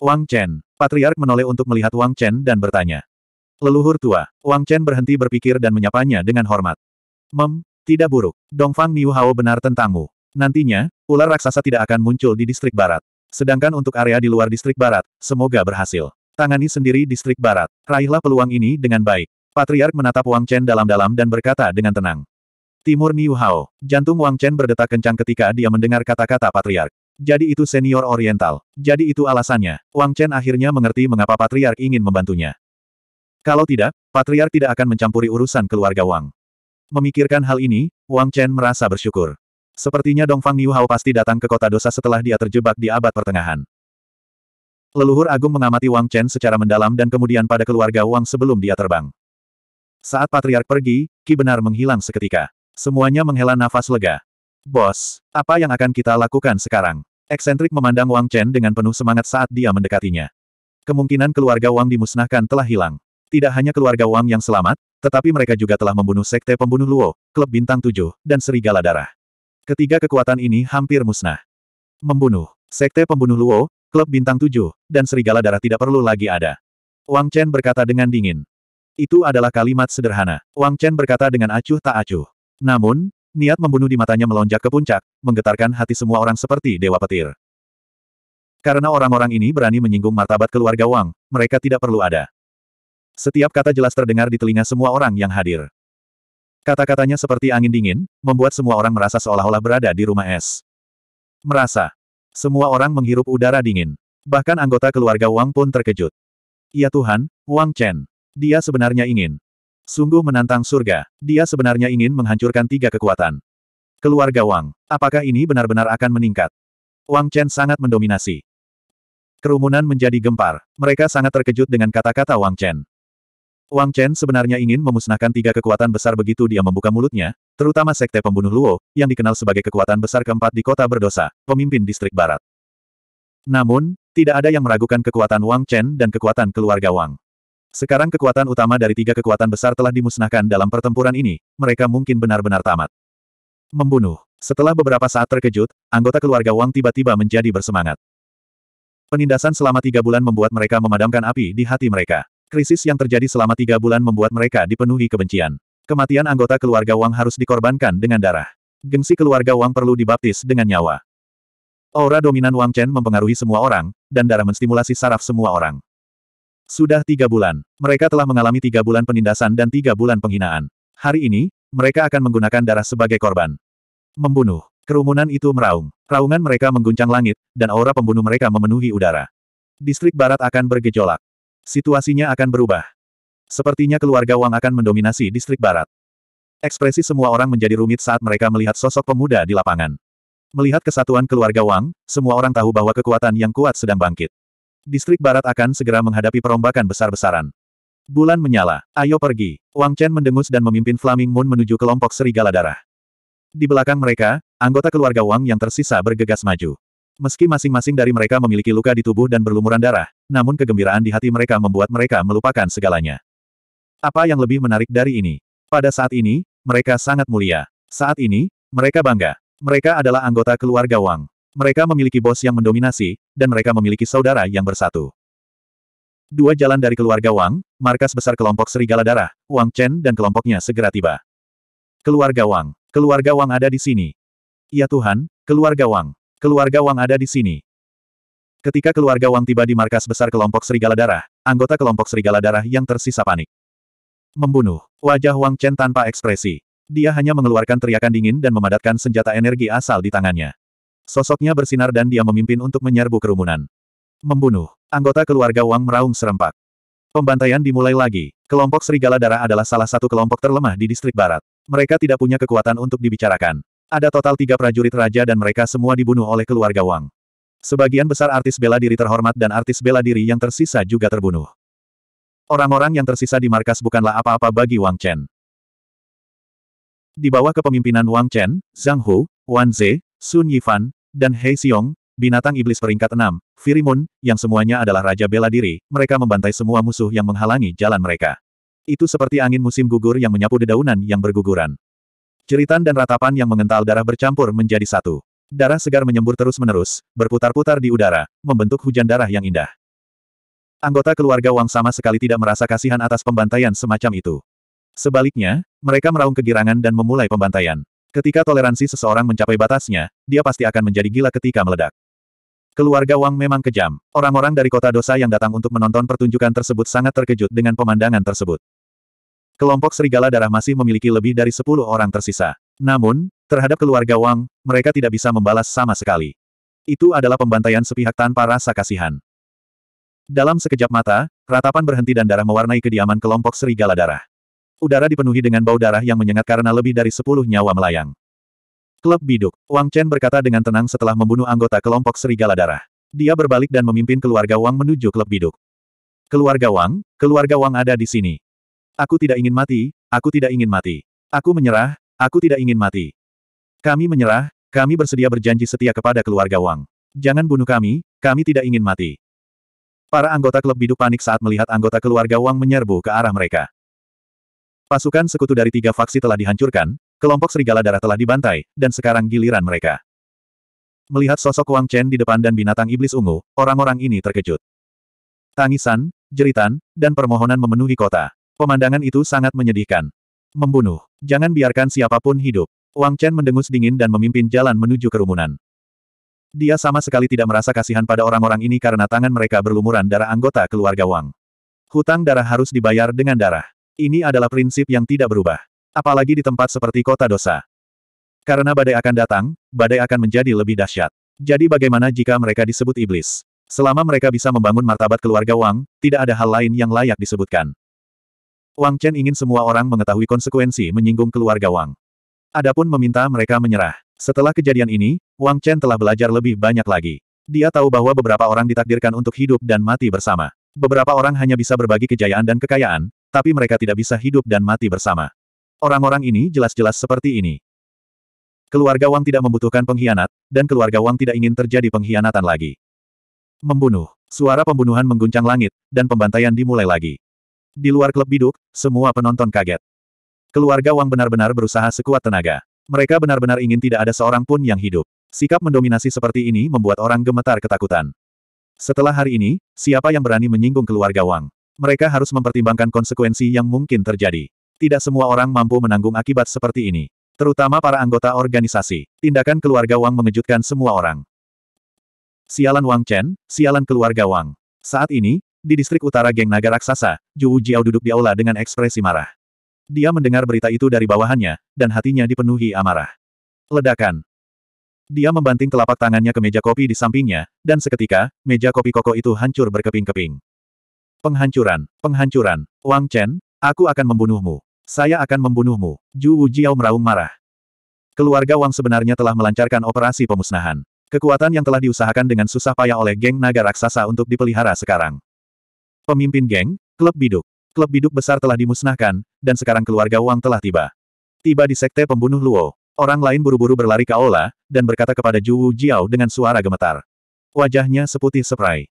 Wang Chen. Patriark menoleh untuk melihat Wang Chen dan bertanya. Leluhur tua, Wang Chen berhenti berpikir dan menyapanya dengan hormat. Mem, tidak buruk. Dongfang Niu Hao benar tentangmu. Nantinya, ular raksasa tidak akan muncul di distrik barat. Sedangkan untuk area di luar distrik barat, semoga berhasil. Tangani sendiri distrik barat. Raihlah peluang ini dengan baik. Patriark menatap Wang Chen dalam-dalam dan berkata dengan tenang. Timur Niu Hao, jantung Wang Chen berdetak kencang ketika dia mendengar kata-kata Patriark. Jadi itu senior oriental. Jadi itu alasannya. Wang Chen akhirnya mengerti mengapa Patriark ingin membantunya. Kalau tidak, Patriark tidak akan mencampuri urusan keluarga Wang. Memikirkan hal ini, Wang Chen merasa bersyukur. Sepertinya Dongfang Niu Hao pasti datang ke kota dosa setelah dia terjebak di abad pertengahan. Leluhur Agung mengamati Wang Chen secara mendalam dan kemudian pada keluarga Wang sebelum dia terbang. Saat patriark pergi, Ki benar menghilang seketika. Semuanya menghela nafas lega. Bos, apa yang akan kita lakukan sekarang? Eksentrik memandang Wang Chen dengan penuh semangat saat dia mendekatinya. Kemungkinan keluarga Wang dimusnahkan telah hilang. Tidak hanya keluarga Wang yang selamat, tetapi mereka juga telah membunuh sekte pembunuh Luo, klub bintang tujuh, dan serigala darah. Ketiga kekuatan ini hampir musnah. Membunuh, sekte pembunuh Luo, klub bintang tujuh, dan serigala darah tidak perlu lagi ada. Wang Chen berkata dengan dingin. Itu adalah kalimat sederhana. Wang Chen berkata dengan acuh tak acuh. Namun, niat membunuh di matanya melonjak ke puncak, menggetarkan hati semua orang seperti dewa petir. Karena orang-orang ini berani menyinggung martabat keluarga Wang, mereka tidak perlu ada. Setiap kata jelas terdengar di telinga semua orang yang hadir. Kata-katanya seperti angin dingin, membuat semua orang merasa seolah-olah berada di rumah es. Merasa. Semua orang menghirup udara dingin. Bahkan anggota keluarga Wang pun terkejut. Ya Tuhan, Wang Chen. Dia sebenarnya ingin. Sungguh menantang surga. Dia sebenarnya ingin menghancurkan tiga kekuatan. Keluarga Wang. Apakah ini benar-benar akan meningkat? Wang Chen sangat mendominasi. Kerumunan menjadi gempar. Mereka sangat terkejut dengan kata-kata Wang Chen. Wang Chen sebenarnya ingin memusnahkan tiga kekuatan besar begitu dia membuka mulutnya, terutama sekte pembunuh Luo, yang dikenal sebagai kekuatan besar keempat di kota berdosa, pemimpin distrik barat. Namun, tidak ada yang meragukan kekuatan Wang Chen dan kekuatan keluarga Wang. Sekarang kekuatan utama dari tiga kekuatan besar telah dimusnahkan dalam pertempuran ini, mereka mungkin benar-benar tamat. Membunuh. Setelah beberapa saat terkejut, anggota keluarga Wang tiba-tiba menjadi bersemangat. Penindasan selama tiga bulan membuat mereka memadamkan api di hati mereka. Krisis yang terjadi selama tiga bulan membuat mereka dipenuhi kebencian. Kematian anggota keluarga Wang harus dikorbankan dengan darah. Gengsi keluarga Wang perlu dibaptis dengan nyawa. Aura dominan Wang Chen mempengaruhi semua orang, dan darah menstimulasi saraf semua orang. Sudah tiga bulan, mereka telah mengalami tiga bulan penindasan dan tiga bulan penghinaan. Hari ini, mereka akan menggunakan darah sebagai korban. Membunuh. Kerumunan itu meraung. Raungan mereka mengguncang langit, dan aura pembunuh mereka memenuhi udara. Distrik barat akan bergejolak. Situasinya akan berubah. Sepertinya keluarga Wang akan mendominasi distrik barat. Ekspresi semua orang menjadi rumit saat mereka melihat sosok pemuda di lapangan. Melihat kesatuan keluarga Wang, semua orang tahu bahwa kekuatan yang kuat sedang bangkit distrik barat akan segera menghadapi perombakan besar-besaran. Bulan menyala, ayo pergi. Wang Chen mendengus dan memimpin Flaming Moon menuju kelompok serigala darah. Di belakang mereka, anggota keluarga Wang yang tersisa bergegas maju. Meski masing-masing dari mereka memiliki luka di tubuh dan berlumuran darah, namun kegembiraan di hati mereka membuat mereka melupakan segalanya. Apa yang lebih menarik dari ini? Pada saat ini, mereka sangat mulia. Saat ini, mereka bangga. Mereka adalah anggota keluarga Wang. Mereka memiliki bos yang mendominasi, dan mereka memiliki saudara yang bersatu. Dua jalan dari keluarga Wang, markas besar kelompok Serigala Darah, Wang Chen dan kelompoknya segera tiba. Keluarga Wang. Keluarga Wang ada di sini. Ya Tuhan, keluarga Wang. Keluarga Wang ada di sini. Ketika keluarga Wang tiba di markas besar kelompok Serigala Darah, anggota kelompok Serigala Darah yang tersisa panik. Membunuh. Wajah Wang Chen tanpa ekspresi. Dia hanya mengeluarkan teriakan dingin dan memadatkan senjata energi asal di tangannya. Sosoknya bersinar dan dia memimpin untuk menyerbu kerumunan. Membunuh. Anggota keluarga Wang meraung serempak. Pembantaian dimulai lagi. Kelompok Serigala Darah adalah salah satu kelompok terlemah di distrik barat. Mereka tidak punya kekuatan untuk dibicarakan. Ada total tiga prajurit raja dan mereka semua dibunuh oleh keluarga Wang. Sebagian besar artis bela diri terhormat dan artis bela diri yang tersisa juga terbunuh. Orang-orang yang tersisa di markas bukanlah apa-apa bagi Wang Chen. Di bawah kepemimpinan Wang Chen, Zhang Hu, Wan Ze, Sun Yifan, dan Hei Xiong, binatang iblis peringkat 6, Firimun, yang semuanya adalah raja bela diri, mereka membantai semua musuh yang menghalangi jalan mereka. Itu seperti angin musim gugur yang menyapu dedaunan yang berguguran. Ceritan dan ratapan yang mengental darah bercampur menjadi satu. Darah segar menyembur terus-menerus, berputar-putar di udara, membentuk hujan darah yang indah. Anggota keluarga Wang sama sekali tidak merasa kasihan atas pembantaian semacam itu. Sebaliknya, mereka meraung kegirangan dan memulai pembantaian. Ketika toleransi seseorang mencapai batasnya, dia pasti akan menjadi gila ketika meledak. Keluarga Wang memang kejam. Orang-orang dari kota dosa yang datang untuk menonton pertunjukan tersebut sangat terkejut dengan pemandangan tersebut. Kelompok serigala darah masih memiliki lebih dari 10 orang tersisa. Namun, terhadap keluarga Wang, mereka tidak bisa membalas sama sekali. Itu adalah pembantaian sepihak tanpa rasa kasihan. Dalam sekejap mata, ratapan berhenti dan darah mewarnai kediaman kelompok serigala darah. Udara dipenuhi dengan bau darah yang menyengat karena lebih dari sepuluh nyawa melayang. Klub biduk, Wang Chen berkata dengan tenang setelah membunuh anggota kelompok serigala darah. Dia berbalik dan memimpin keluarga Wang menuju klub biduk. Keluarga Wang, keluarga Wang ada di sini. Aku tidak ingin mati, aku tidak ingin mati. Aku menyerah, aku tidak ingin mati. Kami menyerah, kami bersedia berjanji setia kepada keluarga Wang. Jangan bunuh kami, kami tidak ingin mati. Para anggota klub biduk panik saat melihat anggota keluarga Wang menyerbu ke arah mereka. Pasukan sekutu dari tiga faksi telah dihancurkan, kelompok serigala darah telah dibantai, dan sekarang giliran mereka. Melihat sosok Wang Chen di depan dan binatang iblis ungu, orang-orang ini terkejut. Tangisan, jeritan, dan permohonan memenuhi kota. Pemandangan itu sangat menyedihkan. Membunuh. Jangan biarkan siapapun hidup. Wang Chen mendengus dingin dan memimpin jalan menuju kerumunan. Dia sama sekali tidak merasa kasihan pada orang-orang ini karena tangan mereka berlumuran darah anggota keluarga Wang. Hutang darah harus dibayar dengan darah. Ini adalah prinsip yang tidak berubah. Apalagi di tempat seperti kota dosa. Karena badai akan datang, badai akan menjadi lebih dahsyat. Jadi bagaimana jika mereka disebut iblis? Selama mereka bisa membangun martabat keluarga Wang, tidak ada hal lain yang layak disebutkan. Wang Chen ingin semua orang mengetahui konsekuensi menyinggung keluarga Wang. Adapun meminta mereka menyerah. Setelah kejadian ini, Wang Chen telah belajar lebih banyak lagi. Dia tahu bahwa beberapa orang ditakdirkan untuk hidup dan mati bersama. Beberapa orang hanya bisa berbagi kejayaan dan kekayaan, tapi mereka tidak bisa hidup dan mati bersama. Orang-orang ini jelas-jelas seperti ini. Keluarga Wang tidak membutuhkan pengkhianat, dan keluarga Wang tidak ingin terjadi pengkhianatan lagi. Membunuh. Suara pembunuhan mengguncang langit, dan pembantaian dimulai lagi. Di luar klub biduk, semua penonton kaget. Keluarga Wang benar-benar berusaha sekuat tenaga. Mereka benar-benar ingin tidak ada seorang pun yang hidup. Sikap mendominasi seperti ini membuat orang gemetar ketakutan. Setelah hari ini, siapa yang berani menyinggung keluarga Wang? Mereka harus mempertimbangkan konsekuensi yang mungkin terjadi. Tidak semua orang mampu menanggung akibat seperti ini. Terutama para anggota organisasi. Tindakan keluarga Wang mengejutkan semua orang. Sialan Wang Chen, sialan keluarga Wang. Saat ini, di distrik utara geng naga raksasa, Zhu Jiao duduk di aula dengan ekspresi marah. Dia mendengar berita itu dari bawahannya, dan hatinya dipenuhi amarah. Ledakan. Dia membanting telapak tangannya ke meja kopi di sampingnya, dan seketika, meja kopi koko itu hancur berkeping-keping. Penghancuran, penghancuran, Wang Chen, aku akan membunuhmu. Saya akan membunuhmu. Zhu Wujiao meraung marah. Keluarga Wang sebenarnya telah melancarkan operasi pemusnahan. Kekuatan yang telah diusahakan dengan susah payah oleh geng naga raksasa untuk dipelihara sekarang. Pemimpin geng, Klub Biduk. Klub Biduk besar telah dimusnahkan, dan sekarang keluarga Wang telah tiba. Tiba di sekte pembunuh Luo. Orang lain buru-buru berlari ke aula, dan berkata kepada Zhu Jiao dengan suara gemetar. Wajahnya seputih seprai.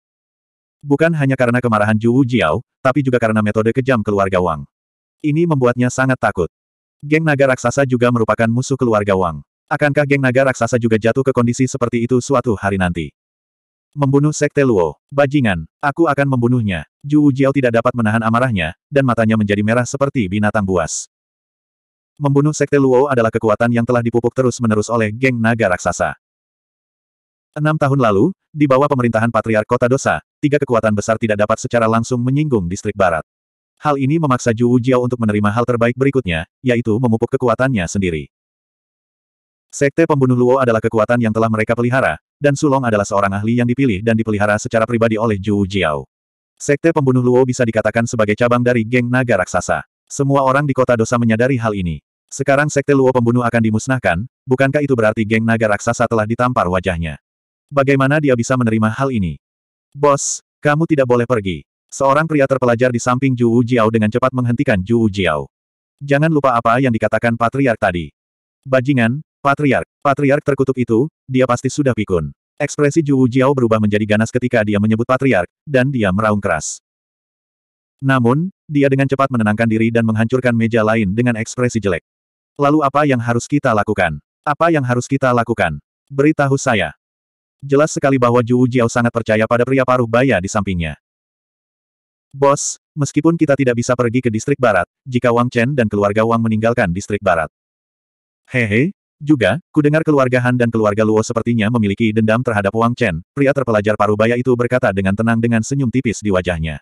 Bukan hanya karena kemarahan Ju Jiao, tapi juga karena metode kejam keluarga Wang. Ini membuatnya sangat takut. Geng naga raksasa juga merupakan musuh keluarga Wang. Akankah geng naga raksasa juga jatuh ke kondisi seperti itu suatu hari nanti? Membunuh Sekte Luo, bajingan, aku akan membunuhnya. Ju Jiao tidak dapat menahan amarahnya, dan matanya menjadi merah seperti binatang buas. Membunuh Sekte Luo adalah kekuatan yang telah dipupuk terus-menerus oleh geng naga raksasa. Enam tahun lalu, di bawah pemerintahan Patriark Kota Dosa, tiga kekuatan besar tidak dapat secara langsung menyinggung distrik barat. Hal ini memaksa Zhu Jiao untuk menerima hal terbaik berikutnya, yaitu memupuk kekuatannya sendiri. Sekte pembunuh Luo adalah kekuatan yang telah mereka pelihara, dan Sulong adalah seorang ahli yang dipilih dan dipelihara secara pribadi oleh Zhu Jiao. Sekte pembunuh Luo bisa dikatakan sebagai cabang dari geng naga raksasa. Semua orang di kota dosa menyadari hal ini. Sekarang sekte Luo pembunuh akan dimusnahkan, bukankah itu berarti geng naga raksasa telah ditampar wajahnya? Bagaimana dia bisa menerima hal ini? Bos, kamu tidak boleh pergi. Seorang pria terpelajar di samping Zhu Jiao dengan cepat menghentikan Zhu Jiao. Jangan lupa apa yang dikatakan Patriark tadi. Bajingan, Patriark, Patriark terkutuk itu, dia pasti sudah pikun. Ekspresi Zhu Jiao berubah menjadi ganas ketika dia menyebut Patriark, dan dia meraung keras. Namun, dia dengan cepat menenangkan diri dan menghancurkan meja lain dengan ekspresi jelek. Lalu apa yang harus kita lakukan? Apa yang harus kita lakukan? Beritahu saya. Jelas sekali bahwa Zhu Jiao sangat percaya pada pria paruh baya di sampingnya. Bos, meskipun kita tidak bisa pergi ke distrik barat, jika Wang Chen dan keluarga Wang meninggalkan distrik barat. Hehe, juga, ku dengar keluarga Han dan keluarga Luo sepertinya memiliki dendam terhadap Wang Chen, pria terpelajar paruh baya itu berkata dengan tenang dengan senyum tipis di wajahnya.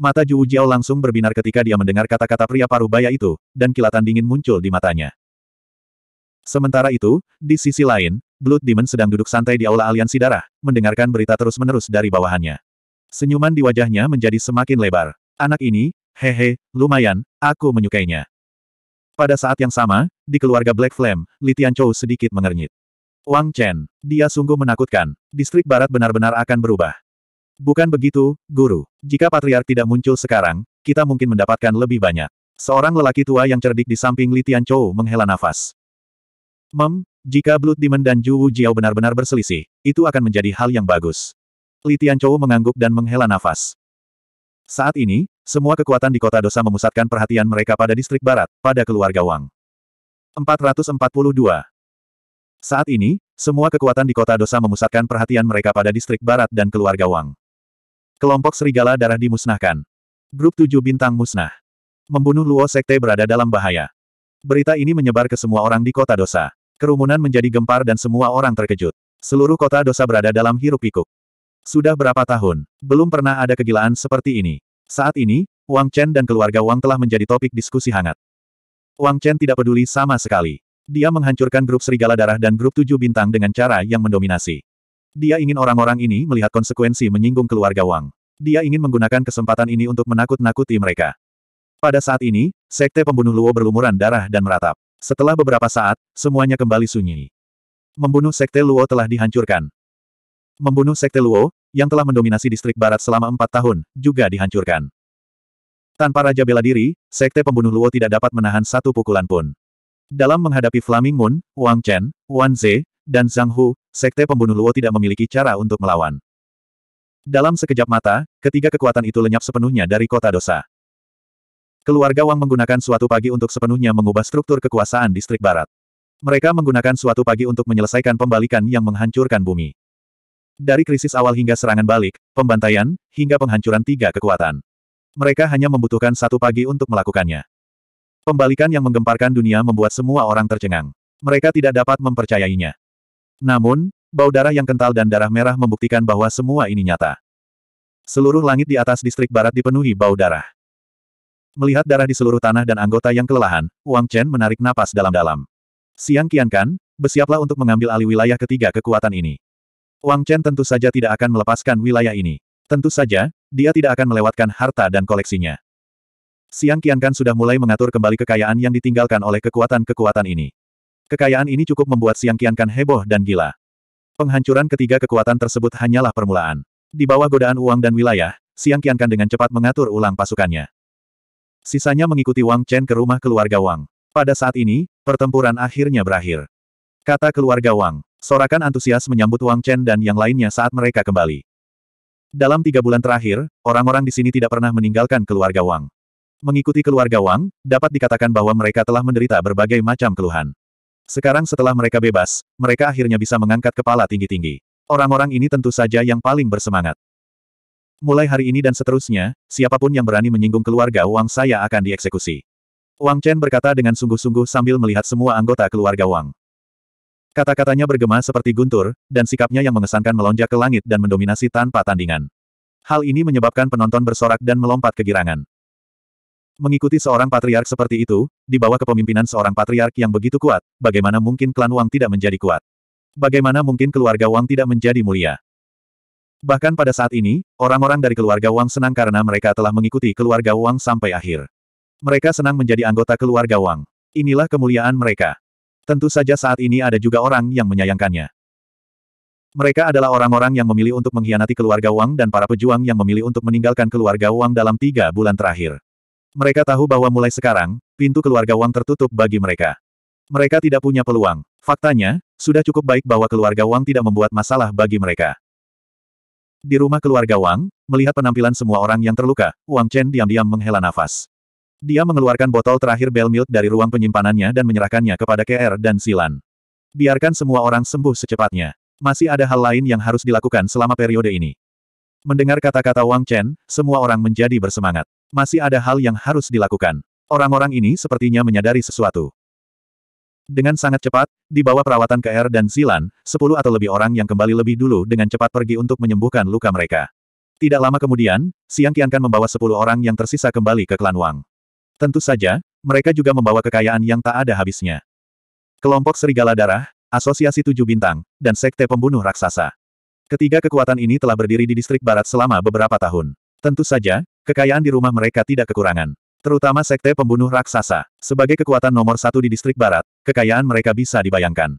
Mata Zhu Jiao langsung berbinar ketika dia mendengar kata-kata pria paruh baya itu, dan kilatan dingin muncul di matanya. Sementara itu, di sisi lain, Blood Demon sedang duduk santai di aula aliansi darah, mendengarkan berita terus-menerus dari bawahannya. Senyuman di wajahnya menjadi semakin lebar. Anak ini, hehe, lumayan, aku menyukainya. Pada saat yang sama, di keluarga Black Flame, Li Tianchou sedikit mengernyit. Wang Chen, dia sungguh menakutkan. Distrik Barat benar-benar akan berubah. Bukan begitu, Guru. Jika Patriark tidak muncul sekarang, kita mungkin mendapatkan lebih banyak. Seorang lelaki tua yang cerdik di samping Li Tianchou menghela nafas. Mem, jika Blood Demon dan Zhu Jiao benar-benar berselisih, itu akan menjadi hal yang bagus. Li Tianchou mengangguk dan menghela nafas. Saat ini, semua kekuatan di kota dosa memusatkan perhatian mereka pada distrik barat, pada keluarga Wang. 442. Saat ini, semua kekuatan di kota dosa memusatkan perhatian mereka pada distrik barat dan keluarga Wang. Kelompok serigala darah dimusnahkan. Grup tujuh bintang musnah. Membunuh Luo Sekte berada dalam bahaya. Berita ini menyebar ke semua orang di kota dosa. Kerumunan menjadi gempar dan semua orang terkejut. Seluruh kota dosa berada dalam hiruk-pikuk. Sudah berapa tahun, belum pernah ada kegilaan seperti ini. Saat ini, Wang Chen dan keluarga Wang telah menjadi topik diskusi hangat. Wang Chen tidak peduli sama sekali. Dia menghancurkan grup serigala darah dan grup tujuh bintang dengan cara yang mendominasi. Dia ingin orang-orang ini melihat konsekuensi menyinggung keluarga Wang. Dia ingin menggunakan kesempatan ini untuk menakut-nakuti mereka. Pada saat ini, sekte pembunuh Luo berlumuran darah dan meratap. Setelah beberapa saat, semuanya kembali sunyi. Membunuh Sekte Luo telah dihancurkan. Membunuh Sekte Luo, yang telah mendominasi distrik barat selama empat tahun, juga dihancurkan. Tanpa Raja Bela Diri, Sekte Pembunuh Luo tidak dapat menahan satu pukulan pun. Dalam menghadapi Flaming Moon, Wang Chen, Wan Ze, dan Zhang Hu, Sekte Pembunuh Luo tidak memiliki cara untuk melawan. Dalam sekejap mata, ketiga kekuatan itu lenyap sepenuhnya dari kota dosa. Keluarga Wang menggunakan suatu pagi untuk sepenuhnya mengubah struktur kekuasaan distrik barat. Mereka menggunakan suatu pagi untuk menyelesaikan pembalikan yang menghancurkan bumi. Dari krisis awal hingga serangan balik, pembantaian, hingga penghancuran tiga kekuatan. Mereka hanya membutuhkan satu pagi untuk melakukannya. Pembalikan yang menggemparkan dunia membuat semua orang tercengang. Mereka tidak dapat mempercayainya. Namun, bau darah yang kental dan darah merah membuktikan bahwa semua ini nyata. Seluruh langit di atas distrik barat dipenuhi bau darah. Melihat darah di seluruh tanah dan anggota yang kelelahan, Wang Chen menarik napas dalam-dalam. Siang Kian Kan, bersiaplah untuk mengambil alih wilayah ketiga kekuatan ini. Wang Chen tentu saja tidak akan melepaskan wilayah ini. Tentu saja, dia tidak akan melewatkan harta dan koleksinya. Siang Kian Kan sudah mulai mengatur kembali kekayaan yang ditinggalkan oleh kekuatan-kekuatan ini. Kekayaan ini cukup membuat Siang Kian Kan heboh dan gila. Penghancuran ketiga kekuatan tersebut hanyalah permulaan. Di bawah godaan uang dan wilayah, Siang Kian Kan dengan cepat mengatur ulang pasukannya. Sisanya mengikuti Wang Chen ke rumah keluarga Wang. Pada saat ini, pertempuran akhirnya berakhir. Kata keluarga Wang, sorakan antusias menyambut Wang Chen dan yang lainnya saat mereka kembali. Dalam tiga bulan terakhir, orang-orang di sini tidak pernah meninggalkan keluarga Wang. Mengikuti keluarga Wang, dapat dikatakan bahwa mereka telah menderita berbagai macam keluhan. Sekarang setelah mereka bebas, mereka akhirnya bisa mengangkat kepala tinggi-tinggi. Orang-orang ini tentu saja yang paling bersemangat. Mulai hari ini dan seterusnya, siapapun yang berani menyinggung keluarga Wang saya akan dieksekusi. Wang Chen berkata dengan sungguh-sungguh sambil melihat semua anggota keluarga Wang. Kata-katanya bergema seperti guntur, dan sikapnya yang mengesankan melonjak ke langit dan mendominasi tanpa tandingan. Hal ini menyebabkan penonton bersorak dan melompat kegirangan. Mengikuti seorang patriark seperti itu, di bawah kepemimpinan seorang patriark yang begitu kuat, bagaimana mungkin klan Wang tidak menjadi kuat? Bagaimana mungkin keluarga Wang tidak menjadi mulia? Bahkan pada saat ini, orang-orang dari keluarga Wang senang karena mereka telah mengikuti keluarga Wang sampai akhir. Mereka senang menjadi anggota keluarga Wang. Inilah kemuliaan mereka. Tentu saja saat ini ada juga orang yang menyayangkannya. Mereka adalah orang-orang yang memilih untuk mengkhianati keluarga Wang dan para pejuang yang memilih untuk meninggalkan keluarga Wang dalam tiga bulan terakhir. Mereka tahu bahwa mulai sekarang, pintu keluarga Wang tertutup bagi mereka. Mereka tidak punya peluang. Faktanya, sudah cukup baik bahwa keluarga Wang tidak membuat masalah bagi mereka. Di rumah keluarga Wang, melihat penampilan semua orang yang terluka, Wang Chen diam-diam menghela nafas. Dia mengeluarkan botol terakhir bell milk dari ruang penyimpanannya dan menyerahkannya kepada KR dan Silan. Biarkan semua orang sembuh secepatnya. Masih ada hal lain yang harus dilakukan selama periode ini. Mendengar kata-kata Wang Chen, semua orang menjadi bersemangat. Masih ada hal yang harus dilakukan. Orang-orang ini sepertinya menyadari sesuatu. Dengan sangat cepat, di bawah perawatan KR dan Zilan, sepuluh atau lebih orang yang kembali lebih dulu dengan cepat pergi untuk menyembuhkan luka mereka. Tidak lama kemudian, Siang Kiankan membawa sepuluh orang yang tersisa kembali ke klan Wang. Tentu saja, mereka juga membawa kekayaan yang tak ada habisnya. Kelompok Serigala Darah, Asosiasi Tujuh Bintang, dan Sekte Pembunuh Raksasa. Ketiga kekuatan ini telah berdiri di distrik barat selama beberapa tahun. Tentu saja, kekayaan di rumah mereka tidak kekurangan. Terutama sekte pembunuh raksasa. Sebagai kekuatan nomor satu di distrik barat, kekayaan mereka bisa dibayangkan.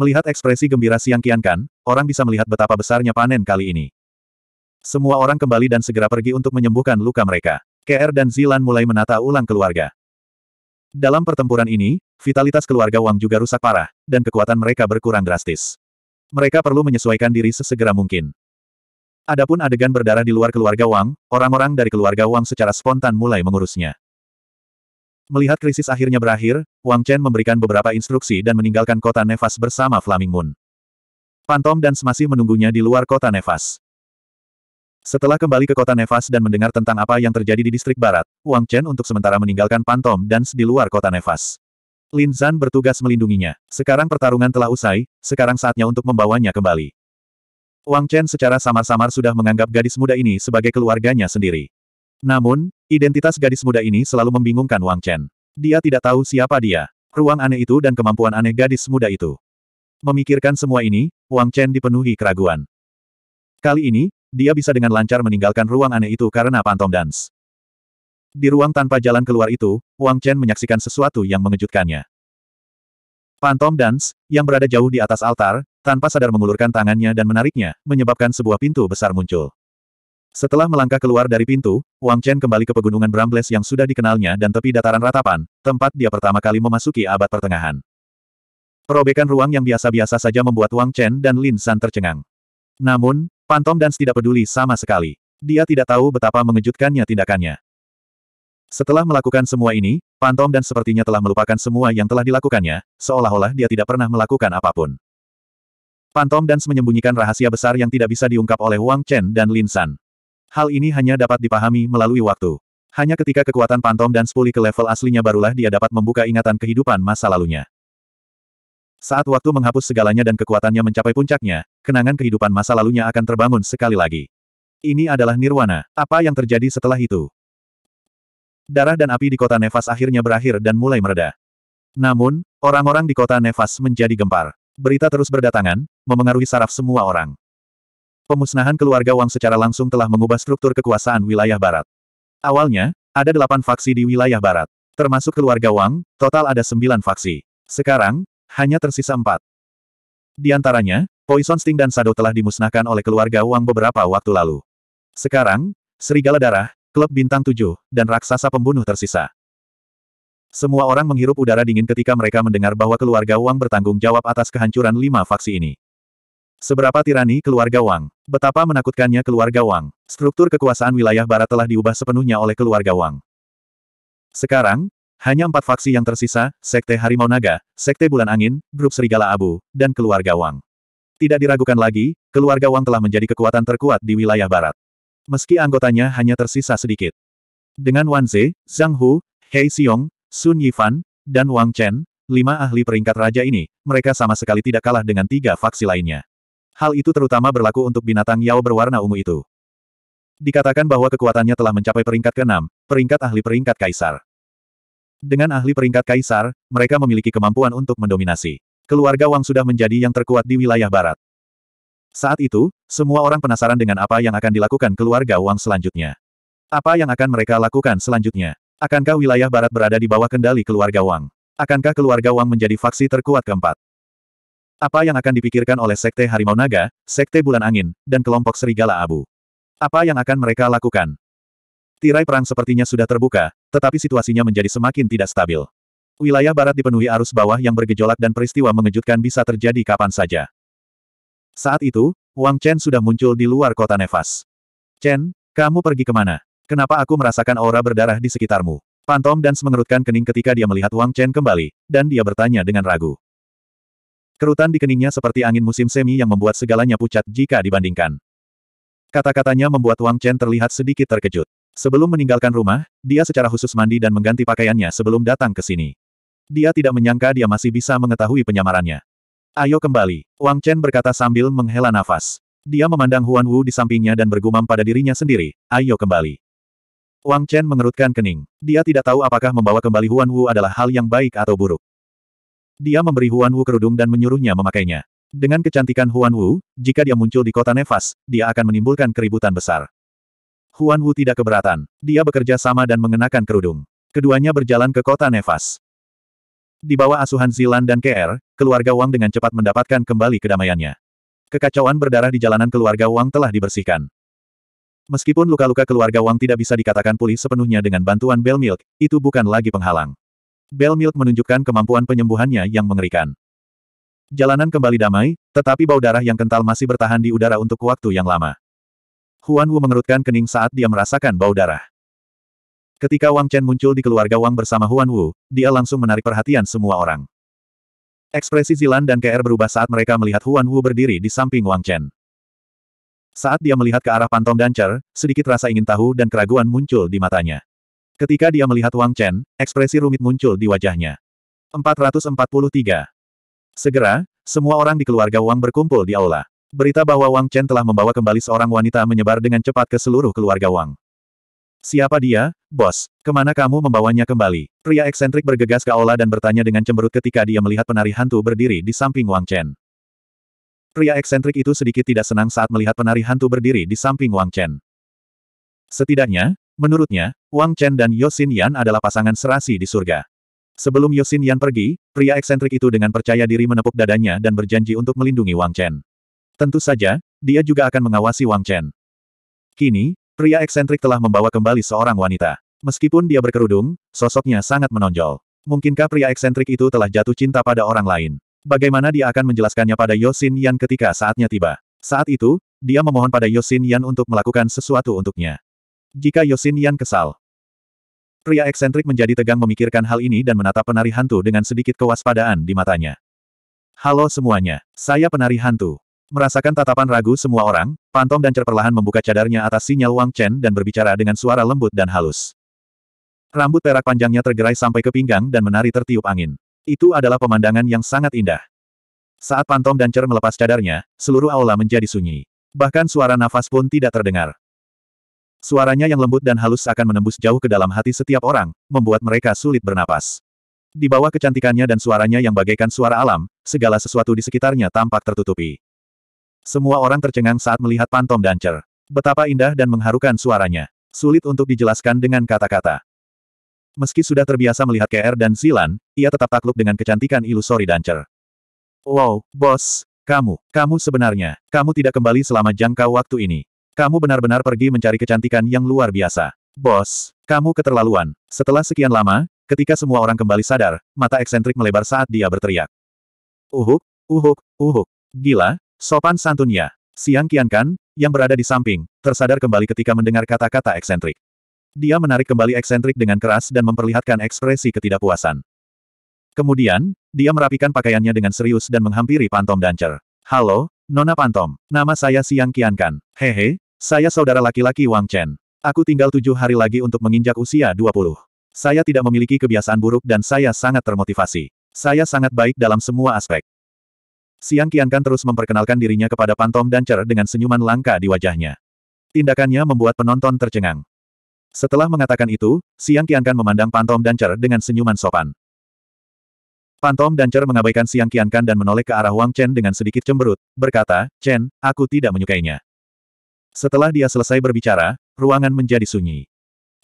Melihat ekspresi gembira Siang Kiankan, orang bisa melihat betapa besarnya panen kali ini. Semua orang kembali dan segera pergi untuk menyembuhkan luka mereka. KR dan Zilan mulai menata ulang keluarga. Dalam pertempuran ini, vitalitas keluarga Wang juga rusak parah, dan kekuatan mereka berkurang drastis. Mereka perlu menyesuaikan diri sesegera mungkin. Adapun adegan berdarah di luar keluarga Wang, orang-orang dari keluarga Wang secara spontan mulai mengurusnya. Melihat krisis akhirnya berakhir, Wang Chen memberikan beberapa instruksi dan meninggalkan kota Nevas bersama Flaming Moon. Pantom dan Semasih menunggunya di luar kota Nevas. Setelah kembali ke kota Nevas dan mendengar tentang apa yang terjadi di distrik barat, Wang Chen untuk sementara meninggalkan Pantom dan di luar kota Nevas. Lin Zan bertugas melindunginya. Sekarang pertarungan telah usai, sekarang saatnya untuk membawanya kembali. Wang Chen secara samar-samar sudah menganggap gadis muda ini sebagai keluarganya sendiri. Namun, identitas gadis muda ini selalu membingungkan Wang Chen. Dia tidak tahu siapa dia, ruang aneh itu dan kemampuan aneh gadis muda itu. Memikirkan semua ini, Wang Chen dipenuhi keraguan. Kali ini, dia bisa dengan lancar meninggalkan ruang aneh itu karena pantom dance. Di ruang tanpa jalan keluar itu, Wang Chen menyaksikan sesuatu yang mengejutkannya. Pantom Dance, yang berada jauh di atas altar, tanpa sadar mengulurkan tangannya dan menariknya, menyebabkan sebuah pintu besar muncul. Setelah melangkah keluar dari pintu, Wang Chen kembali ke pegunungan Brambles yang sudah dikenalnya dan tepi dataran ratapan, tempat dia pertama kali memasuki abad pertengahan. Perobekan ruang yang biasa-biasa saja membuat Wang Chen dan Lin San tercengang. Namun, Pantom dan tidak peduli sama sekali. Dia tidak tahu betapa mengejutkannya tindakannya. Setelah melakukan semua ini, Pantom dan sepertinya telah melupakan semua yang telah dilakukannya, seolah-olah dia tidak pernah melakukan apapun. Pantom Dance menyembunyikan rahasia besar yang tidak bisa diungkap oleh Wang Chen dan Lin San. Hal ini hanya dapat dipahami melalui waktu. Hanya ketika kekuatan Pantom Dance pulih ke level aslinya barulah dia dapat membuka ingatan kehidupan masa lalunya. Saat waktu menghapus segalanya dan kekuatannya mencapai puncaknya, kenangan kehidupan masa lalunya akan terbangun sekali lagi. Ini adalah nirwana. Apa yang terjadi setelah itu? Darah dan api di kota Nevas akhirnya berakhir dan mulai mereda. Namun, orang-orang di kota Nevas menjadi gempar. Berita terus berdatangan, memengaruhi saraf semua orang. Pemusnahan keluarga Wang secara langsung telah mengubah struktur kekuasaan wilayah barat. Awalnya, ada delapan faksi di wilayah barat. Termasuk keluarga Wang, total ada sembilan faksi. Sekarang, hanya tersisa empat. Di antaranya, Poison Sting dan Sado telah dimusnahkan oleh keluarga Wang beberapa waktu lalu. Sekarang, Serigala Darah, Klub Bintang Tujuh, dan Raksasa Pembunuh tersisa. Semua orang menghirup udara dingin ketika mereka mendengar bahwa keluarga Wang bertanggung jawab atas kehancuran lima faksi ini. Seberapa tirani keluarga Wang? Betapa menakutkannya keluarga Wang. Struktur kekuasaan wilayah barat telah diubah sepenuhnya oleh keluarga Wang. Sekarang, hanya empat faksi yang tersisa, Sekte Harimau Naga, Sekte Bulan Angin, Grup Serigala Abu, dan keluarga Wang. Tidak diragukan lagi, keluarga Wang telah menjadi kekuatan terkuat di wilayah barat. Meski anggotanya hanya tersisa sedikit. Dengan Wanze, Zhang Hu, Hei Xiong, Sun Yifan, dan Wang Chen, lima ahli peringkat raja ini, mereka sama sekali tidak kalah dengan tiga faksi lainnya. Hal itu terutama berlaku untuk binatang Yao berwarna ungu itu. Dikatakan bahwa kekuatannya telah mencapai peringkat ke-6, peringkat ahli peringkat kaisar. Dengan ahli peringkat kaisar, mereka memiliki kemampuan untuk mendominasi. Keluarga Wang sudah menjadi yang terkuat di wilayah barat. Saat itu, semua orang penasaran dengan apa yang akan dilakukan keluarga Wang selanjutnya. Apa yang akan mereka lakukan selanjutnya? Akankah wilayah barat berada di bawah kendali keluarga Wang? Akankah keluarga Wang menjadi faksi terkuat keempat? Apa yang akan dipikirkan oleh Sekte Harimau Naga, Sekte Bulan Angin, dan kelompok Serigala Abu? Apa yang akan mereka lakukan? Tirai perang sepertinya sudah terbuka, tetapi situasinya menjadi semakin tidak stabil. Wilayah barat dipenuhi arus bawah yang bergejolak dan peristiwa mengejutkan bisa terjadi kapan saja. Saat itu, Wang Chen sudah muncul di luar kota Nefas. Chen, kamu pergi kemana? Kenapa aku merasakan aura berdarah di sekitarmu? Pantom dan mengerutkan kening ketika dia melihat Wang Chen kembali, dan dia bertanya dengan ragu. Kerutan di keningnya seperti angin musim semi yang membuat segalanya pucat jika dibandingkan. Kata-katanya membuat Wang Chen terlihat sedikit terkejut. Sebelum meninggalkan rumah, dia secara khusus mandi dan mengganti pakaiannya sebelum datang ke sini. Dia tidak menyangka dia masih bisa mengetahui penyamarannya. Ayo kembali, Wang Chen berkata sambil menghela nafas. Dia memandang Huan Wu di sampingnya dan bergumam pada dirinya sendiri, ayo kembali. Wang Chen mengerutkan kening. Dia tidak tahu apakah membawa kembali Huan Wu adalah hal yang baik atau buruk. Dia memberi Huan Wu kerudung dan menyuruhnya memakainya. Dengan kecantikan Huan Wu, jika dia muncul di kota nefas, dia akan menimbulkan keributan besar. Huan Wu tidak keberatan. Dia bekerja sama dan mengenakan kerudung. Keduanya berjalan ke kota nefas. Di bawah asuhan Zilan dan KR, keluarga Wang dengan cepat mendapatkan kembali kedamaiannya. Kekacauan berdarah di jalanan keluarga Wang telah dibersihkan. Meskipun luka-luka keluarga Wang tidak bisa dikatakan pulih sepenuhnya dengan bantuan Bell Milk, itu bukan lagi penghalang. Bell Milk menunjukkan kemampuan penyembuhannya yang mengerikan. Jalanan kembali damai, tetapi bau darah yang kental masih bertahan di udara untuk waktu yang lama. Huan Wu mengerutkan kening saat dia merasakan bau darah. Ketika Wang Chen muncul di keluarga Wang bersama Huan Wu, dia langsung menarik perhatian semua orang. Ekspresi Zilan dan KR berubah saat mereka melihat Huan Wu berdiri di samping Wang Chen. Saat dia melihat ke arah Pantom dancer, sedikit rasa ingin tahu dan keraguan muncul di matanya. Ketika dia melihat Wang Chen, ekspresi rumit muncul di wajahnya. 443. Segera, semua orang di keluarga Wang berkumpul di aula. Berita bahwa Wang Chen telah membawa kembali seorang wanita menyebar dengan cepat ke seluruh keluarga Wang. Siapa dia, bos? Kemana kamu membawanya kembali? Pria eksentrik bergegas ke aula dan bertanya dengan cemberut ketika dia melihat penari hantu berdiri di samping Wang Chen. Pria eksentrik itu sedikit tidak senang saat melihat penari hantu berdiri di samping Wang Chen. Setidaknya, menurutnya, Wang Chen dan Yosin Yan adalah pasangan serasi di surga. Sebelum Yosin Yan pergi, pria eksentrik itu dengan percaya diri menepuk dadanya dan berjanji untuk melindungi Wang Chen. Tentu saja, dia juga akan mengawasi Wang Chen. Kini, pria eksentrik telah membawa kembali seorang wanita. Meskipun dia berkerudung, sosoknya sangat menonjol. Mungkinkah pria eksentrik itu telah jatuh cinta pada orang lain? Bagaimana dia akan menjelaskannya pada Yosin Yan ketika saatnya tiba? Saat itu, dia memohon pada Yosin Yan untuk melakukan sesuatu untuknya. Jika Yosin Yan kesal, pria eksentrik menjadi tegang memikirkan hal ini dan menatap penari hantu dengan sedikit kewaspadaan di matanya. Halo semuanya, saya penari hantu. Merasakan tatapan ragu semua orang, Pantom dan cerperlahan membuka cadarnya atas sinyal Wang Chen dan berbicara dengan suara lembut dan halus. Rambut perak panjangnya tergerai sampai ke pinggang dan menari tertiup angin. Itu adalah pemandangan yang sangat indah. Saat Pantom dan Cer melepas cadarnya, seluruh aula menjadi sunyi. Bahkan suara nafas pun tidak terdengar. Suaranya yang lembut dan halus akan menembus jauh ke dalam hati setiap orang, membuat mereka sulit bernapas. Di bawah kecantikannya dan suaranya yang bagaikan suara alam, segala sesuatu di sekitarnya tampak tertutupi. Semua orang tercengang saat melihat Pantom dan Cer. Betapa indah dan mengharukan suaranya. Sulit untuk dijelaskan dengan kata-kata. Meski sudah terbiasa melihat KR dan Zilan, ia tetap takluk dengan kecantikan ilusori Dancer. Wow, bos, kamu, kamu sebenarnya, kamu tidak kembali selama jangka waktu ini. Kamu benar-benar pergi mencari kecantikan yang luar biasa. Bos, kamu keterlaluan. Setelah sekian lama, ketika semua orang kembali sadar, mata eksentrik melebar saat dia berteriak. Uhuk, uhuk, uhuk. Gila, sopan santunnya. Siang Kiankan, yang berada di samping, tersadar kembali ketika mendengar kata-kata eksentrik. Dia menarik kembali eksentrik dengan keras dan memperlihatkan ekspresi ketidakpuasan. Kemudian, dia merapikan pakaiannya dengan serius dan menghampiri Pantom Dancer. Halo, Nona Pantom. Nama saya Siang Kiankan. Hehe, saya saudara laki-laki Wang Chen. Aku tinggal tujuh hari lagi untuk menginjak usia 20. Saya tidak memiliki kebiasaan buruk dan saya sangat termotivasi. Saya sangat baik dalam semua aspek. Siang Kiankan terus memperkenalkan dirinya kepada Pantom Dancer dengan senyuman langka di wajahnya. Tindakannya membuat penonton tercengang. Setelah mengatakan itu, Siang Qiankan memandang Pantom dancer dengan senyuman sopan. Pantom dancer mengabaikan Siang Qiankan dan menoleh ke arah Wang Chen dengan sedikit cemberut, berkata, Chen, aku tidak menyukainya. Setelah dia selesai berbicara, ruangan menjadi sunyi.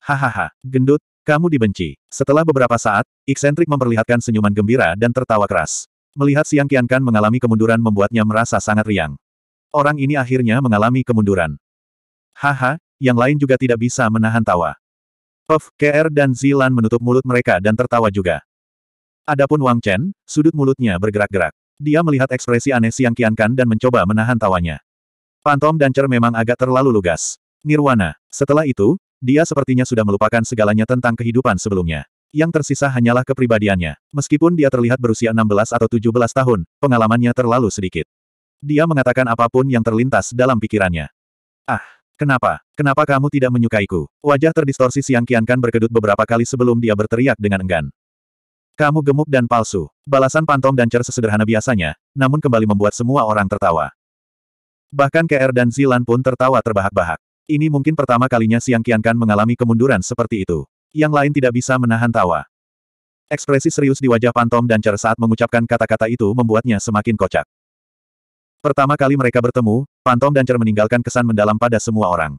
Hahaha, gendut, kamu dibenci. Setelah beberapa saat, Iksentrik memperlihatkan senyuman gembira dan tertawa keras. Melihat Siang Qiankan mengalami kemunduran membuatnya merasa sangat riang. Orang ini akhirnya mengalami kemunduran. Haha, yang lain juga tidak bisa menahan tawa. Of, KR dan Zilan menutup mulut mereka dan tertawa juga. Adapun Wang Chen, sudut mulutnya bergerak-gerak. Dia melihat ekspresi aneh Siang Kiankan dan mencoba menahan tawanya. Pantom dan Cer memang agak terlalu lugas. Nirwana. Setelah itu, dia sepertinya sudah melupakan segalanya tentang kehidupan sebelumnya. Yang tersisa hanyalah kepribadiannya. Meskipun dia terlihat berusia 16 atau 17 tahun, pengalamannya terlalu sedikit. Dia mengatakan apapun yang terlintas dalam pikirannya. Ah, Kenapa? Kenapa kamu tidak menyukaiku? Wajah terdistorsi Siang Kiankan berkedut beberapa kali sebelum dia berteriak dengan enggan. Kamu gemuk dan palsu. Balasan Pantom dan Cer sesederhana biasanya, namun kembali membuat semua orang tertawa. Bahkan KR dan Zilan pun tertawa terbahak-bahak. Ini mungkin pertama kalinya Siang Kiankan mengalami kemunduran seperti itu. Yang lain tidak bisa menahan tawa. Ekspresi serius di wajah Pantom dan Cer saat mengucapkan kata-kata itu membuatnya semakin kocak. Pertama kali mereka bertemu, Pantom dan Cer meninggalkan kesan mendalam pada semua orang.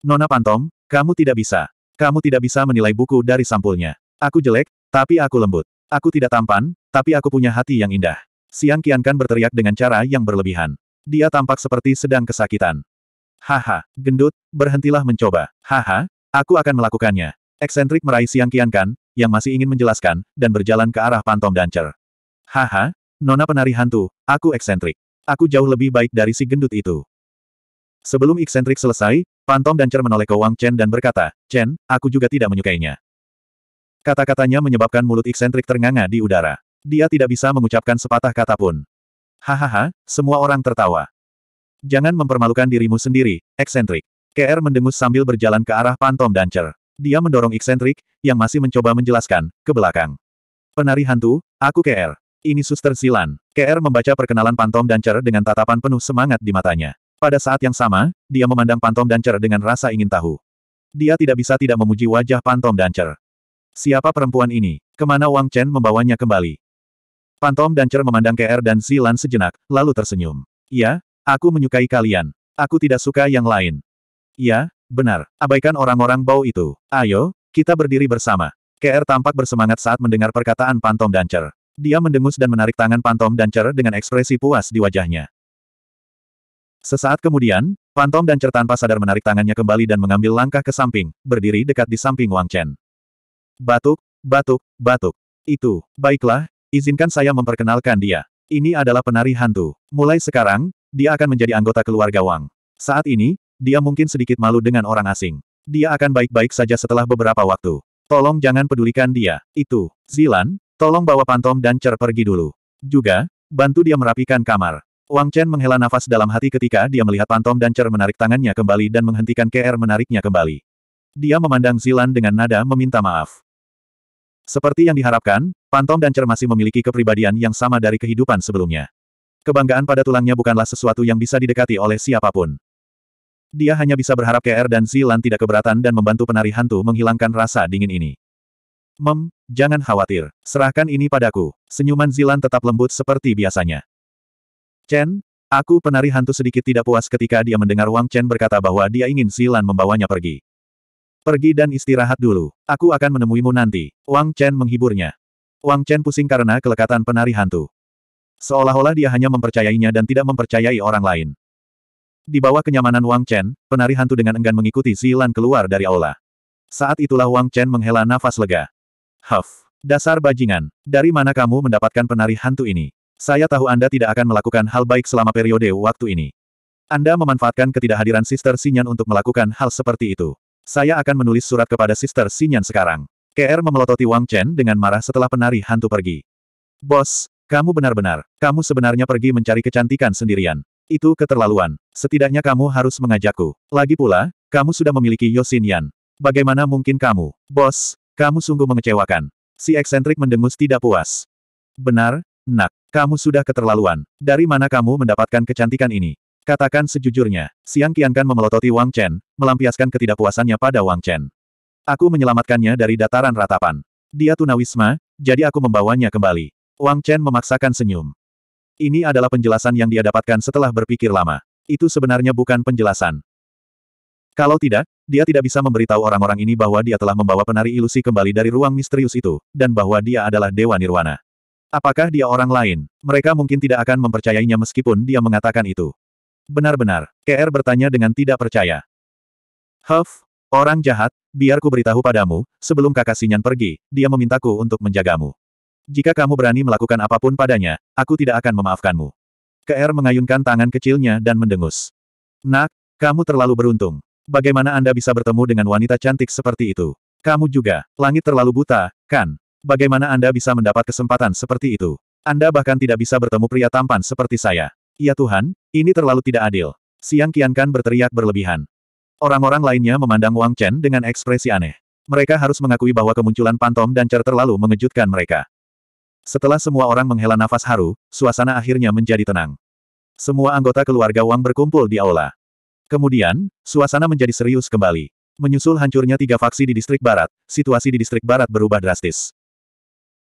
Nona Pantom, kamu tidak bisa. Kamu tidak bisa menilai buku dari sampulnya. Aku jelek, tapi aku lembut. Aku tidak tampan, tapi aku punya hati yang indah. Siang Kian kan berteriak dengan cara yang berlebihan. Dia tampak seperti sedang kesakitan. Haha, gendut, berhentilah mencoba. Haha, aku akan melakukannya. Eksentrik meraih Siang Kian kan, yang masih ingin menjelaskan, dan berjalan ke arah Pantom Dancer. Haha, nona penari hantu, aku eksentrik. Aku jauh lebih baik dari si gendut itu. Sebelum eksentrik selesai, Pantom dan Cer menoleh ke Wang Chen dan berkata, Chen, aku juga tidak menyukainya. Kata-katanya menyebabkan mulut eksentrik ternganga di udara. Dia tidak bisa mengucapkan sepatah kata pun. Hahaha, semua orang tertawa. Jangan mempermalukan dirimu sendiri, eksentrik. KR mendengus sambil berjalan ke arah Pantom dan Cer. Dia mendorong eksentrik, yang masih mencoba menjelaskan, ke belakang. Penari hantu, aku KR. Ini suster Silan. KR membaca perkenalan Pantom dan Cer dengan tatapan penuh semangat di matanya. Pada saat yang sama, dia memandang Pantom dan Cer dengan rasa ingin tahu. Dia tidak bisa tidak memuji wajah Pantom dan Cer. Siapa perempuan ini? Kemana Wang Chen membawanya kembali? Pantom dan Cer memandang KR dan Zilan sejenak, lalu tersenyum. Ya, aku menyukai kalian. Aku tidak suka yang lain. Ya, benar. Abaikan orang-orang bau itu. Ayo, kita berdiri bersama. KR tampak bersemangat saat mendengar perkataan Pantom dan Cer. Dia mendengus dan menarik tangan Pantom dan Cer dengan ekspresi puas di wajahnya. Sesaat kemudian, Pantom dan Cer tanpa sadar menarik tangannya kembali dan mengambil langkah ke samping, berdiri dekat di samping Wang Chen. Batuk, batuk, batuk. Itu, baiklah, izinkan saya memperkenalkan dia. Ini adalah penari hantu. Mulai sekarang, dia akan menjadi anggota keluarga Wang. Saat ini, dia mungkin sedikit malu dengan orang asing. Dia akan baik-baik saja setelah beberapa waktu. Tolong jangan pedulikan dia. Itu, Zilan, Tolong bawa Pantom dan Cer pergi dulu. Juga, bantu dia merapikan kamar. Wang Chen menghela nafas dalam hati ketika dia melihat Pantom dan Cer menarik tangannya kembali dan menghentikan KR menariknya kembali. Dia memandang Zilan dengan nada meminta maaf. Seperti yang diharapkan, Pantom dan Cer masih memiliki kepribadian yang sama dari kehidupan sebelumnya. Kebanggaan pada tulangnya bukanlah sesuatu yang bisa didekati oleh siapapun. Dia hanya bisa berharap KR dan Zilan tidak keberatan dan membantu penari hantu menghilangkan rasa dingin ini. Mem, jangan khawatir, serahkan ini padaku. Senyuman Zilan tetap lembut seperti biasanya. Chen, aku penari hantu sedikit tidak puas ketika dia mendengar Wang Chen berkata bahwa dia ingin Zilan membawanya pergi. Pergi dan istirahat dulu, aku akan menemuimu nanti. Wang Chen menghiburnya. Wang Chen pusing karena kelekatan penari hantu. Seolah-olah dia hanya mempercayainya dan tidak mempercayai orang lain. Di bawah kenyamanan Wang Chen, penari hantu dengan enggan mengikuti Zilan keluar dari aula. Saat itulah Wang Chen menghela nafas lega. Huff, dasar bajingan, dari mana kamu mendapatkan penari hantu ini? Saya tahu Anda tidak akan melakukan hal baik selama periode waktu ini. Anda memanfaatkan ketidakhadiran Sister Sinyan untuk melakukan hal seperti itu. Saya akan menulis surat kepada Sister Sinyan sekarang. KR memelototi Wang Chen dengan marah setelah penari hantu pergi. Bos, kamu benar-benar, kamu sebenarnya pergi mencari kecantikan sendirian. Itu keterlaluan. Setidaknya kamu harus mengajakku. Lagi pula, kamu sudah memiliki Yosin Yan. Bagaimana mungkin kamu, bos, kamu sungguh mengecewakan. Si eksentrik mendengus tidak puas. Benar, nak. Kamu sudah keterlaluan. Dari mana kamu mendapatkan kecantikan ini? Katakan sejujurnya. Siang Kiankan memelototi Wang Chen, melampiaskan ketidakpuasannya pada Wang Chen. Aku menyelamatkannya dari dataran ratapan. Dia tunawisma, jadi aku membawanya kembali. Wang Chen memaksakan senyum. Ini adalah penjelasan yang dia dapatkan setelah berpikir lama. Itu sebenarnya bukan penjelasan. Kalau tidak, dia tidak bisa memberitahu orang-orang ini bahwa dia telah membawa penari ilusi kembali dari ruang misterius itu, dan bahwa dia adalah Dewa Nirwana. Apakah dia orang lain? Mereka mungkin tidak akan mempercayainya meskipun dia mengatakan itu. Benar-benar, KR bertanya dengan tidak percaya. Huff, orang jahat, biar ku beritahu padamu, sebelum kakak Sinyan pergi, dia memintaku untuk menjagamu. Jika kamu berani melakukan apapun padanya, aku tidak akan memaafkanmu. KR mengayunkan tangan kecilnya dan mendengus. Nak, kamu terlalu beruntung. Bagaimana Anda bisa bertemu dengan wanita cantik seperti itu? Kamu juga, langit terlalu buta, kan? Bagaimana Anda bisa mendapat kesempatan seperti itu? Anda bahkan tidak bisa bertemu pria tampan seperti saya. Ya Tuhan, ini terlalu tidak adil. Siang Kian Kan berteriak berlebihan. Orang-orang lainnya memandang Wang Chen dengan ekspresi aneh. Mereka harus mengakui bahwa kemunculan Pantom dan Cer terlalu mengejutkan mereka. Setelah semua orang menghela nafas haru, suasana akhirnya menjadi tenang. Semua anggota keluarga Wang berkumpul di aula. Kemudian, suasana menjadi serius kembali. Menyusul hancurnya tiga faksi di distrik barat, situasi di distrik barat berubah drastis.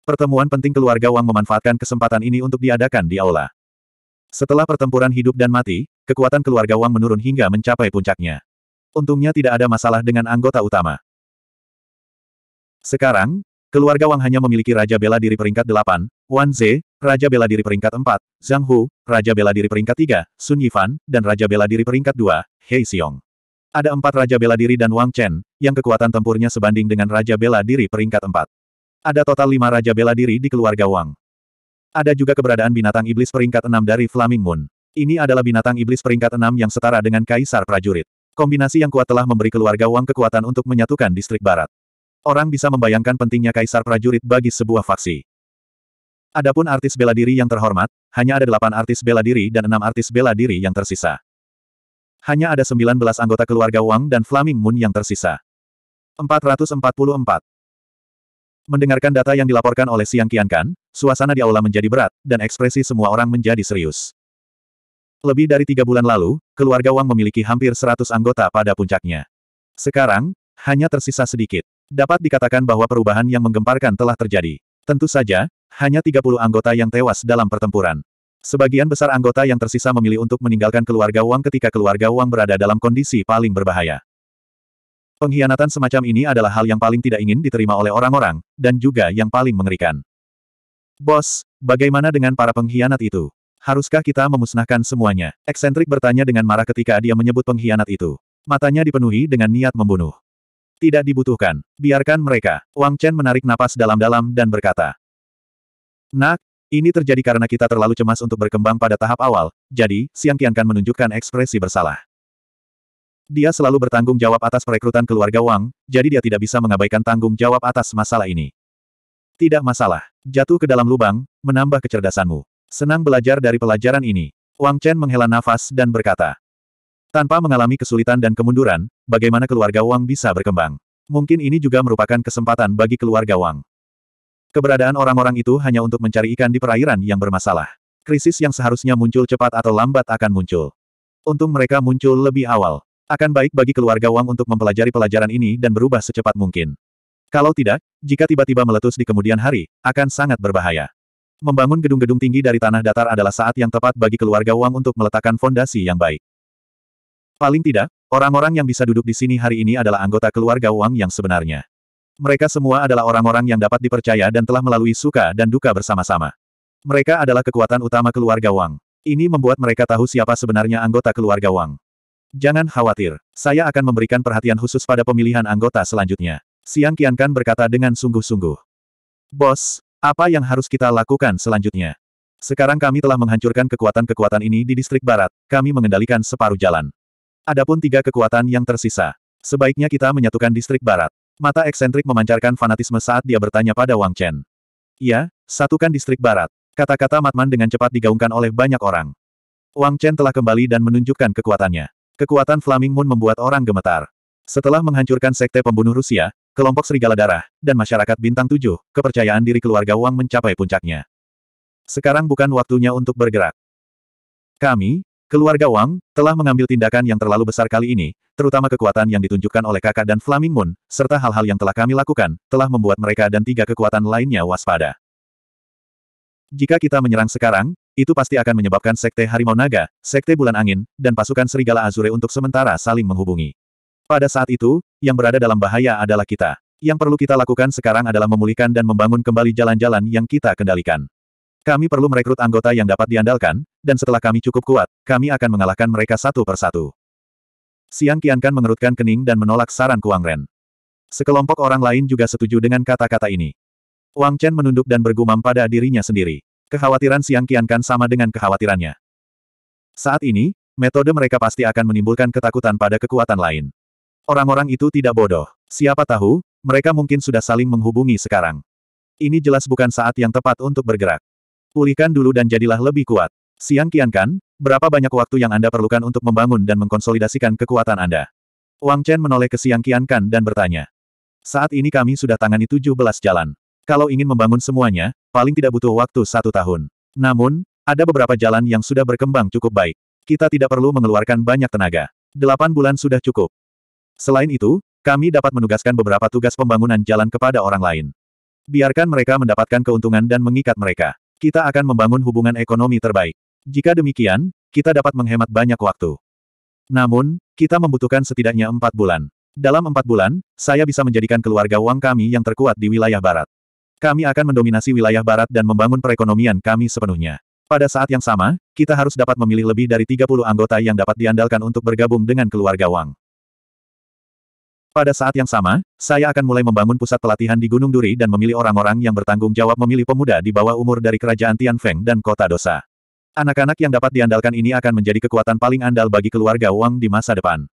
Pertemuan penting keluarga Wang memanfaatkan kesempatan ini untuk diadakan di aula. Setelah pertempuran hidup dan mati, kekuatan keluarga Wang menurun hingga mencapai puncaknya. Untungnya tidak ada masalah dengan anggota utama. Sekarang, keluarga Wang hanya memiliki Raja Bela Diri peringkat 8, Wan Ze, Raja Bela Diri peringkat 4, Zhang Hu, Raja Bela Diri peringkat 3, Sun Yifan, dan Raja Bela Diri peringkat 2, Hei Xiong. Ada empat Raja Bela Diri dan Wang Chen, yang kekuatan tempurnya sebanding dengan Raja Bela Diri peringkat 4. Ada total lima Raja Bela Diri di keluarga Wang. Ada juga keberadaan binatang iblis peringkat 6 dari Flaming Moon. Ini adalah binatang iblis peringkat 6 yang setara dengan Kaisar Prajurit. Kombinasi yang kuat telah memberi keluarga Wang kekuatan untuk menyatukan distrik barat. Orang bisa membayangkan pentingnya Kaisar Prajurit bagi sebuah faksi. Adapun artis bela diri yang terhormat, hanya ada delapan artis bela diri dan enam artis bela diri yang tersisa. Hanya ada sembilan belas anggota keluarga Wang dan Flaming Moon yang tersisa. 444. Mendengarkan data yang dilaporkan oleh Siang Qiankan, suasana di aula menjadi berat, dan ekspresi semua orang menjadi serius. Lebih dari tiga bulan lalu, keluarga Wang memiliki hampir seratus anggota pada puncaknya. Sekarang, hanya tersisa sedikit. Dapat dikatakan bahwa perubahan yang menggemparkan telah terjadi. Tentu saja, hanya 30 anggota yang tewas dalam pertempuran. Sebagian besar anggota yang tersisa memilih untuk meninggalkan keluarga Wang ketika keluarga Wang berada dalam kondisi paling berbahaya. Pengkhianatan semacam ini adalah hal yang paling tidak ingin diterima oleh orang-orang, dan juga yang paling mengerikan. Bos, bagaimana dengan para pengkhianat itu? Haruskah kita memusnahkan semuanya? Eksentrik bertanya dengan marah ketika dia menyebut pengkhianat itu. Matanya dipenuhi dengan niat membunuh. Tidak dibutuhkan. Biarkan mereka. Wang Chen menarik napas dalam-dalam dan berkata. Nak, ini terjadi karena kita terlalu cemas untuk berkembang pada tahap awal, jadi, Siang kan menunjukkan ekspresi bersalah. Dia selalu bertanggung jawab atas perekrutan keluarga Wang, jadi dia tidak bisa mengabaikan tanggung jawab atas masalah ini. Tidak masalah. Jatuh ke dalam lubang, menambah kecerdasanmu. Senang belajar dari pelajaran ini. Wang Chen menghela nafas dan berkata, tanpa mengalami kesulitan dan kemunduran, bagaimana keluarga Wang bisa berkembang? Mungkin ini juga merupakan kesempatan bagi keluarga Wang. Keberadaan orang-orang itu hanya untuk mencari ikan di perairan yang bermasalah. Krisis yang seharusnya muncul cepat atau lambat akan muncul. Untung mereka muncul lebih awal. Akan baik bagi keluarga Wang untuk mempelajari pelajaran ini dan berubah secepat mungkin. Kalau tidak, jika tiba-tiba meletus di kemudian hari, akan sangat berbahaya. Membangun gedung-gedung tinggi dari tanah datar adalah saat yang tepat bagi keluarga Wang untuk meletakkan fondasi yang baik. Paling tidak, orang-orang yang bisa duduk di sini hari ini adalah anggota keluarga Wang yang sebenarnya. Mereka semua adalah orang-orang yang dapat dipercaya dan telah melalui suka dan duka bersama-sama. Mereka adalah kekuatan utama keluarga Wang. Ini membuat mereka tahu siapa sebenarnya anggota keluarga Wang. Jangan khawatir, saya akan memberikan perhatian khusus pada pemilihan anggota selanjutnya. Siang Kian Kan berkata dengan sungguh-sungguh. Bos, apa yang harus kita lakukan selanjutnya? Sekarang kami telah menghancurkan kekuatan-kekuatan ini di distrik barat, kami mengendalikan separuh jalan. Adapun tiga kekuatan yang tersisa. Sebaiknya kita menyatukan distrik barat. Mata eksentrik memancarkan fanatisme saat dia bertanya pada Wang Chen. Iya, satukan distrik barat. Kata-kata Matman dengan cepat digaungkan oleh banyak orang. Wang Chen telah kembali dan menunjukkan kekuatannya. Kekuatan Flaming Moon membuat orang gemetar. Setelah menghancurkan sekte pembunuh Rusia, kelompok serigala darah, dan masyarakat bintang tujuh, kepercayaan diri keluarga Wang mencapai puncaknya. Sekarang bukan waktunya untuk bergerak. Kami, Keluarga Wang, telah mengambil tindakan yang terlalu besar kali ini, terutama kekuatan yang ditunjukkan oleh kakak dan Flaming Moon, serta hal-hal yang telah kami lakukan, telah membuat mereka dan tiga kekuatan lainnya waspada. Jika kita menyerang sekarang, itu pasti akan menyebabkan Sekte Harimau Naga, Sekte Bulan Angin, dan pasukan Serigala Azure untuk sementara saling menghubungi. Pada saat itu, yang berada dalam bahaya adalah kita. Yang perlu kita lakukan sekarang adalah memulihkan dan membangun kembali jalan-jalan yang kita kendalikan. Kami perlu merekrut anggota yang dapat diandalkan, dan setelah kami cukup kuat, kami akan mengalahkan mereka satu persatu. Siang Kiankan mengerutkan kening dan menolak saran Kuang Ren. Sekelompok orang lain juga setuju dengan kata-kata ini. Wang Chen menunduk dan bergumam pada dirinya sendiri. Kekhawatiran Siang Kiankan sama dengan kekhawatirannya. Saat ini, metode mereka pasti akan menimbulkan ketakutan pada kekuatan lain. Orang-orang itu tidak bodoh. Siapa tahu, mereka mungkin sudah saling menghubungi sekarang. Ini jelas bukan saat yang tepat untuk bergerak. Pulihkan dulu dan jadilah lebih kuat. Siang Kan, berapa banyak waktu yang Anda perlukan untuk membangun dan mengkonsolidasikan kekuatan Anda? Wang Chen menoleh ke Siang Kan dan bertanya. Saat ini kami sudah tangani 17 jalan. Kalau ingin membangun semuanya, paling tidak butuh waktu satu tahun. Namun, ada beberapa jalan yang sudah berkembang cukup baik. Kita tidak perlu mengeluarkan banyak tenaga. Delapan bulan sudah cukup. Selain itu, kami dapat menugaskan beberapa tugas pembangunan jalan kepada orang lain. Biarkan mereka mendapatkan keuntungan dan mengikat mereka. Kita akan membangun hubungan ekonomi terbaik. Jika demikian, kita dapat menghemat banyak waktu. Namun, kita membutuhkan setidaknya empat bulan. Dalam empat bulan, saya bisa menjadikan keluarga Wang kami yang terkuat di wilayah barat. Kami akan mendominasi wilayah barat dan membangun perekonomian kami sepenuhnya. Pada saat yang sama, kita harus dapat memilih lebih dari 30 anggota yang dapat diandalkan untuk bergabung dengan keluarga Wang. Pada saat yang sama, saya akan mulai membangun pusat pelatihan di Gunung Duri dan memilih orang-orang yang bertanggung jawab memilih pemuda di bawah umur dari kerajaan Tianfeng dan kota dosa. Anak-anak yang dapat diandalkan ini akan menjadi kekuatan paling andal bagi keluarga Wang di masa depan.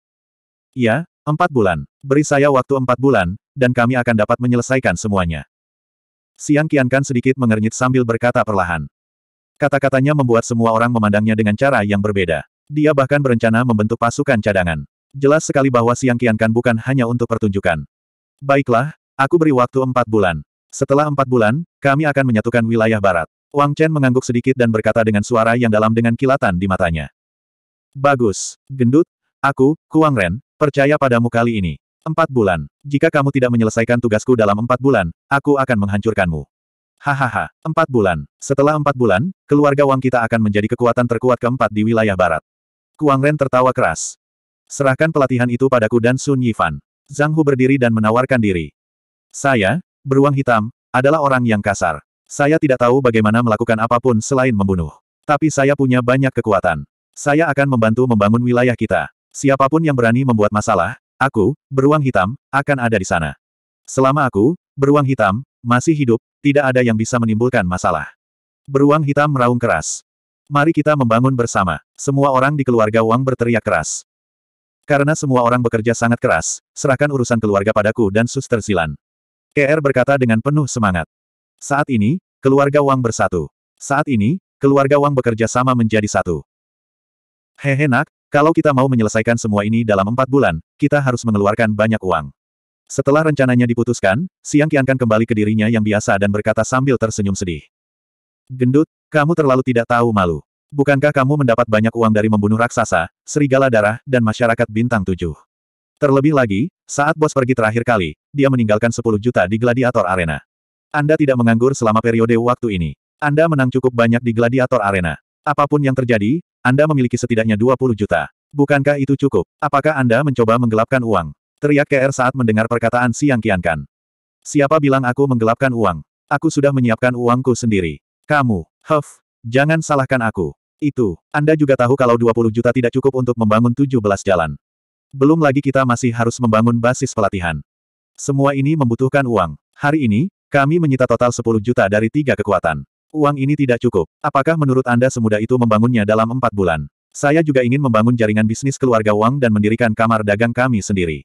Ya, empat bulan. Beri saya waktu empat bulan, dan kami akan dapat menyelesaikan semuanya. Siang Kian Kan sedikit mengernyit sambil berkata perlahan. Kata-katanya membuat semua orang memandangnya dengan cara yang berbeda. Dia bahkan berencana membentuk pasukan cadangan. Jelas sekali bahwa Siang Kiankan bukan hanya untuk pertunjukan. Baiklah, aku beri waktu empat bulan. Setelah empat bulan, kami akan menyatukan wilayah barat. Wang Chen mengangguk sedikit dan berkata dengan suara yang dalam dengan kilatan di matanya. Bagus, gendut, aku, Kuang Ren, percaya padamu kali ini. Empat bulan. Jika kamu tidak menyelesaikan tugasku dalam empat bulan, aku akan menghancurkanmu. Hahaha, empat bulan. Setelah empat bulan, keluarga Wang kita akan menjadi kekuatan terkuat keempat di wilayah barat. Kuang Ren tertawa keras. Serahkan pelatihan itu padaku dan Sun Yifan. Zhang Hu berdiri dan menawarkan diri. Saya, beruang hitam, adalah orang yang kasar. Saya tidak tahu bagaimana melakukan apapun selain membunuh. Tapi saya punya banyak kekuatan. Saya akan membantu membangun wilayah kita. Siapapun yang berani membuat masalah, aku, beruang hitam, akan ada di sana. Selama aku, beruang hitam, masih hidup, tidak ada yang bisa menimbulkan masalah. Beruang hitam meraung keras. Mari kita membangun bersama. Semua orang di keluarga Wang berteriak keras. Karena semua orang bekerja sangat keras, serahkan urusan keluarga padaku dan suster Zilan. KR berkata dengan penuh semangat. Saat ini, keluarga Wang bersatu. Saat ini, keluarga Wang bekerja sama menjadi satu. Hehe nak, kalau kita mau menyelesaikan semua ini dalam empat bulan, kita harus mengeluarkan banyak uang. Setelah rencananya diputuskan, Siang Kiankan kembali ke dirinya yang biasa dan berkata sambil tersenyum sedih. Gendut, kamu terlalu tidak tahu malu. Bukankah kamu mendapat banyak uang dari membunuh raksasa, serigala darah, dan masyarakat bintang tujuh? Terlebih lagi, saat bos pergi terakhir kali, dia meninggalkan 10 juta di Gladiator Arena. Anda tidak menganggur selama periode waktu ini. Anda menang cukup banyak di Gladiator Arena. Apapun yang terjadi, Anda memiliki setidaknya 20 juta. Bukankah itu cukup? Apakah Anda mencoba menggelapkan uang? Teriak KR saat mendengar perkataan Siang Kiankan. Siapa bilang aku menggelapkan uang? Aku sudah menyiapkan uangku sendiri. Kamu, Huff, jangan salahkan aku itu, Anda juga tahu kalau 20 juta tidak cukup untuk membangun 17 jalan. Belum lagi kita masih harus membangun basis pelatihan. Semua ini membutuhkan uang. Hari ini, kami menyita total 10 juta dari tiga kekuatan. Uang ini tidak cukup. Apakah menurut Anda semudah itu membangunnya dalam empat bulan? Saya juga ingin membangun jaringan bisnis keluarga uang dan mendirikan kamar dagang kami sendiri.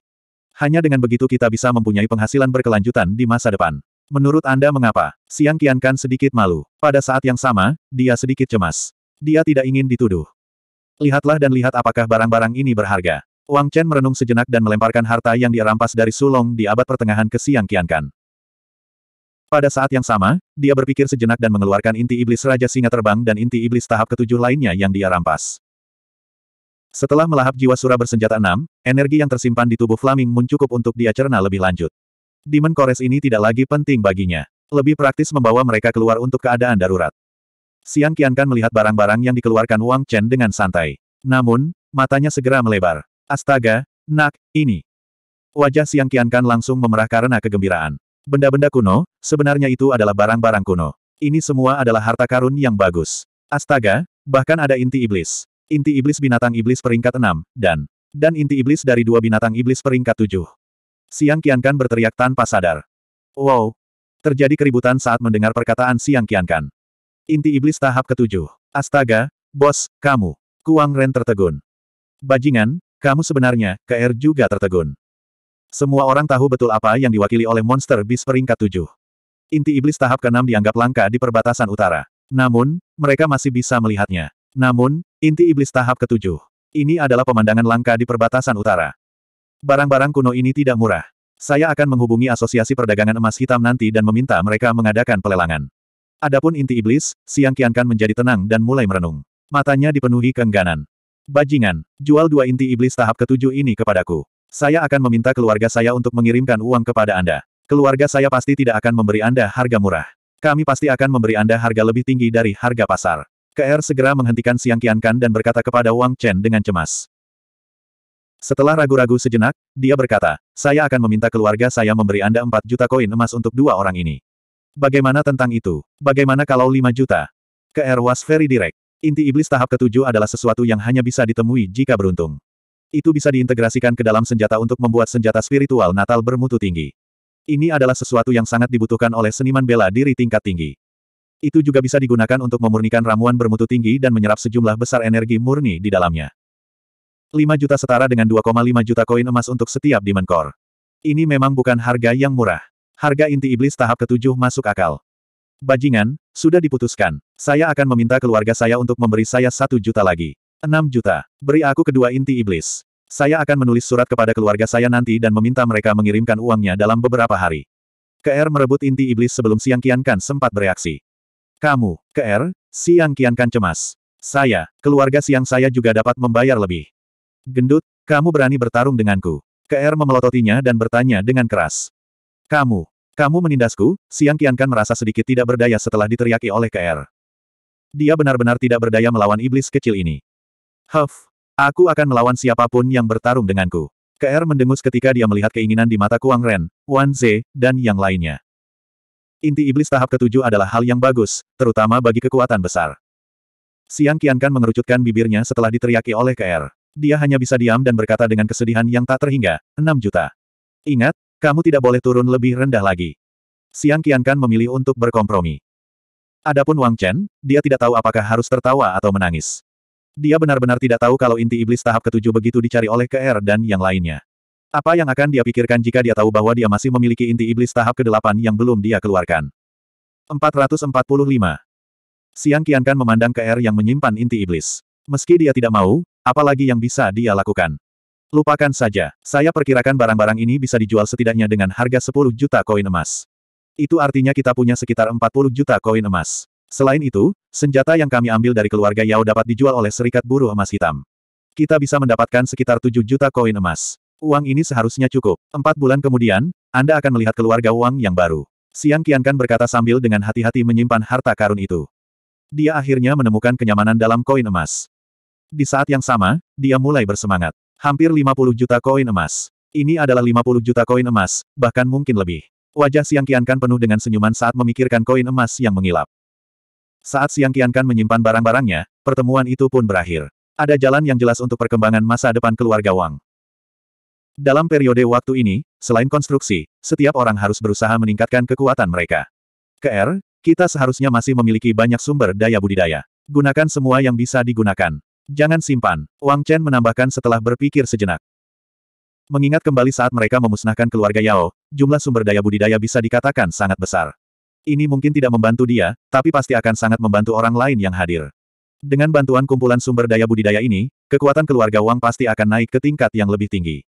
Hanya dengan begitu kita bisa mempunyai penghasilan berkelanjutan di masa depan. Menurut Anda mengapa? Siang kian kan sedikit malu. Pada saat yang sama, dia sedikit cemas. Dia tidak ingin dituduh. Lihatlah dan lihat apakah barang-barang ini berharga. Wang Chen merenung sejenak dan melemparkan harta yang dirampas dari Sulong di abad pertengahan ke Siang Qiankan. Pada saat yang sama, dia berpikir sejenak dan mengeluarkan inti iblis Raja Singa Terbang dan inti iblis tahap ketujuh lainnya yang dia rampas. Setelah melahap jiwa sura bersenjata enam, energi yang tersimpan di tubuh Flaming Moon untuk dia cerna lebih lanjut. Demon Kores ini tidak lagi penting baginya. Lebih praktis membawa mereka keluar untuk keadaan darurat. Siang Kian Kan melihat barang-barang yang dikeluarkan Wang Chen dengan santai. Namun, matanya segera melebar. Astaga, nak, ini. Wajah Siang Kian Kan langsung memerah karena kegembiraan. Benda-benda kuno, sebenarnya itu adalah barang-barang kuno. Ini semua adalah harta karun yang bagus. Astaga, bahkan ada inti iblis. Inti iblis binatang iblis peringkat 6, dan dan inti iblis dari dua binatang iblis peringkat 7. Kian Kan berteriak tanpa sadar. Wow! Terjadi keributan saat mendengar perkataan Siang Kian Kan. Inti Iblis tahap ketujuh. Astaga, bos, kamu. Kuang Ren tertegun. Bajingan, kamu sebenarnya, KR juga tertegun. Semua orang tahu betul apa yang diwakili oleh monster bis peringkat tujuh. Inti Iblis tahap keenam dianggap langka di perbatasan utara. Namun, mereka masih bisa melihatnya. Namun, inti Iblis tahap ketujuh. Ini adalah pemandangan langka di perbatasan utara. Barang-barang kuno ini tidak murah. Saya akan menghubungi Asosiasi Perdagangan Emas Hitam nanti dan meminta mereka mengadakan pelelangan. Adapun inti iblis, Siang Kiankan menjadi tenang dan mulai merenung. Matanya dipenuhi keengganan. Bajingan, jual dua inti iblis tahap ketujuh ini kepadaku. Saya akan meminta keluarga saya untuk mengirimkan uang kepada Anda. Keluarga saya pasti tidak akan memberi Anda harga murah. Kami pasti akan memberi Anda harga lebih tinggi dari harga pasar. KR er segera menghentikan Siang Kiankan dan berkata kepada Wang Chen dengan cemas. Setelah ragu-ragu sejenak, dia berkata, saya akan meminta keluarga saya memberi Anda 4 juta koin emas untuk dua orang ini. Bagaimana tentang itu? Bagaimana kalau 5 juta? Ke Airwas Ferry Direct. Inti iblis tahap ketujuh adalah sesuatu yang hanya bisa ditemui jika beruntung. Itu bisa diintegrasikan ke dalam senjata untuk membuat senjata spiritual natal bermutu tinggi. Ini adalah sesuatu yang sangat dibutuhkan oleh seniman bela diri tingkat tinggi. Itu juga bisa digunakan untuk memurnikan ramuan bermutu tinggi dan menyerap sejumlah besar energi murni di dalamnya. 5 juta setara dengan 2,5 juta koin emas untuk setiap Demon Core. Ini memang bukan harga yang murah. Harga inti iblis tahap ketujuh masuk akal. Bajingan, sudah diputuskan. Saya akan meminta keluarga saya untuk memberi saya satu juta lagi. Enam juta. Beri aku kedua inti iblis. Saya akan menulis surat kepada keluarga saya nanti dan meminta mereka mengirimkan uangnya dalam beberapa hari. KR merebut inti iblis sebelum Siang Kiankan sempat bereaksi. Kamu, KR, Siang Kiankan cemas. Saya, keluarga siang saya juga dapat membayar lebih. Gendut, kamu berani bertarung denganku. KR memelototinya dan bertanya dengan keras. Kamu, kamu menindasku, Siang Kiankan merasa sedikit tidak berdaya setelah diteriaki oleh KR. Dia benar-benar tidak berdaya melawan iblis kecil ini. Huff, aku akan melawan siapapun yang bertarung denganku. KR mendengus ketika dia melihat keinginan di mata Kuang Ren, Wan Ze, dan yang lainnya. Inti iblis tahap ketujuh adalah hal yang bagus, terutama bagi kekuatan besar. Siang Kiankan mengerucutkan bibirnya setelah diteriaki oleh KR. Dia hanya bisa diam dan berkata dengan kesedihan yang tak terhingga, 6 juta. Ingat, kamu tidak boleh turun lebih rendah lagi. Siang Kian Kan memilih untuk berkompromi. Adapun Wang Chen, dia tidak tahu apakah harus tertawa atau menangis. Dia benar-benar tidak tahu kalau inti iblis tahap ketujuh begitu dicari oleh KR er dan yang lainnya. Apa yang akan dia pikirkan jika dia tahu bahwa dia masih memiliki inti iblis tahap ke-8 yang belum dia keluarkan. 445. Siang Kan memandang KR er yang menyimpan inti iblis. Meski dia tidak mau, apalagi yang bisa dia lakukan. Lupakan saja, saya perkirakan barang-barang ini bisa dijual setidaknya dengan harga 10 juta koin emas. Itu artinya kita punya sekitar 40 juta koin emas. Selain itu, senjata yang kami ambil dari keluarga Yao dapat dijual oleh serikat buruh emas hitam. Kita bisa mendapatkan sekitar 7 juta koin emas. Uang ini seharusnya cukup. Empat bulan kemudian, Anda akan melihat keluarga uang yang baru. Siang Kian kan berkata sambil dengan hati-hati menyimpan harta karun itu. Dia akhirnya menemukan kenyamanan dalam koin emas. Di saat yang sama, dia mulai bersemangat. Hampir 50 juta koin emas. Ini adalah 50 juta koin emas, bahkan mungkin lebih. Wajah Siang Kiankan penuh dengan senyuman saat memikirkan koin emas yang mengilap. Saat Siang Kiankan menyimpan barang-barangnya, pertemuan itu pun berakhir. Ada jalan yang jelas untuk perkembangan masa depan keluarga Wang. Dalam periode waktu ini, selain konstruksi, setiap orang harus berusaha meningkatkan kekuatan mereka. KR, kita seharusnya masih memiliki banyak sumber daya budidaya. Gunakan semua yang bisa digunakan. Jangan simpan, Wang Chen menambahkan setelah berpikir sejenak. Mengingat kembali saat mereka memusnahkan keluarga Yao, jumlah sumber daya budidaya bisa dikatakan sangat besar. Ini mungkin tidak membantu dia, tapi pasti akan sangat membantu orang lain yang hadir. Dengan bantuan kumpulan sumber daya budidaya ini, kekuatan keluarga Wang pasti akan naik ke tingkat yang lebih tinggi.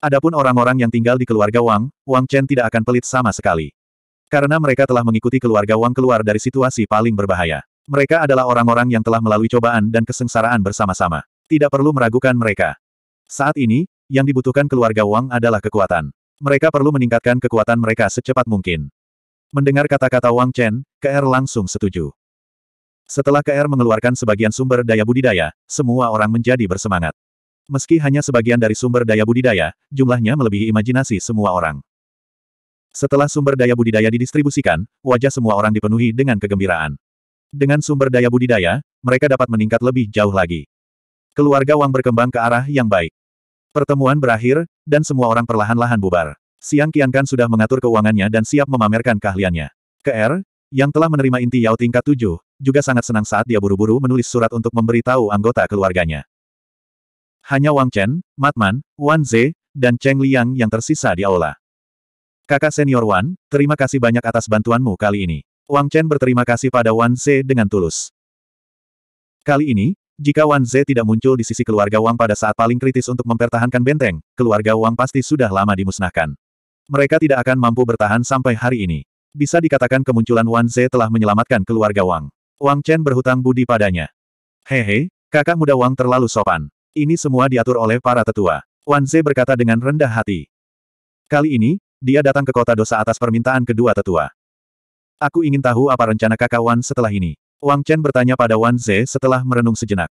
Adapun orang-orang yang tinggal di keluarga Wang, Wang Chen tidak akan pelit sama sekali. Karena mereka telah mengikuti keluarga Wang keluar dari situasi paling berbahaya. Mereka adalah orang-orang yang telah melalui cobaan dan kesengsaraan bersama-sama. Tidak perlu meragukan mereka. Saat ini, yang dibutuhkan keluarga Wang adalah kekuatan. Mereka perlu meningkatkan kekuatan mereka secepat mungkin. Mendengar kata-kata Wang Chen, KR langsung setuju. Setelah KR mengeluarkan sebagian sumber daya budidaya, semua orang menjadi bersemangat. Meski hanya sebagian dari sumber daya budidaya, jumlahnya melebihi imajinasi semua orang. Setelah sumber daya budidaya didistribusikan, wajah semua orang dipenuhi dengan kegembiraan. Dengan sumber daya budidaya, mereka dapat meningkat lebih jauh lagi. Keluarga Wang berkembang ke arah yang baik. Pertemuan berakhir, dan semua orang perlahan-lahan bubar. Siang Qiankan sudah mengatur keuangannya dan siap memamerkan keahliannya. KR, er, yang telah menerima inti Yao tingkat 7, juga sangat senang saat dia buru-buru menulis surat untuk memberitahu anggota keluarganya. Hanya Wang Chen, Matman, Wan Ze, dan Cheng Liang yang tersisa di aula. Kakak senior Wan, terima kasih banyak atas bantuanmu kali ini. Wang Chen berterima kasih pada Wan Ze dengan tulus. Kali ini, jika Wan Ze tidak muncul di sisi keluarga Wang pada saat paling kritis untuk mempertahankan benteng, keluarga Wang pasti sudah lama dimusnahkan. Mereka tidak akan mampu bertahan sampai hari ini. Bisa dikatakan kemunculan Wan Ze telah menyelamatkan keluarga Wang. Wang Chen berhutang budi padanya. Hehe, kakak muda Wang terlalu sopan. Ini semua diatur oleh para tetua. Wan Ze berkata dengan rendah hati. Kali ini, dia datang ke kota dosa atas permintaan kedua tetua. Aku ingin tahu apa rencana kakak Wan setelah ini. Wang Chen bertanya pada Wan Ze setelah merenung sejenak.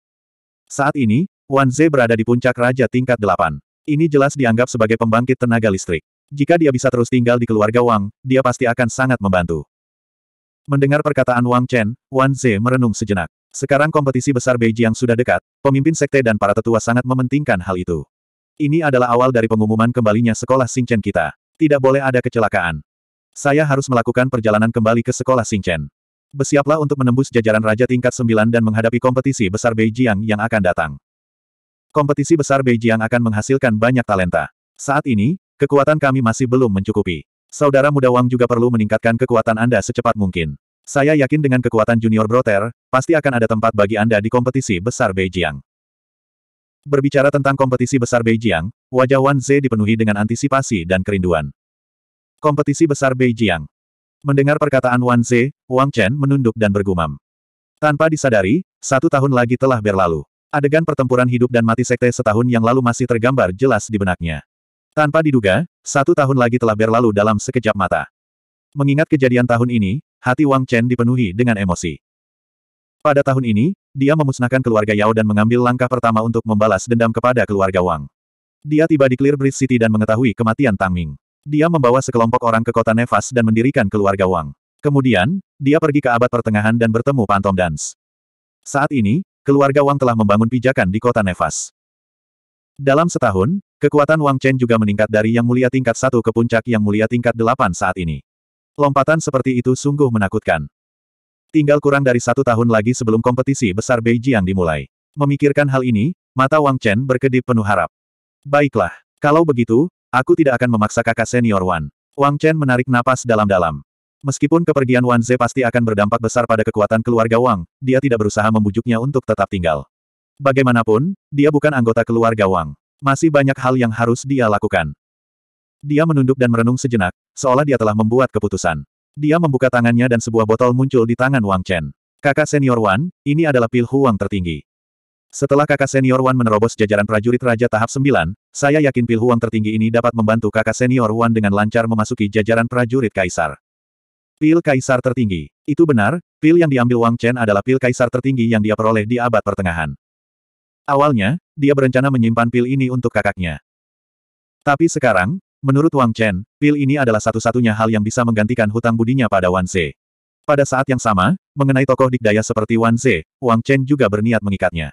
Saat ini, Wan Ze berada di puncak Raja tingkat 8. Ini jelas dianggap sebagai pembangkit tenaga listrik. Jika dia bisa terus tinggal di keluarga Wang, dia pasti akan sangat membantu. Mendengar perkataan Wang Chen, Wan Ze merenung sejenak. Sekarang kompetisi besar Beijing sudah dekat, pemimpin sekte dan para tetua sangat mementingkan hal itu. Ini adalah awal dari pengumuman kembalinya sekolah Xingchen kita. Tidak boleh ada kecelakaan. Saya harus melakukan perjalanan kembali ke sekolah Xingchen. Bersiaplah untuk menembus jajaran Raja tingkat 9 dan menghadapi kompetisi besar Beijiang yang akan datang. Kompetisi besar Beijiang akan menghasilkan banyak talenta. Saat ini, kekuatan kami masih belum mencukupi. Saudara muda Wang juga perlu meningkatkan kekuatan Anda secepat mungkin. Saya yakin dengan kekuatan junior broter, pasti akan ada tempat bagi Anda di kompetisi besar Beijiang. Berbicara tentang kompetisi besar Beijiang, wajah Wan Ze dipenuhi dengan antisipasi dan kerinduan. Kompetisi besar Beijing. Mendengar perkataan Wan Ze, Wang Chen menunduk dan bergumam. Tanpa disadari, satu tahun lagi telah berlalu. Adegan pertempuran hidup dan mati sekte setahun yang lalu masih tergambar jelas di benaknya. Tanpa diduga, satu tahun lagi telah berlalu dalam sekejap mata. Mengingat kejadian tahun ini, hati Wang Chen dipenuhi dengan emosi. Pada tahun ini, dia memusnahkan keluarga Yao dan mengambil langkah pertama untuk membalas dendam kepada keluarga Wang. Dia tiba di Clear Bridge City dan mengetahui kematian Tang Ming. Dia membawa sekelompok orang ke kota Nevas dan mendirikan keluarga Wang. Kemudian, dia pergi ke abad pertengahan dan bertemu Pantom Dance. Saat ini, keluarga Wang telah membangun pijakan di kota Nevas. Dalam setahun, kekuatan Wang Chen juga meningkat dari Yang Mulia tingkat 1 ke puncak Yang Mulia tingkat 8 saat ini. Lompatan seperti itu sungguh menakutkan. Tinggal kurang dari satu tahun lagi sebelum kompetisi besar Beijing dimulai. Memikirkan hal ini, mata Wang Chen berkedip penuh harap. Baiklah, kalau begitu, Aku tidak akan memaksa kakak senior Wan. Wang Chen menarik napas dalam-dalam. Meskipun kepergian Wan Ze pasti akan berdampak besar pada kekuatan keluarga Wang, dia tidak berusaha membujuknya untuk tetap tinggal. Bagaimanapun, dia bukan anggota keluarga Wang. Masih banyak hal yang harus dia lakukan. Dia menunduk dan merenung sejenak, seolah dia telah membuat keputusan. Dia membuka tangannya dan sebuah botol muncul di tangan Wang Chen. Kakak senior Wan, ini adalah pil Huang tertinggi. Setelah kakak senior Wan menerobos jajaran prajurit Raja tahap 9, saya yakin pil Huang tertinggi ini dapat membantu kakak senior Wan dengan lancar memasuki jajaran prajurit Kaisar. Pil Kaisar tertinggi. Itu benar, pil yang diambil Wang Chen adalah pil Kaisar tertinggi yang dia peroleh di abad pertengahan. Awalnya, dia berencana menyimpan pil ini untuk kakaknya. Tapi sekarang, menurut Wang Chen, pil ini adalah satu-satunya hal yang bisa menggantikan hutang budinya pada Wan Ze. Pada saat yang sama, mengenai tokoh dikdaya seperti Wan Ze, Wang Chen juga berniat mengikatnya.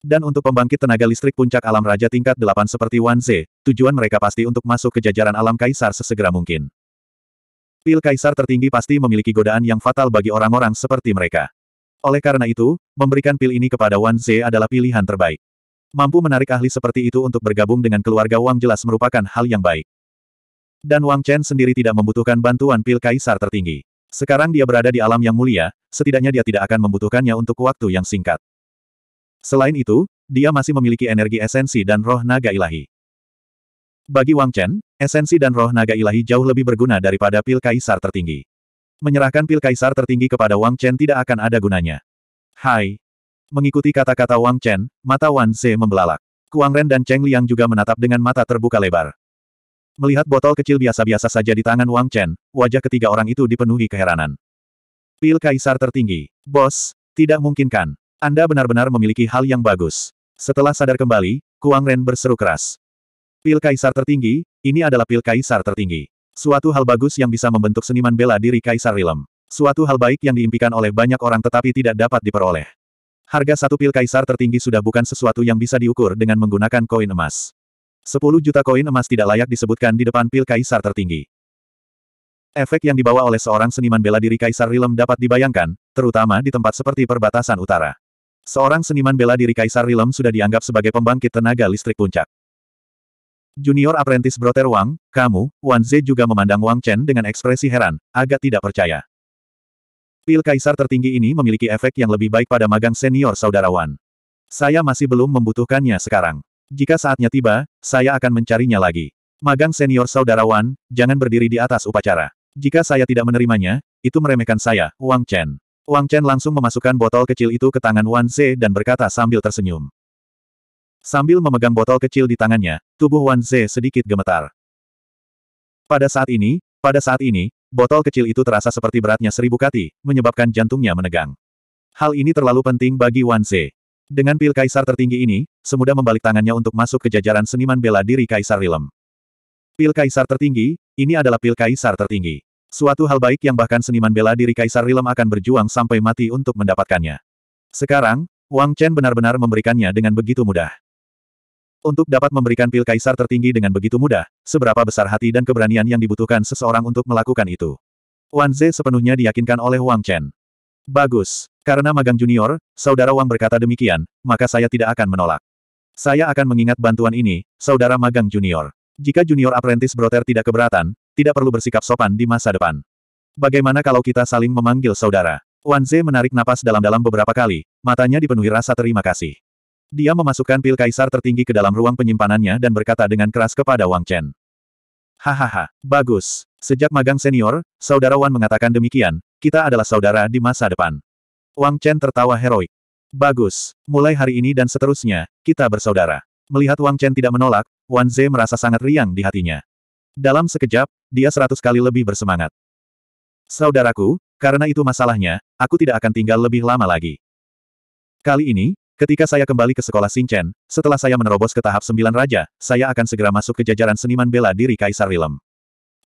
Dan untuk pembangkit tenaga listrik puncak alam raja tingkat 8 seperti Wanze, tujuan mereka pasti untuk masuk ke jajaran alam kaisar sesegera mungkin. Pil kaisar tertinggi pasti memiliki godaan yang fatal bagi orang-orang seperti mereka. Oleh karena itu, memberikan pil ini kepada Wanze adalah pilihan terbaik. Mampu menarik ahli seperti itu untuk bergabung dengan keluarga Wang jelas merupakan hal yang baik. Dan Wang Chen sendiri tidak membutuhkan bantuan pil kaisar tertinggi. Sekarang dia berada di alam yang mulia, setidaknya dia tidak akan membutuhkannya untuk waktu yang singkat. Selain itu, dia masih memiliki energi esensi dan roh naga ilahi. Bagi Wang Chen, esensi dan roh naga ilahi jauh lebih berguna daripada pil kaisar tertinggi. Menyerahkan pil kaisar tertinggi kepada Wang Chen tidak akan ada gunanya. Hai. Mengikuti kata-kata Wang Chen, mata Wan Ze membelalak. Kuang Ren dan Cheng Liang juga menatap dengan mata terbuka lebar. Melihat botol kecil biasa-biasa saja di tangan Wang Chen, wajah ketiga orang itu dipenuhi keheranan. Pil kaisar tertinggi. Bos, tidak mungkin kan? Anda benar-benar memiliki hal yang bagus. Setelah sadar kembali, Kuang Ren berseru keras. Pil Kaisar tertinggi, ini adalah pil Kaisar tertinggi. Suatu hal bagus yang bisa membentuk seniman bela diri Kaisar Rilem. Suatu hal baik yang diimpikan oleh banyak orang tetapi tidak dapat diperoleh. Harga satu pil Kaisar tertinggi sudah bukan sesuatu yang bisa diukur dengan menggunakan koin emas. 10 juta koin emas tidak layak disebutkan di depan pil Kaisar tertinggi. Efek yang dibawa oleh seorang seniman bela diri Kaisar Rilem dapat dibayangkan, terutama di tempat seperti perbatasan utara. Seorang seniman bela diri Kaisar Rilem sudah dianggap sebagai pembangkit tenaga listrik puncak. Junior apprentice Broter Wang, kamu, Wan Ze juga memandang Wang Chen dengan ekspresi heran, agak tidak percaya. Pil Kaisar tertinggi ini memiliki efek yang lebih baik pada magang senior saudara Wan. Saya masih belum membutuhkannya sekarang. Jika saatnya tiba, saya akan mencarinya lagi. Magang senior saudara Wan, jangan berdiri di atas upacara. Jika saya tidak menerimanya, itu meremehkan saya, Wang Chen. Wang Chen langsung memasukkan botol kecil itu ke tangan Wan Ze dan berkata sambil tersenyum. Sambil memegang botol kecil di tangannya, tubuh Wan Ze sedikit gemetar. Pada saat ini, pada saat ini, botol kecil itu terasa seperti beratnya seribu kati, menyebabkan jantungnya menegang. Hal ini terlalu penting bagi Wan Ze. Dengan pil kaisar tertinggi ini, semudah membalik tangannya untuk masuk ke jajaran seniman bela diri kaisar Rilem. Pil kaisar tertinggi, ini adalah pil kaisar tertinggi. Suatu hal baik yang bahkan seniman bela diri Kaisar Rilem akan berjuang sampai mati untuk mendapatkannya. Sekarang, Wang Chen benar-benar memberikannya dengan begitu mudah. Untuk dapat memberikan pil Kaisar tertinggi dengan begitu mudah, seberapa besar hati dan keberanian yang dibutuhkan seseorang untuk melakukan itu. Wan Ze sepenuhnya diyakinkan oleh Wang Chen. Bagus. Karena magang junior, saudara Wang berkata demikian, maka saya tidak akan menolak. Saya akan mengingat bantuan ini, saudara magang junior. Jika junior apprentice Broter tidak keberatan, tidak perlu bersikap sopan di masa depan. Bagaimana kalau kita saling memanggil saudara? Wan Wanze menarik napas dalam-dalam beberapa kali, matanya dipenuhi rasa terima kasih. Dia memasukkan pil kaisar tertinggi ke dalam ruang penyimpanannya dan berkata dengan keras kepada Wang Chen. Hahaha, bagus. Sejak magang senior, saudara Wan mengatakan demikian, kita adalah saudara di masa depan. Wang Chen tertawa heroik. Bagus, mulai hari ini dan seterusnya, kita bersaudara. Melihat Wang Chen tidak menolak, Wan Ze merasa sangat riang di hatinya. Dalam sekejap, dia seratus kali lebih bersemangat. Saudaraku, karena itu masalahnya, aku tidak akan tinggal lebih lama lagi. Kali ini, ketika saya kembali ke sekolah Sinchen, setelah saya menerobos ke tahap sembilan raja, saya akan segera masuk ke jajaran seniman bela diri Kaisar Rilem.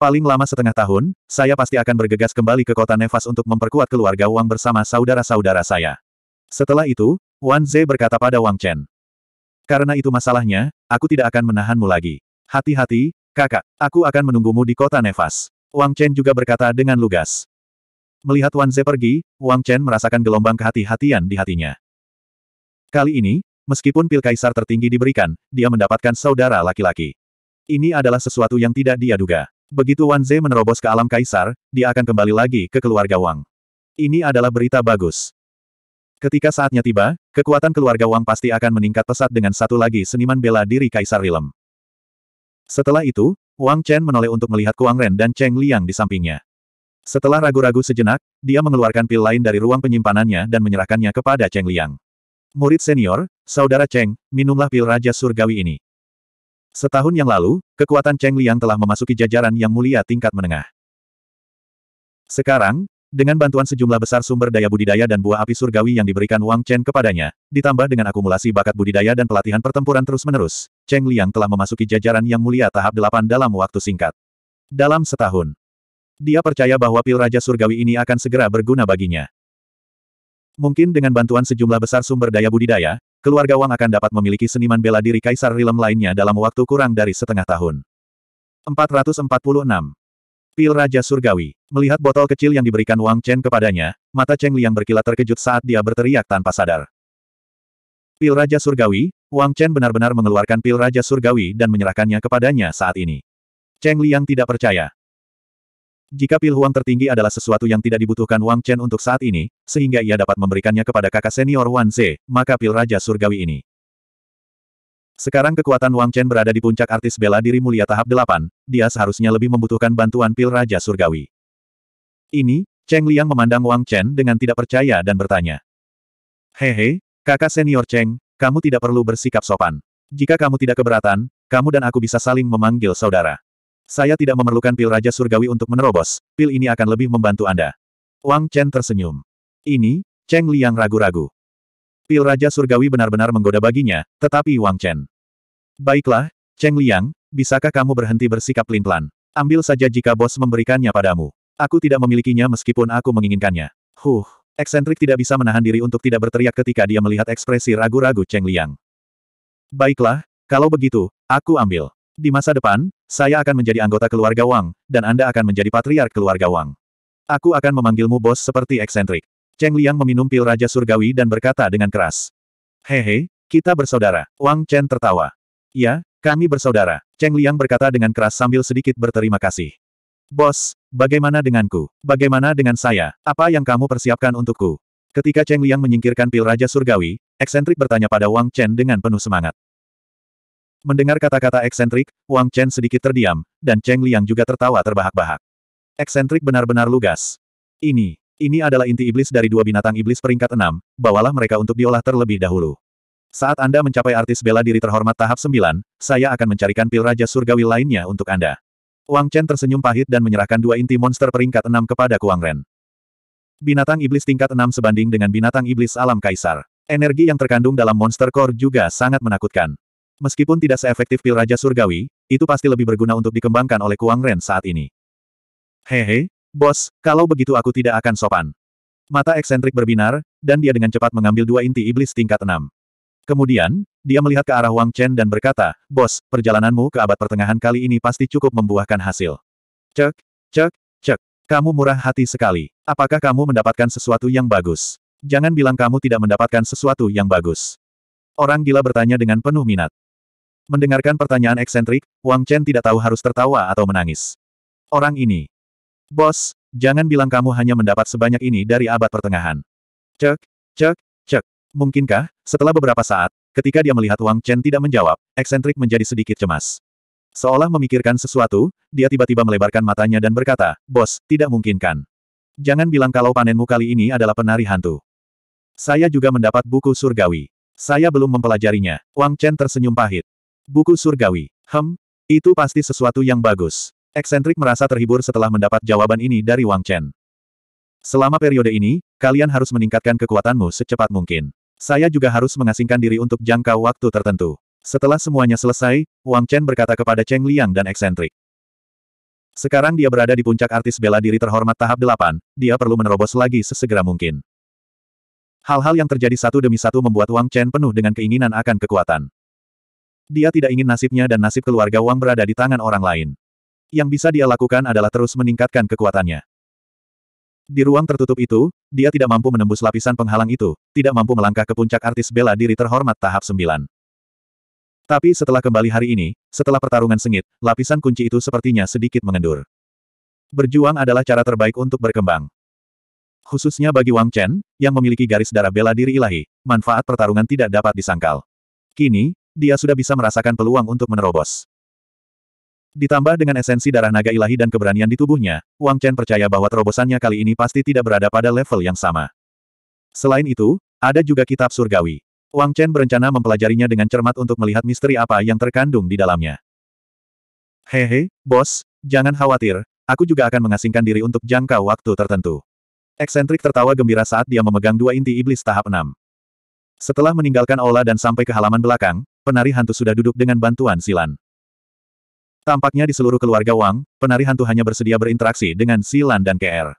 Paling lama setengah tahun, saya pasti akan bergegas kembali ke kota Nevas untuk memperkuat keluarga Wang bersama saudara-saudara saya. Setelah itu, Wan Ze berkata pada Wang Chen. Karena itu masalahnya, aku tidak akan menahanmu lagi. Hati-hati, kakak, aku akan menunggumu di kota nefas. Wang Chen juga berkata dengan lugas. Melihat Wan Ze pergi, Wang Chen merasakan gelombang kehati-hatian di hatinya. Kali ini, meskipun pil kaisar tertinggi diberikan, dia mendapatkan saudara laki-laki. Ini adalah sesuatu yang tidak dia duga. Begitu Wan Ze menerobos ke alam kaisar, dia akan kembali lagi ke keluarga Wang. Ini adalah berita bagus. Ketika saatnya tiba, kekuatan keluarga Wang pasti akan meningkat pesat dengan satu lagi seniman bela diri Kaisar Rilem. Setelah itu, Wang Chen menoleh untuk melihat Kuang Ren dan Cheng Liang di sampingnya. Setelah ragu-ragu sejenak, dia mengeluarkan pil lain dari ruang penyimpanannya dan menyerahkannya kepada Cheng Liang. Murid senior, saudara Cheng, minumlah pil Raja Surgawi ini. Setahun yang lalu, kekuatan Cheng Liang telah memasuki jajaran yang mulia tingkat menengah. Sekarang, dengan bantuan sejumlah besar sumber daya budidaya dan buah api surgawi yang diberikan Wang Chen kepadanya, ditambah dengan akumulasi bakat budidaya dan pelatihan pertempuran terus-menerus, Cheng Liang telah memasuki jajaran yang mulia tahap delapan dalam waktu singkat. Dalam setahun, dia percaya bahwa pil Raja Surgawi ini akan segera berguna baginya. Mungkin dengan bantuan sejumlah besar sumber daya budidaya, keluarga Wang akan dapat memiliki seniman bela diri Kaisar Rilem lainnya dalam waktu kurang dari setengah tahun. 446 Pil Raja Surgawi. Melihat botol kecil yang diberikan Wang Chen kepadanya, mata Cheng Liang berkilat terkejut saat dia berteriak tanpa sadar. Pil Raja Surgawi, Wang Chen benar-benar mengeluarkan pil Raja Surgawi dan menyerahkannya kepadanya saat ini. Cheng Liang tidak percaya. Jika pil Huang tertinggi adalah sesuatu yang tidak dibutuhkan Wang Chen untuk saat ini, sehingga ia dapat memberikannya kepada kakak senior Wan Ze, maka pil Raja Surgawi ini sekarang kekuatan Wang Chen berada di puncak artis bela diri mulia tahap 8, dia seharusnya lebih membutuhkan bantuan pil Raja Surgawi. Ini, Cheng Liang memandang Wang Chen dengan tidak percaya dan bertanya. Hehe, kakak senior Cheng, kamu tidak perlu bersikap sopan. Jika kamu tidak keberatan, kamu dan aku bisa saling memanggil saudara. Saya tidak memerlukan pil Raja Surgawi untuk menerobos, pil ini akan lebih membantu Anda. Wang Chen tersenyum. Ini, Cheng Liang ragu-ragu. Pil Raja Surgawi benar-benar menggoda baginya, tetapi Wang Chen. Baiklah, Cheng Liang, bisakah kamu berhenti bersikap pelin-pelan? Ambil saja jika bos memberikannya padamu. Aku tidak memilikinya meskipun aku menginginkannya. Huh, eksentrik tidak bisa menahan diri untuk tidak berteriak ketika dia melihat ekspresi ragu-ragu Cheng Liang. Baiklah, kalau begitu, aku ambil. Di masa depan, saya akan menjadi anggota keluarga Wang, dan Anda akan menjadi patriark keluarga Wang. Aku akan memanggilmu bos seperti eksentrik. Cheng Liang meminum pil Raja Surgawi dan berkata dengan keras. Hehe, kita bersaudara. Wang Chen tertawa. Ya, kami bersaudara. Cheng Liang berkata dengan keras sambil sedikit berterima kasih. Bos, bagaimana denganku? Bagaimana dengan saya? Apa yang kamu persiapkan untukku? Ketika Cheng Liang menyingkirkan pil Raja Surgawi, eksentrik bertanya pada Wang Chen dengan penuh semangat. Mendengar kata-kata eksentrik, Wang Chen sedikit terdiam, dan Cheng Liang juga tertawa terbahak-bahak. Eksentrik benar-benar lugas. Ini, ini adalah inti iblis dari dua binatang iblis peringkat enam. bawalah mereka untuk diolah terlebih dahulu. Saat Anda mencapai artis bela diri terhormat tahap sembilan, saya akan mencarikan pil Raja Surgawi lainnya untuk Anda. Wang Chen tersenyum pahit dan menyerahkan dua inti monster peringkat enam kepada Kuang Ren. Binatang iblis tingkat enam sebanding dengan binatang iblis alam kaisar. Energi yang terkandung dalam monster core juga sangat menakutkan. Meskipun tidak seefektif pil Raja Surgawi, itu pasti lebih berguna untuk dikembangkan oleh Kuang Ren saat ini. Hehe, Bos, kalau begitu aku tidak akan sopan. Mata eksentrik berbinar, dan dia dengan cepat mengambil dua inti iblis tingkat enam. Kemudian, dia melihat ke arah Wang Chen dan berkata, Bos, perjalananmu ke abad pertengahan kali ini pasti cukup membuahkan hasil. Cek, cek, cek. Kamu murah hati sekali. Apakah kamu mendapatkan sesuatu yang bagus? Jangan bilang kamu tidak mendapatkan sesuatu yang bagus. Orang gila bertanya dengan penuh minat. Mendengarkan pertanyaan eksentrik, Wang Chen tidak tahu harus tertawa atau menangis. Orang ini, Bos, jangan bilang kamu hanya mendapat sebanyak ini dari abad pertengahan. Cek, cek, cek. Mungkinkah, setelah beberapa saat, ketika dia melihat Wang Chen tidak menjawab, eksentrik menjadi sedikit cemas. Seolah memikirkan sesuatu, dia tiba-tiba melebarkan matanya dan berkata, Bos, tidak mungkinkan. Jangan bilang kalau panenmu kali ini adalah penari hantu. Saya juga mendapat buku surgawi. Saya belum mempelajarinya. Wang Chen tersenyum pahit. Buku surgawi. Hem, itu pasti sesuatu yang bagus. Eksentrik merasa terhibur setelah mendapat jawaban ini dari Wang Chen. Selama periode ini, kalian harus meningkatkan kekuatanmu secepat mungkin. Saya juga harus mengasingkan diri untuk jangka waktu tertentu. Setelah semuanya selesai, Wang Chen berkata kepada Cheng Liang dan eksentrik. Sekarang dia berada di puncak artis bela diri terhormat tahap 8, dia perlu menerobos lagi sesegera mungkin. Hal-hal yang terjadi satu demi satu membuat Wang Chen penuh dengan keinginan akan kekuatan. Dia tidak ingin nasibnya dan nasib keluarga Wang berada di tangan orang lain yang bisa dia lakukan adalah terus meningkatkan kekuatannya. Di ruang tertutup itu, dia tidak mampu menembus lapisan penghalang itu, tidak mampu melangkah ke puncak artis bela diri terhormat tahap 9. Tapi setelah kembali hari ini, setelah pertarungan sengit, lapisan kunci itu sepertinya sedikit mengendur. Berjuang adalah cara terbaik untuk berkembang. Khususnya bagi Wang Chen, yang memiliki garis darah bela diri ilahi, manfaat pertarungan tidak dapat disangkal. Kini, dia sudah bisa merasakan peluang untuk menerobos. Ditambah dengan esensi darah naga ilahi dan keberanian di tubuhnya, Wang Chen percaya bahwa terobosannya kali ini pasti tidak berada pada level yang sama. Selain itu, ada juga kitab surgawi. Wang Chen berencana mempelajarinya dengan cermat untuk melihat misteri apa yang terkandung di dalamnya. Hehe, bos, jangan khawatir, aku juga akan mengasingkan diri untuk jangka waktu tertentu. Eksentrik tertawa gembira saat dia memegang dua inti iblis tahap 6. Setelah meninggalkan aula dan sampai ke halaman belakang, penari hantu sudah duduk dengan bantuan Silan. Tampaknya di seluruh keluarga Wang, penari hantu hanya bersedia berinteraksi dengan Silan dan KR.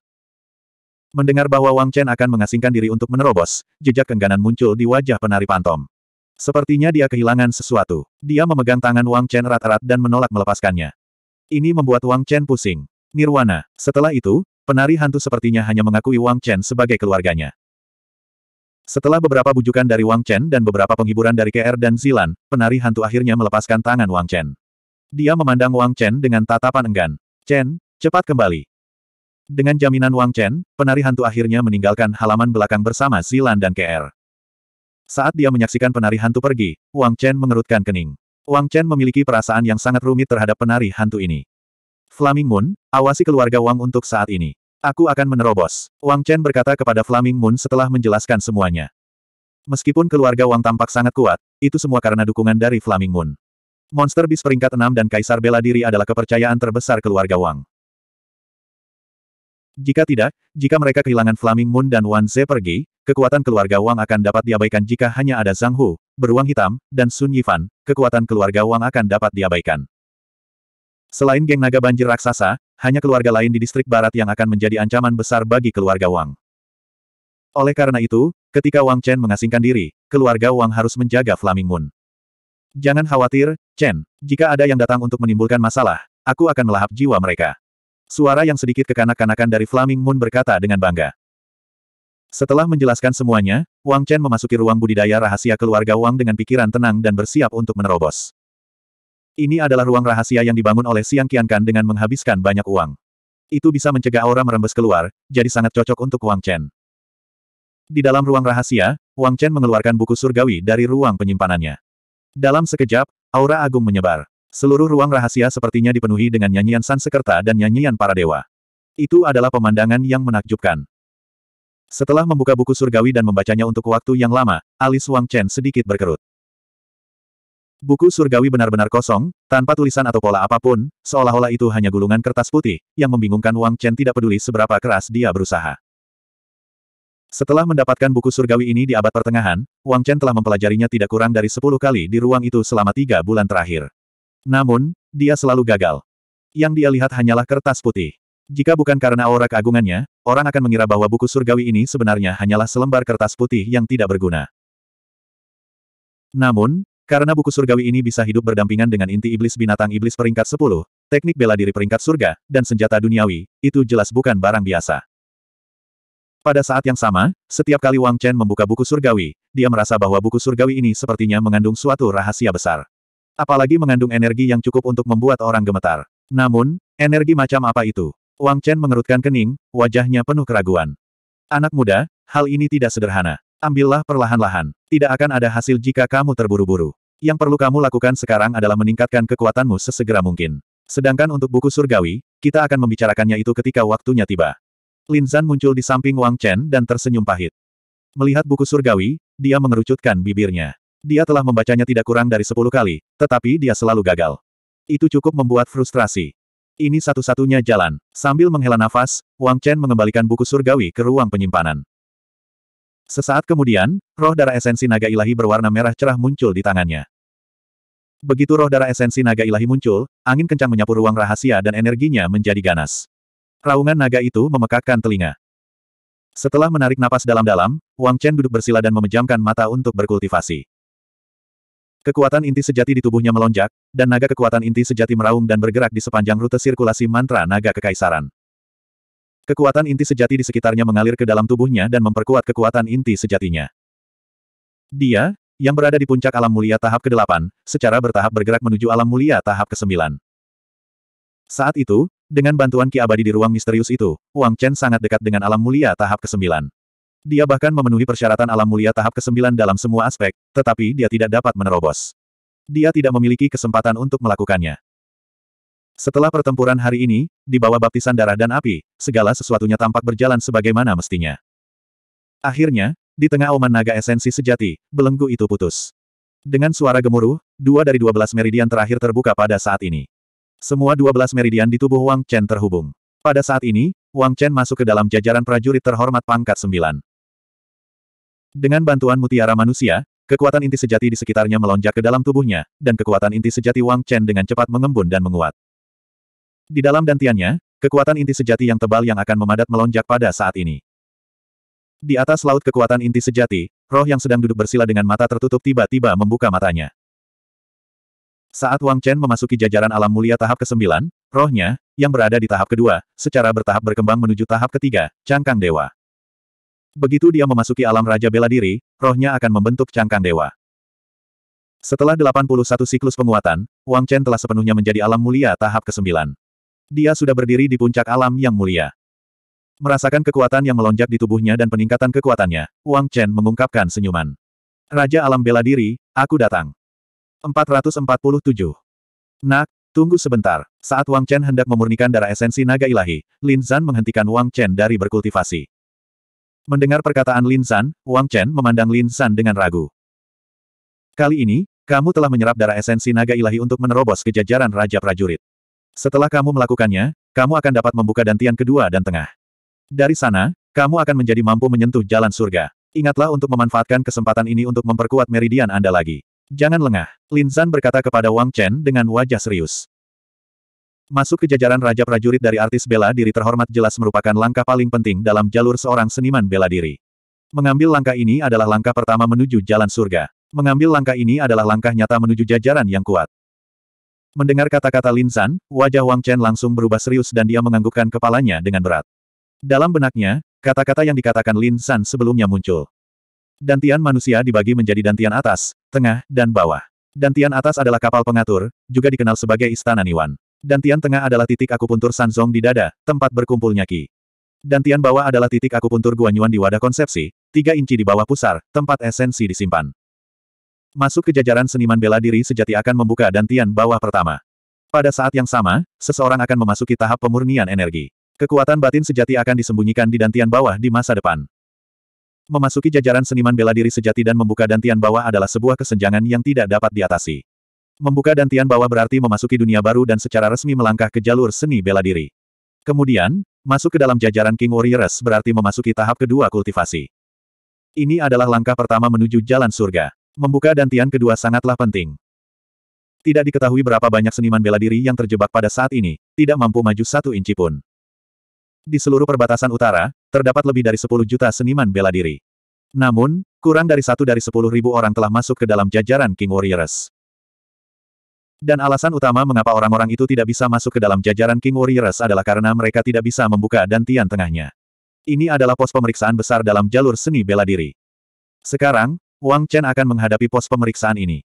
Mendengar bahwa Wang Chen akan mengasingkan diri untuk menerobos, jejak kengganan muncul di wajah penari pantom. Sepertinya dia kehilangan sesuatu. Dia memegang tangan Wang Chen erat-erat dan menolak melepaskannya. Ini membuat Wang Chen pusing. Nirwana. Setelah itu, penari hantu sepertinya hanya mengakui Wang Chen sebagai keluarganya. Setelah beberapa bujukan dari Wang Chen dan beberapa penghiburan dari KR dan Zilan, penari hantu akhirnya melepaskan tangan Wang Chen. Dia memandang Wang Chen dengan tatapan enggan. Chen, cepat kembali. Dengan jaminan Wang Chen, penari hantu akhirnya meninggalkan halaman belakang bersama Zilan dan KR. Er. Saat dia menyaksikan penari hantu pergi, Wang Chen mengerutkan kening. Wang Chen memiliki perasaan yang sangat rumit terhadap penari hantu ini. Flaming Moon, awasi keluarga Wang untuk saat ini. Aku akan menerobos. Wang Chen berkata kepada Flaming Moon setelah menjelaskan semuanya. Meskipun keluarga Wang tampak sangat kuat, itu semua karena dukungan dari Flaming Moon. Monster Beast peringkat 6 dan Kaisar Bela Diri adalah kepercayaan terbesar keluarga Wang. Jika tidak, jika mereka kehilangan Flaming Moon dan Wan Ze pergi, kekuatan keluarga Wang akan dapat diabaikan jika hanya ada Zhang Hu, Beruang Hitam, dan Sun Yifan, kekuatan keluarga Wang akan dapat diabaikan. Selain geng naga banjir raksasa, hanya keluarga lain di distrik barat yang akan menjadi ancaman besar bagi keluarga Wang. Oleh karena itu, ketika Wang Chen mengasingkan diri, keluarga Wang harus menjaga Flaming Moon. Jangan khawatir, Chen. Jika ada yang datang untuk menimbulkan masalah, aku akan melahap jiwa mereka. Suara yang sedikit kekanak-kanakan dari Flaming Moon berkata dengan bangga. Setelah menjelaskan semuanya, Wang Chen memasuki ruang budidaya rahasia keluarga Wang dengan pikiran tenang dan bersiap untuk menerobos. Ini adalah ruang rahasia yang dibangun oleh Siang Qiankan dengan menghabiskan banyak uang. Itu bisa mencegah aura merembes keluar, jadi sangat cocok untuk Wang Chen. Di dalam ruang rahasia, Wang Chen mengeluarkan buku surgawi dari ruang penyimpanannya. Dalam sekejap, aura agung menyebar. Seluruh ruang rahasia sepertinya dipenuhi dengan nyanyian Sansekerta dan nyanyian para dewa. Itu adalah pemandangan yang menakjubkan. Setelah membuka buku surgawi dan membacanya untuk waktu yang lama, alis Wang Chen sedikit berkerut. Buku surgawi benar-benar kosong, tanpa tulisan atau pola apapun, seolah-olah itu hanya gulungan kertas putih, yang membingungkan Wang Chen tidak peduli seberapa keras dia berusaha. Setelah mendapatkan buku surgawi ini di abad pertengahan, Wang Chen telah mempelajarinya tidak kurang dari sepuluh kali di ruang itu selama tiga bulan terakhir. Namun, dia selalu gagal. Yang dia lihat hanyalah kertas putih. Jika bukan karena aura keagungannya, orang akan mengira bahwa buku surgawi ini sebenarnya hanyalah selembar kertas putih yang tidak berguna. Namun, karena buku surgawi ini bisa hidup berdampingan dengan inti iblis binatang iblis peringkat 10, teknik bela diri peringkat surga, dan senjata duniawi, itu jelas bukan barang biasa. Pada saat yang sama, setiap kali Wang Chen membuka buku surgawi, dia merasa bahwa buku surgawi ini sepertinya mengandung suatu rahasia besar. Apalagi mengandung energi yang cukup untuk membuat orang gemetar. Namun, energi macam apa itu? Wang Chen mengerutkan kening, wajahnya penuh keraguan. Anak muda, hal ini tidak sederhana. Ambillah perlahan-lahan. Tidak akan ada hasil jika kamu terburu-buru. Yang perlu kamu lakukan sekarang adalah meningkatkan kekuatanmu sesegera mungkin. Sedangkan untuk buku surgawi, kita akan membicarakannya itu ketika waktunya tiba. Lin Zan muncul di samping Wang Chen dan tersenyum pahit. Melihat buku surgawi, dia mengerucutkan bibirnya. Dia telah membacanya tidak kurang dari sepuluh kali, tetapi dia selalu gagal. Itu cukup membuat frustrasi. Ini satu-satunya jalan. Sambil menghela nafas, Wang Chen mengembalikan buku surgawi ke ruang penyimpanan. Sesaat kemudian, roh darah esensi naga ilahi berwarna merah cerah muncul di tangannya. Begitu roh darah esensi naga ilahi muncul, angin kencang menyapu ruang rahasia dan energinya menjadi ganas. Raungan naga itu memekakkan telinga. Setelah menarik napas dalam-dalam, Wang Chen duduk bersila dan memejamkan mata untuk berkultivasi. Kekuatan inti sejati di tubuhnya melonjak, dan naga kekuatan inti sejati meraung dan bergerak di sepanjang rute sirkulasi mantra naga kekaisaran. Kekuatan inti sejati di sekitarnya mengalir ke dalam tubuhnya dan memperkuat kekuatan inti sejatinya. Dia, yang berada di puncak alam mulia tahap ke-8, secara bertahap bergerak menuju alam mulia tahap ke-9. Saat itu, dengan bantuan Ki Abadi di ruang misterius itu, Wang Chen sangat dekat dengan alam mulia tahap ke-9. Dia bahkan memenuhi persyaratan alam mulia tahap ke-9 dalam semua aspek, tetapi dia tidak dapat menerobos. Dia tidak memiliki kesempatan untuk melakukannya. Setelah pertempuran hari ini, di bawah baptisan darah dan api, segala sesuatunya tampak berjalan sebagaimana mestinya. Akhirnya, di tengah oman naga esensi sejati, belenggu itu putus. Dengan suara gemuruh, dua dari dua belas meridian terakhir terbuka pada saat ini. Semua 12 meridian di tubuh Wang Chen terhubung. Pada saat ini, Wang Chen masuk ke dalam jajaran prajurit terhormat pangkat 9. Dengan bantuan mutiara manusia, kekuatan inti sejati di sekitarnya melonjak ke dalam tubuhnya, dan kekuatan inti sejati Wang Chen dengan cepat mengembun dan menguat. Di dalam dantiannya, kekuatan inti sejati yang tebal yang akan memadat melonjak pada saat ini. Di atas laut kekuatan inti sejati, roh yang sedang duduk bersila dengan mata tertutup tiba-tiba membuka matanya. Saat Wang Chen memasuki jajaran alam mulia tahap ke-9, rohnya, yang berada di tahap kedua, secara bertahap berkembang menuju tahap ketiga, cangkang dewa. Begitu dia memasuki alam Raja Bela Diri, rohnya akan membentuk cangkang dewa. Setelah 81 siklus penguatan, Wang Chen telah sepenuhnya menjadi alam mulia tahap ke-9. Dia sudah berdiri di puncak alam yang mulia. Merasakan kekuatan yang melonjak di tubuhnya dan peningkatan kekuatannya, Wang Chen mengungkapkan senyuman. Raja alam bela diri, aku datang. 447. Nak, tunggu sebentar. Saat Wang Chen hendak memurnikan darah esensi naga ilahi, Lin Zan menghentikan Wang Chen dari berkultivasi. Mendengar perkataan Lin Zan, Wang Chen memandang Lin Zan dengan ragu. Kali ini, kamu telah menyerap darah esensi naga ilahi untuk menerobos kejajaran Raja Prajurit. Setelah kamu melakukannya, kamu akan dapat membuka dantian kedua dan tengah. Dari sana, kamu akan menjadi mampu menyentuh jalan surga. Ingatlah untuk memanfaatkan kesempatan ini untuk memperkuat meridian Anda lagi. Jangan lengah, Lin Zan berkata kepada Wang Chen dengan wajah serius. Masuk ke jajaran raja prajurit dari artis bela diri terhormat jelas merupakan langkah paling penting dalam jalur seorang seniman bela diri. Mengambil langkah ini adalah langkah pertama menuju jalan surga. Mengambil langkah ini adalah langkah nyata menuju jajaran yang kuat. Mendengar kata-kata Lin wajah Wang Chen langsung berubah serius dan dia menganggukkan kepalanya dengan berat. Dalam benaknya, kata-kata yang dikatakan Lin San sebelumnya muncul. Dantian manusia dibagi menjadi dantian atas, tengah, dan bawah. Dantian atas adalah kapal pengatur, juga dikenal sebagai Istana Niwan. Dantian tengah adalah titik akupuntur Sanzong di dada, tempat berkumpulnya Ki. Dantian bawah adalah titik akupuntur Guanyuan di wadah konsepsi, tiga inci di bawah pusar, tempat esensi disimpan. Masuk ke jajaran seniman bela diri sejati akan membuka dantian bawah pertama. Pada saat yang sama, seseorang akan memasuki tahap pemurnian energi. Kekuatan batin sejati akan disembunyikan di dantian bawah di masa depan. Memasuki jajaran seniman bela diri sejati dan membuka dantian bawah adalah sebuah kesenjangan yang tidak dapat diatasi. Membuka dantian bawah berarti memasuki dunia baru dan secara resmi melangkah ke jalur seni bela diri. Kemudian, masuk ke dalam jajaran King Warriors berarti memasuki tahap kedua kultivasi. Ini adalah langkah pertama menuju jalan surga. Membuka dantian kedua sangatlah penting. Tidak diketahui berapa banyak seniman bela diri yang terjebak pada saat ini, tidak mampu maju satu inci pun. Di seluruh perbatasan utara, terdapat lebih dari 10 juta seniman bela diri. Namun, kurang dari satu dari sepuluh ribu orang telah masuk ke dalam jajaran King Warriors. Dan alasan utama mengapa orang-orang itu tidak bisa masuk ke dalam jajaran King Warriors adalah karena mereka tidak bisa membuka dantian tengahnya. Ini adalah pos pemeriksaan besar dalam jalur seni bela diri. Sekarang, Wang Chen akan menghadapi pos pemeriksaan ini.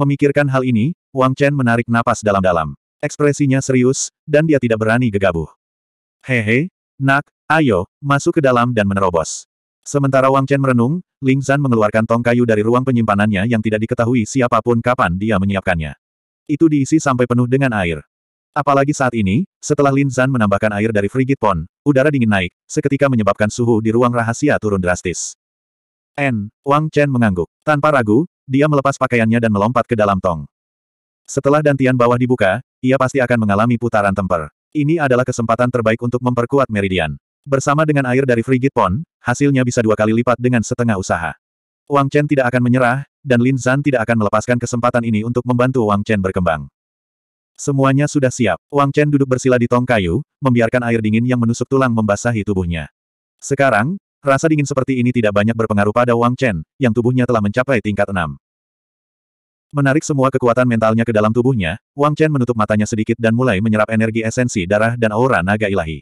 Memikirkan hal ini, Wang Chen menarik napas dalam-dalam. Ekspresinya serius, dan dia tidak berani gegabah. Hehe, nak, Ayo, masuk ke dalam dan menerobos. Sementara Wang Chen merenung, Ling Zhan mengeluarkan tong kayu dari ruang penyimpanannya yang tidak diketahui siapapun kapan dia menyiapkannya. Itu diisi sampai penuh dengan air. Apalagi saat ini, setelah Lin Zhan menambahkan air dari frigid pond, udara dingin naik, seketika menyebabkan suhu di ruang rahasia turun drastis. N. Wang Chen mengangguk. Tanpa ragu, dia melepas pakaiannya dan melompat ke dalam tong. Setelah dantian bawah dibuka, ia pasti akan mengalami putaran temper. Ini adalah kesempatan terbaik untuk memperkuat meridian. Bersama dengan air dari frigid pond hasilnya bisa dua kali lipat dengan setengah usaha. Wang Chen tidak akan menyerah, dan Lin Zan tidak akan melepaskan kesempatan ini untuk membantu Wang Chen berkembang. Semuanya sudah siap. Wang Chen duduk bersila di tong kayu, membiarkan air dingin yang menusuk tulang membasahi tubuhnya. Sekarang, rasa dingin seperti ini tidak banyak berpengaruh pada Wang Chen, yang tubuhnya telah mencapai tingkat enam. Menarik semua kekuatan mentalnya ke dalam tubuhnya, Wang Chen menutup matanya sedikit dan mulai menyerap energi esensi darah dan aura naga ilahi.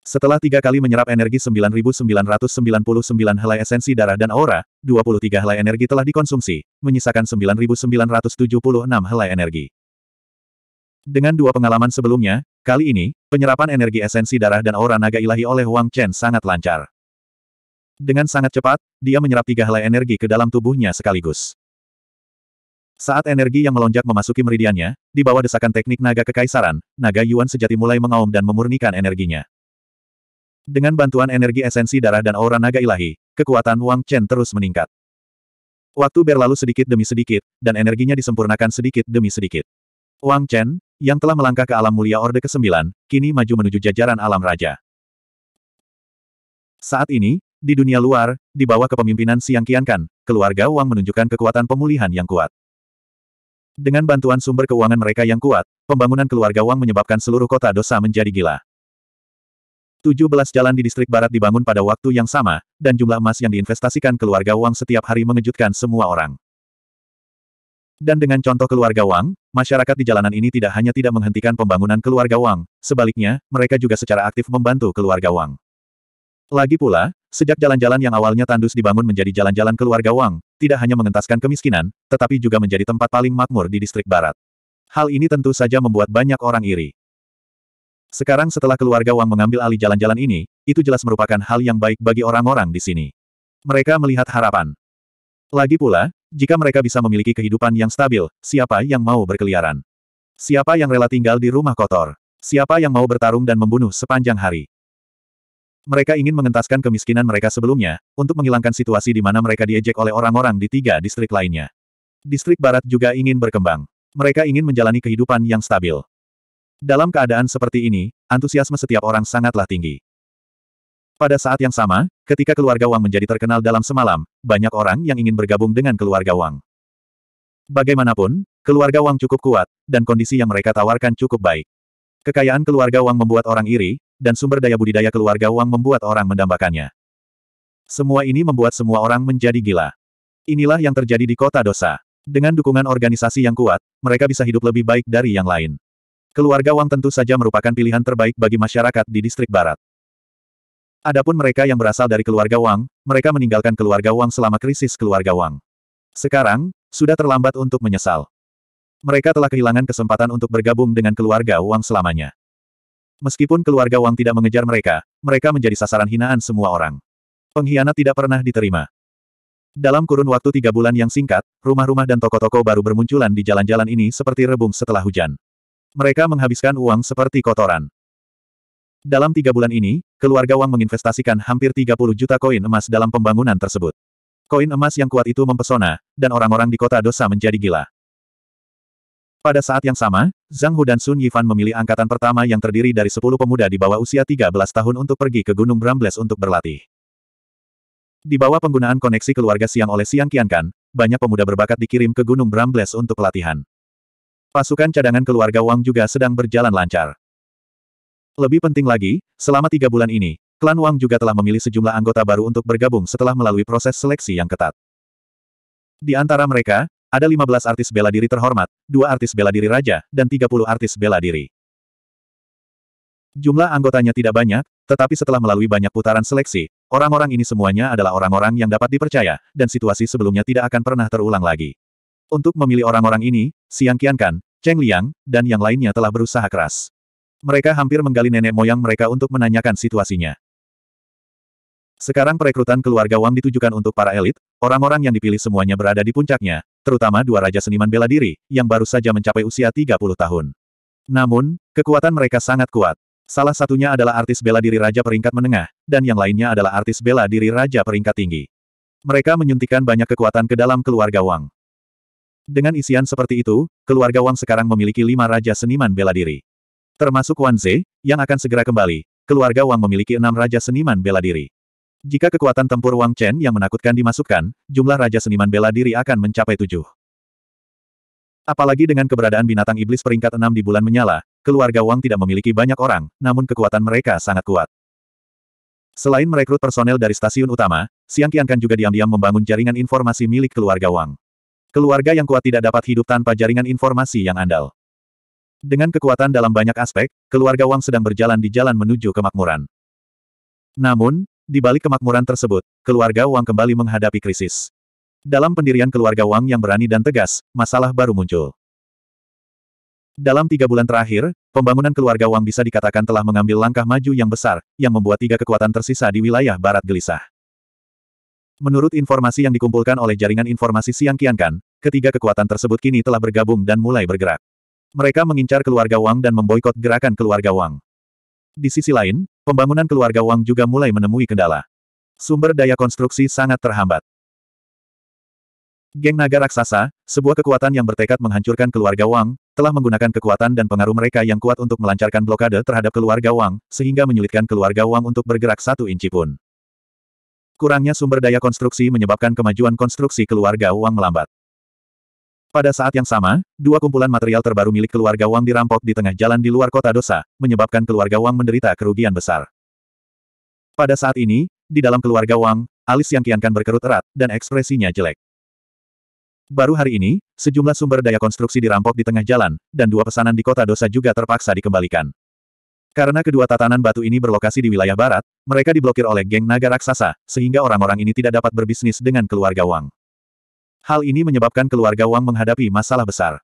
Setelah tiga kali menyerap energi 9.999 helai esensi darah dan aura, 23 helai energi telah dikonsumsi, menyisakan 9.976 helai energi. Dengan dua pengalaman sebelumnya, kali ini, penyerapan energi esensi darah dan aura naga ilahi oleh Wang Chen sangat lancar. Dengan sangat cepat, dia menyerap tiga helai energi ke dalam tubuhnya sekaligus. Saat energi yang melonjak memasuki meridiannya, di bawah desakan teknik naga kekaisaran, naga Yuan sejati mulai mengaum dan memurnikan energinya. Dengan bantuan energi esensi darah dan aura naga ilahi, kekuatan Wang Chen terus meningkat. Waktu berlalu sedikit demi sedikit, dan energinya disempurnakan sedikit demi sedikit. Wang Chen, yang telah melangkah ke alam mulia Orde ke-9, kini maju menuju jajaran alam raja. Saat ini, di dunia luar, di bawah kepemimpinan Siang Qiankan, keluarga Wang menunjukkan kekuatan pemulihan yang kuat. Dengan bantuan sumber keuangan mereka yang kuat, pembangunan keluarga Wang menyebabkan seluruh kota dosa menjadi gila. 17 jalan di distrik barat dibangun pada waktu yang sama, dan jumlah emas yang diinvestasikan keluarga Wang setiap hari mengejutkan semua orang. Dan dengan contoh keluarga Wang, masyarakat di jalanan ini tidak hanya tidak menghentikan pembangunan keluarga Wang, sebaliknya, mereka juga secara aktif membantu keluarga Wang. Lagi pula, sejak jalan-jalan yang awalnya tandus dibangun menjadi jalan-jalan keluarga Wang, tidak hanya mengentaskan kemiskinan, tetapi juga menjadi tempat paling makmur di distrik barat. Hal ini tentu saja membuat banyak orang iri. Sekarang setelah keluarga Wang mengambil alih jalan-jalan ini, itu jelas merupakan hal yang baik bagi orang-orang di sini. Mereka melihat harapan. Lagi pula, jika mereka bisa memiliki kehidupan yang stabil, siapa yang mau berkeliaran? Siapa yang rela tinggal di rumah kotor? Siapa yang mau bertarung dan membunuh sepanjang hari? Mereka ingin mengentaskan kemiskinan mereka sebelumnya, untuk menghilangkan situasi di mana mereka diejek oleh orang-orang di tiga distrik lainnya. Distrik barat juga ingin berkembang. Mereka ingin menjalani kehidupan yang stabil. Dalam keadaan seperti ini, antusiasme setiap orang sangatlah tinggi. Pada saat yang sama, ketika keluarga Wang menjadi terkenal dalam semalam, banyak orang yang ingin bergabung dengan keluarga Wang. Bagaimanapun, keluarga Wang cukup kuat, dan kondisi yang mereka tawarkan cukup baik. Kekayaan keluarga Wang membuat orang iri, dan sumber daya budidaya keluarga Wang membuat orang mendambakannya. Semua ini membuat semua orang menjadi gila. Inilah yang terjadi di kota dosa. Dengan dukungan organisasi yang kuat, mereka bisa hidup lebih baik dari yang lain. Keluarga Wang tentu saja merupakan pilihan terbaik bagi masyarakat di distrik barat. Adapun mereka yang berasal dari keluarga Wang, mereka meninggalkan keluarga Wang selama krisis keluarga Wang. Sekarang, sudah terlambat untuk menyesal. Mereka telah kehilangan kesempatan untuk bergabung dengan keluarga Wang selamanya. Meskipun keluarga Wang tidak mengejar mereka, mereka menjadi sasaran hinaan semua orang. Pengkhianat tidak pernah diterima. Dalam kurun waktu tiga bulan yang singkat, rumah-rumah dan toko-toko baru bermunculan di jalan-jalan ini seperti rebung setelah hujan. Mereka menghabiskan uang seperti kotoran. Dalam tiga bulan ini, keluarga Wang menginvestasikan hampir 30 juta koin emas dalam pembangunan tersebut. Koin emas yang kuat itu mempesona, dan orang-orang di kota dosa menjadi gila. Pada saat yang sama, Zhang Hu dan Sun Yifan memilih angkatan pertama yang terdiri dari 10 pemuda di bawah usia 13 tahun untuk pergi ke Gunung Brambles untuk berlatih. Di bawah penggunaan koneksi keluarga Siang oleh Siang Qiankan, banyak pemuda berbakat dikirim ke Gunung Brambles untuk pelatihan. Pasukan cadangan keluarga Wang juga sedang berjalan lancar. Lebih penting lagi, selama tiga bulan ini, klan Wang juga telah memilih sejumlah anggota baru untuk bergabung setelah melalui proses seleksi yang ketat. Di antara mereka, ada 15 artis bela diri terhormat, dua artis bela diri raja, dan 30 artis bela diri. Jumlah anggotanya tidak banyak, tetapi setelah melalui banyak putaran seleksi, orang-orang ini semuanya adalah orang-orang yang dapat dipercaya, dan situasi sebelumnya tidak akan pernah terulang lagi. Untuk memilih orang-orang ini, Siang Qiankan, Cheng Liang, dan yang lainnya telah berusaha keras. Mereka hampir menggali nenek moyang mereka untuk menanyakan situasinya. Sekarang perekrutan keluarga Wang ditujukan untuk para elit, orang-orang yang dipilih semuanya berada di puncaknya, terutama dua raja seniman bela diri, yang baru saja mencapai usia 30 tahun. Namun, kekuatan mereka sangat kuat. Salah satunya adalah artis bela diri raja peringkat menengah, dan yang lainnya adalah artis bela diri raja peringkat tinggi. Mereka menyuntikkan banyak kekuatan ke dalam keluarga Wang. Dengan isian seperti itu, keluarga Wang sekarang memiliki lima raja seniman bela diri. Termasuk Wan Ze, yang akan segera kembali, keluarga Wang memiliki enam raja seniman bela diri. Jika kekuatan tempur Wang Chen yang menakutkan dimasukkan, jumlah raja seniman bela diri akan mencapai tujuh. Apalagi dengan keberadaan binatang iblis peringkat enam di bulan menyala, keluarga Wang tidak memiliki banyak orang, namun kekuatan mereka sangat kuat. Selain merekrut personel dari stasiun utama, Siang Kan juga diam-diam membangun jaringan informasi milik keluarga Wang. Keluarga yang kuat tidak dapat hidup tanpa jaringan informasi yang andal. Dengan kekuatan dalam banyak aspek, keluarga Wang sedang berjalan di jalan menuju kemakmuran. Namun, di balik kemakmuran tersebut, keluarga Wang kembali menghadapi krisis. Dalam pendirian keluarga Wang yang berani dan tegas, masalah baru muncul. Dalam tiga bulan terakhir, pembangunan keluarga Wang bisa dikatakan telah mengambil langkah maju yang besar, yang membuat tiga kekuatan tersisa di wilayah barat gelisah. Menurut informasi yang dikumpulkan oleh jaringan informasi Siang Kan, ketiga kekuatan tersebut kini telah bergabung dan mulai bergerak. Mereka mengincar keluarga Wang dan memboikot gerakan keluarga Wang. Di sisi lain, pembangunan keluarga Wang juga mulai menemui kendala. Sumber daya konstruksi sangat terhambat. Geng naga raksasa, sebuah kekuatan yang bertekad menghancurkan keluarga Wang, telah menggunakan kekuatan dan pengaruh mereka yang kuat untuk melancarkan blokade terhadap keluarga Wang, sehingga menyulitkan keluarga Wang untuk bergerak satu inci pun. Kurangnya sumber daya konstruksi menyebabkan kemajuan konstruksi keluarga Wang melambat. Pada saat yang sama, dua kumpulan material terbaru milik keluarga Wang dirampok di tengah jalan di luar kota dosa, menyebabkan keluarga Wang menderita kerugian besar. Pada saat ini, di dalam keluarga Wang, alis yang kiankan berkerut erat, dan ekspresinya jelek. Baru hari ini, sejumlah sumber daya konstruksi dirampok di tengah jalan, dan dua pesanan di kota dosa juga terpaksa dikembalikan. Karena kedua tatanan batu ini berlokasi di wilayah barat, mereka diblokir oleh geng naga raksasa, sehingga orang-orang ini tidak dapat berbisnis dengan keluarga Wang. Hal ini menyebabkan keluarga Wang menghadapi masalah besar.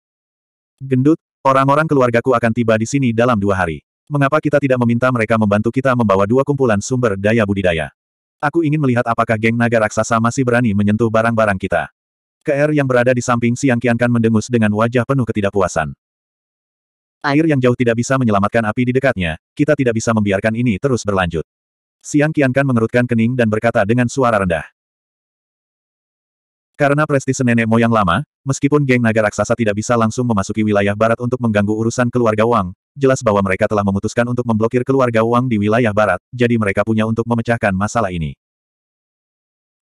Gendut, orang-orang keluargaku akan tiba di sini dalam dua hari. Mengapa kita tidak meminta mereka membantu kita membawa dua kumpulan sumber daya budidaya? Aku ingin melihat apakah geng naga raksasa masih berani menyentuh barang-barang kita. KR yang berada di samping Siang Kiankan mendengus dengan wajah penuh ketidakpuasan. Air yang jauh tidak bisa menyelamatkan api di dekatnya, kita tidak bisa membiarkan ini terus berlanjut. Siang Kan mengerutkan kening dan berkata dengan suara rendah. Karena prestise nenek moyang lama, meskipun geng naga raksasa tidak bisa langsung memasuki wilayah barat untuk mengganggu urusan keluarga Wang, jelas bahwa mereka telah memutuskan untuk memblokir keluarga Wang di wilayah barat, jadi mereka punya untuk memecahkan masalah ini.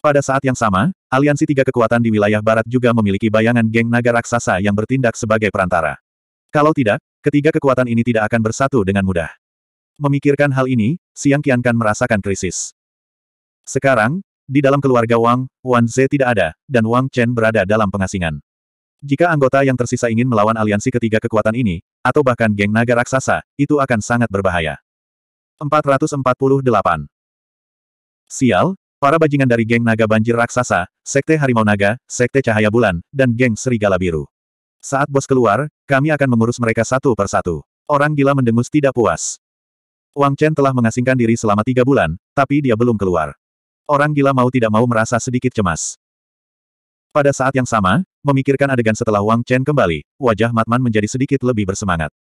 Pada saat yang sama, aliansi tiga kekuatan di wilayah barat juga memiliki bayangan geng naga raksasa yang bertindak sebagai perantara. Kalau tidak, Ketiga kekuatan ini tidak akan bersatu dengan mudah. Memikirkan hal ini, Siang Kian Kan merasakan krisis. Sekarang, di dalam keluarga Wang, Wan Ze tidak ada, dan Wang Chen berada dalam pengasingan. Jika anggota yang tersisa ingin melawan aliansi ketiga kekuatan ini, atau bahkan geng naga raksasa, itu akan sangat berbahaya. 448. Sial, para bajingan dari geng naga banjir raksasa, sekte harimau naga, sekte cahaya bulan, dan geng serigala biru. Saat bos keluar, kami akan mengurus mereka satu per satu. Orang gila mendengus tidak puas. Wang Chen telah mengasingkan diri selama tiga bulan, tapi dia belum keluar. Orang gila mau tidak mau merasa sedikit cemas. Pada saat yang sama, memikirkan adegan setelah Wang Chen kembali, wajah Matman menjadi sedikit lebih bersemangat.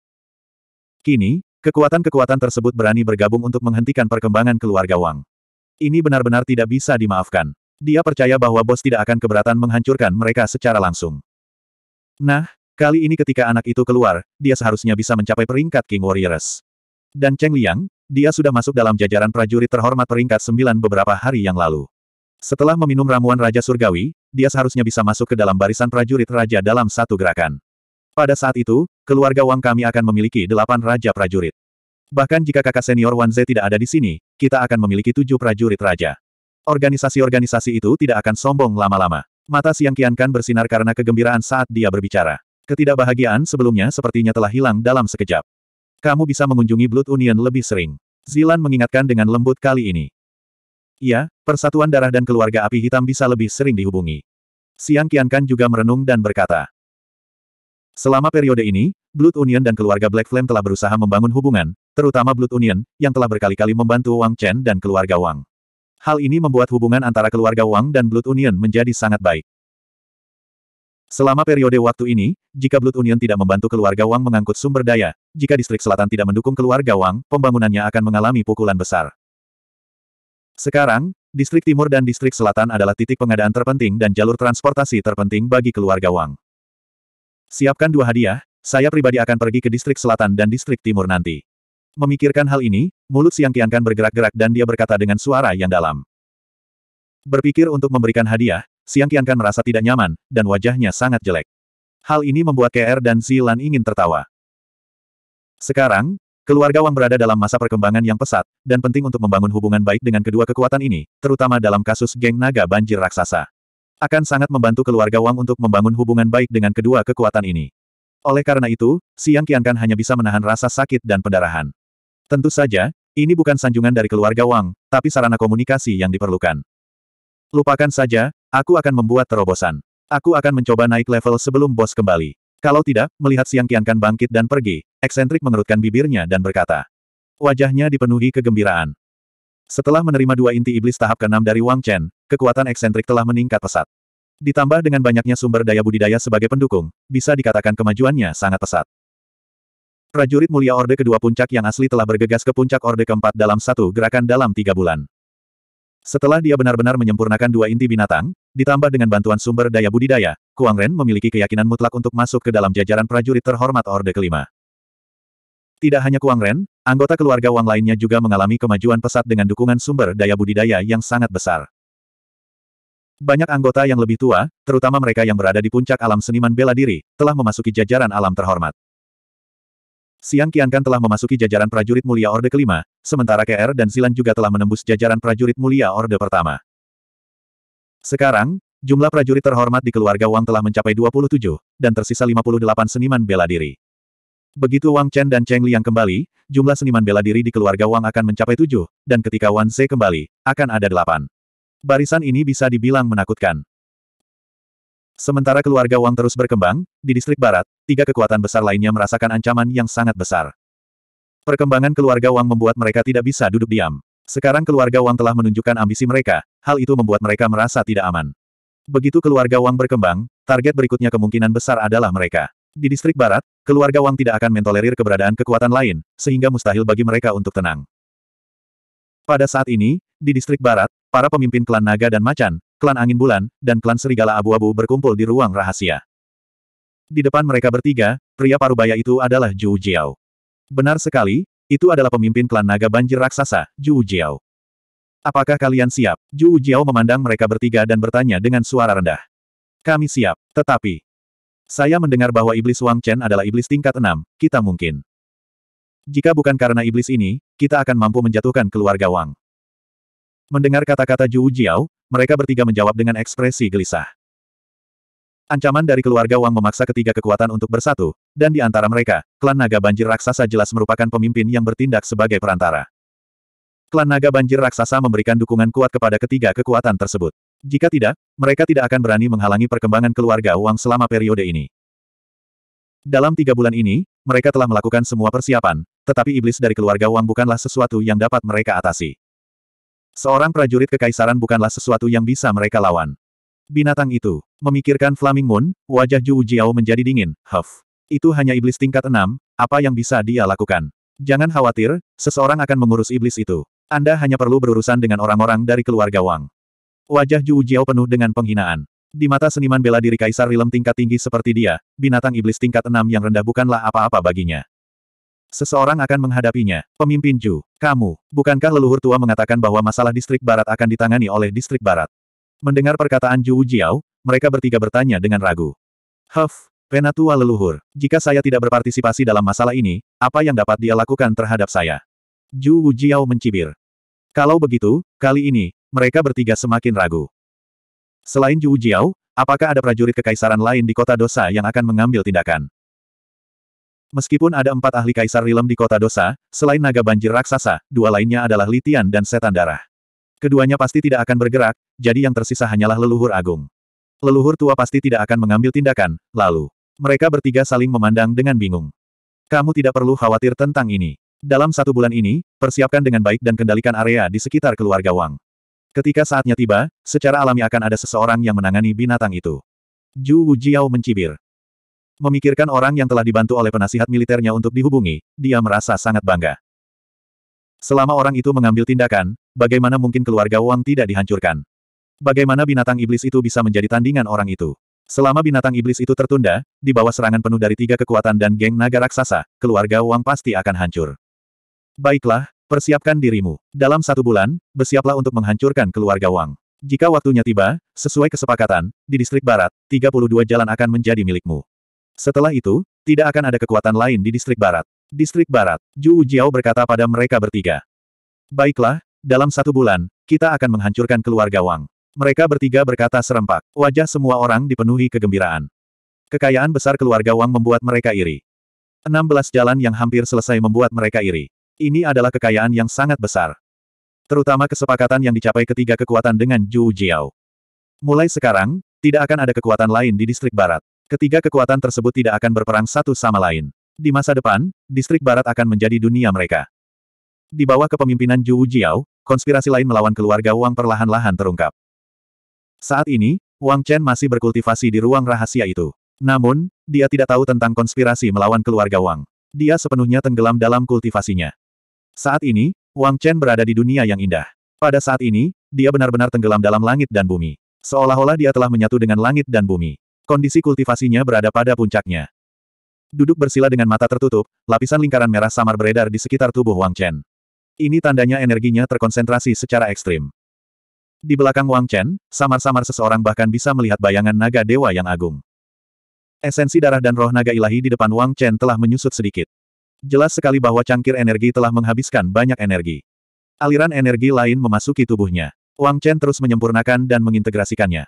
Kini, kekuatan-kekuatan tersebut berani bergabung untuk menghentikan perkembangan keluarga Wang. Ini benar-benar tidak bisa dimaafkan. Dia percaya bahwa bos tidak akan keberatan menghancurkan mereka secara langsung. Nah, kali ini ketika anak itu keluar, dia seharusnya bisa mencapai peringkat King Warriors. Dan Cheng Liang, dia sudah masuk dalam jajaran prajurit terhormat peringkat 9 beberapa hari yang lalu. Setelah meminum ramuan Raja Surgawi, dia seharusnya bisa masuk ke dalam barisan prajurit raja dalam satu gerakan. Pada saat itu, keluarga Wang kami akan memiliki delapan raja prajurit. Bahkan jika kakak senior Wan Ze tidak ada di sini, kita akan memiliki tujuh prajurit raja. Organisasi-organisasi itu tidak akan sombong lama-lama. Mata Siang Kiankan bersinar karena kegembiraan saat dia berbicara. Ketidakbahagiaan sebelumnya sepertinya telah hilang dalam sekejap. Kamu bisa mengunjungi Blood Union lebih sering. Zilan mengingatkan dengan lembut kali ini. Iya, persatuan darah dan keluarga api hitam bisa lebih sering dihubungi. Siang Kian Kan juga merenung dan berkata. Selama periode ini, Blood Union dan keluarga Black Flame telah berusaha membangun hubungan, terutama Blood Union, yang telah berkali-kali membantu Wang Chen dan keluarga Wang. Hal ini membuat hubungan antara keluarga Wang dan Blood Union menjadi sangat baik. Selama periode waktu ini, jika Blood Union tidak membantu keluarga Wang mengangkut sumber daya, jika distrik selatan tidak mendukung keluarga Wang, pembangunannya akan mengalami pukulan besar. Sekarang, distrik timur dan distrik selatan adalah titik pengadaan terpenting dan jalur transportasi terpenting bagi keluarga Wang. Siapkan dua hadiah, saya pribadi akan pergi ke distrik selatan dan distrik timur nanti. Memikirkan hal ini, Mulut Siang Kiankan bergerak-gerak dan dia berkata dengan suara yang dalam. Berpikir untuk memberikan hadiah, Siang Kiankan merasa tidak nyaman, dan wajahnya sangat jelek. Hal ini membuat KR dan Zilan ingin tertawa. Sekarang, keluarga Wang berada dalam masa perkembangan yang pesat, dan penting untuk membangun hubungan baik dengan kedua kekuatan ini, terutama dalam kasus geng naga banjir raksasa. Akan sangat membantu keluarga Wang untuk membangun hubungan baik dengan kedua kekuatan ini. Oleh karena itu, Siang Kiankan hanya bisa menahan rasa sakit dan pendarahan. Tentu saja, ini bukan sanjungan dari keluarga Wang, tapi sarana komunikasi yang diperlukan. Lupakan saja, aku akan membuat terobosan. Aku akan mencoba naik level sebelum bos kembali. Kalau tidak, melihat Siang kiankan bangkit dan pergi, eksentrik mengerutkan bibirnya dan berkata. Wajahnya dipenuhi kegembiraan. Setelah menerima dua inti iblis tahap ke-6 dari Wang Chen, kekuatan eksentrik telah meningkat pesat. Ditambah dengan banyaknya sumber daya budidaya sebagai pendukung, bisa dikatakan kemajuannya sangat pesat. Prajurit mulia Orde Kedua Puncak yang asli telah bergegas ke puncak Orde Keempat dalam satu gerakan dalam tiga bulan. Setelah dia benar-benar menyempurnakan dua inti binatang, ditambah dengan bantuan sumber daya budidaya, Kuang Ren memiliki keyakinan mutlak untuk masuk ke dalam jajaran prajurit terhormat Orde Kelima. Tidak hanya Kuang Ren, anggota keluarga Wang lainnya juga mengalami kemajuan pesat dengan dukungan sumber daya budidaya yang sangat besar. Banyak anggota yang lebih tua, terutama mereka yang berada di puncak alam seniman bela diri, telah memasuki jajaran alam terhormat. Siang Qiankan telah memasuki jajaran prajurit mulia Orde kelima, sementara KR dan Zilan juga telah menembus jajaran prajurit mulia Orde pertama. Sekarang, jumlah prajurit terhormat di keluarga Wang telah mencapai 27, dan tersisa 58 seniman bela diri. Begitu Wang Chen dan Cheng Liang kembali, jumlah seniman bela diri di keluarga Wang akan mencapai 7, dan ketika Wan Ze kembali, akan ada 8. Barisan ini bisa dibilang menakutkan. Sementara keluarga Wang terus berkembang, di distrik barat, tiga kekuatan besar lainnya merasakan ancaman yang sangat besar. Perkembangan keluarga Wang membuat mereka tidak bisa duduk diam. Sekarang keluarga Wang telah menunjukkan ambisi mereka, hal itu membuat mereka merasa tidak aman. Begitu keluarga Wang berkembang, target berikutnya kemungkinan besar adalah mereka. Di distrik barat, keluarga Wang tidak akan mentolerir keberadaan kekuatan lain, sehingga mustahil bagi mereka untuk tenang. Pada saat ini, di distrik barat, para pemimpin klan naga dan macan, klan angin bulan, dan klan serigala abu-abu berkumpul di ruang rahasia. Di depan mereka bertiga, pria parubaya itu adalah Zhu Jiao. Benar sekali, itu adalah pemimpin klan naga banjir raksasa, Zhu Jiao. Apakah kalian siap? Zhu Jiao memandang mereka bertiga dan bertanya dengan suara rendah. Kami siap, tetapi... Saya mendengar bahwa iblis Wang Chen adalah iblis tingkat enam, kita mungkin. Jika bukan karena iblis ini, kita akan mampu menjatuhkan keluarga Wang. Mendengar kata-kata Zhu Jiao, mereka bertiga menjawab dengan ekspresi gelisah. Ancaman dari keluarga Wang memaksa ketiga kekuatan untuk bersatu, dan di antara mereka, klan naga banjir raksasa jelas merupakan pemimpin yang bertindak sebagai perantara. Klan naga banjir raksasa memberikan dukungan kuat kepada ketiga kekuatan tersebut. Jika tidak, mereka tidak akan berani menghalangi perkembangan keluarga Wang selama periode ini. Dalam tiga bulan ini, mereka telah melakukan semua persiapan, tetapi iblis dari keluarga Wang bukanlah sesuatu yang dapat mereka atasi. Seorang prajurit kekaisaran bukanlah sesuatu yang bisa mereka lawan. Binatang itu, memikirkan Flaming Moon, wajah Zhu Jiao menjadi dingin, huff. Itu hanya iblis tingkat enam, apa yang bisa dia lakukan? Jangan khawatir, seseorang akan mengurus iblis itu. Anda hanya perlu berurusan dengan orang-orang dari keluarga Wang. Wajah Zhu Jiao penuh dengan penghinaan. Di mata seniman bela diri Kaisar Rilem tingkat tinggi seperti dia, binatang iblis tingkat enam yang rendah bukanlah apa-apa baginya. Seseorang akan menghadapinya. Pemimpin Ju, kamu, bukankah leluhur tua mengatakan bahwa masalah distrik barat akan ditangani oleh distrik barat? Mendengar perkataan Ju Ujiao, mereka bertiga bertanya dengan ragu. Huff, penatua leluhur, jika saya tidak berpartisipasi dalam masalah ini, apa yang dapat dia lakukan terhadap saya? Ju Ujiao mencibir. Kalau begitu, kali ini, mereka bertiga semakin ragu. Selain Ju Ujiao, apakah ada prajurit kekaisaran lain di kota dosa yang akan mengambil tindakan? Meskipun ada empat ahli kaisar rilem di kota dosa, selain naga banjir raksasa, dua lainnya adalah Litian dan setan darah. Keduanya pasti tidak akan bergerak, jadi yang tersisa hanyalah leluhur agung. Leluhur tua pasti tidak akan mengambil tindakan, lalu. Mereka bertiga saling memandang dengan bingung. Kamu tidak perlu khawatir tentang ini. Dalam satu bulan ini, persiapkan dengan baik dan kendalikan area di sekitar keluarga Wang. Ketika saatnya tiba, secara alami akan ada seseorang yang menangani binatang itu. Ju Wujiao mencibir. Memikirkan orang yang telah dibantu oleh penasihat militernya untuk dihubungi, dia merasa sangat bangga. Selama orang itu mengambil tindakan, bagaimana mungkin keluarga Wang tidak dihancurkan? Bagaimana binatang iblis itu bisa menjadi tandingan orang itu? Selama binatang iblis itu tertunda, di bawah serangan penuh dari tiga kekuatan dan geng naga raksasa, keluarga Wang pasti akan hancur. Baiklah, persiapkan dirimu. Dalam satu bulan, bersiaplah untuk menghancurkan keluarga Wang. Jika waktunya tiba, sesuai kesepakatan, di distrik barat, 32 jalan akan menjadi milikmu. Setelah itu, tidak akan ada kekuatan lain di distrik barat. Distrik barat, Ju Jiao berkata pada mereka bertiga. Baiklah, dalam satu bulan, kita akan menghancurkan keluarga Wang. Mereka bertiga berkata serempak, wajah semua orang dipenuhi kegembiraan. Kekayaan besar keluarga Wang membuat mereka iri. 16 jalan yang hampir selesai membuat mereka iri. Ini adalah kekayaan yang sangat besar. Terutama kesepakatan yang dicapai ketiga kekuatan dengan Zhu Jiao. Mulai sekarang, tidak akan ada kekuatan lain di distrik barat. Ketiga kekuatan tersebut tidak akan berperang satu sama lain. Di masa depan, distrik barat akan menjadi dunia mereka. Di bawah kepemimpinan Zhu Jiao, konspirasi lain melawan keluarga Wang perlahan-lahan terungkap. Saat ini, Wang Chen masih berkultivasi di ruang rahasia itu. Namun, dia tidak tahu tentang konspirasi melawan keluarga Wang. Dia sepenuhnya tenggelam dalam kultivasinya. Saat ini, Wang Chen berada di dunia yang indah. Pada saat ini, dia benar-benar tenggelam dalam langit dan bumi. Seolah-olah dia telah menyatu dengan langit dan bumi. Kondisi kultivasinya berada pada puncaknya. Duduk bersila dengan mata tertutup, lapisan lingkaran merah samar beredar di sekitar tubuh Wang Chen. Ini tandanya energinya terkonsentrasi secara ekstrim. Di belakang Wang Chen, samar-samar seseorang bahkan bisa melihat bayangan naga dewa yang agung. Esensi darah dan roh naga ilahi di depan Wang Chen telah menyusut sedikit. Jelas sekali bahwa cangkir energi telah menghabiskan banyak energi. Aliran energi lain memasuki tubuhnya. Wang Chen terus menyempurnakan dan mengintegrasikannya.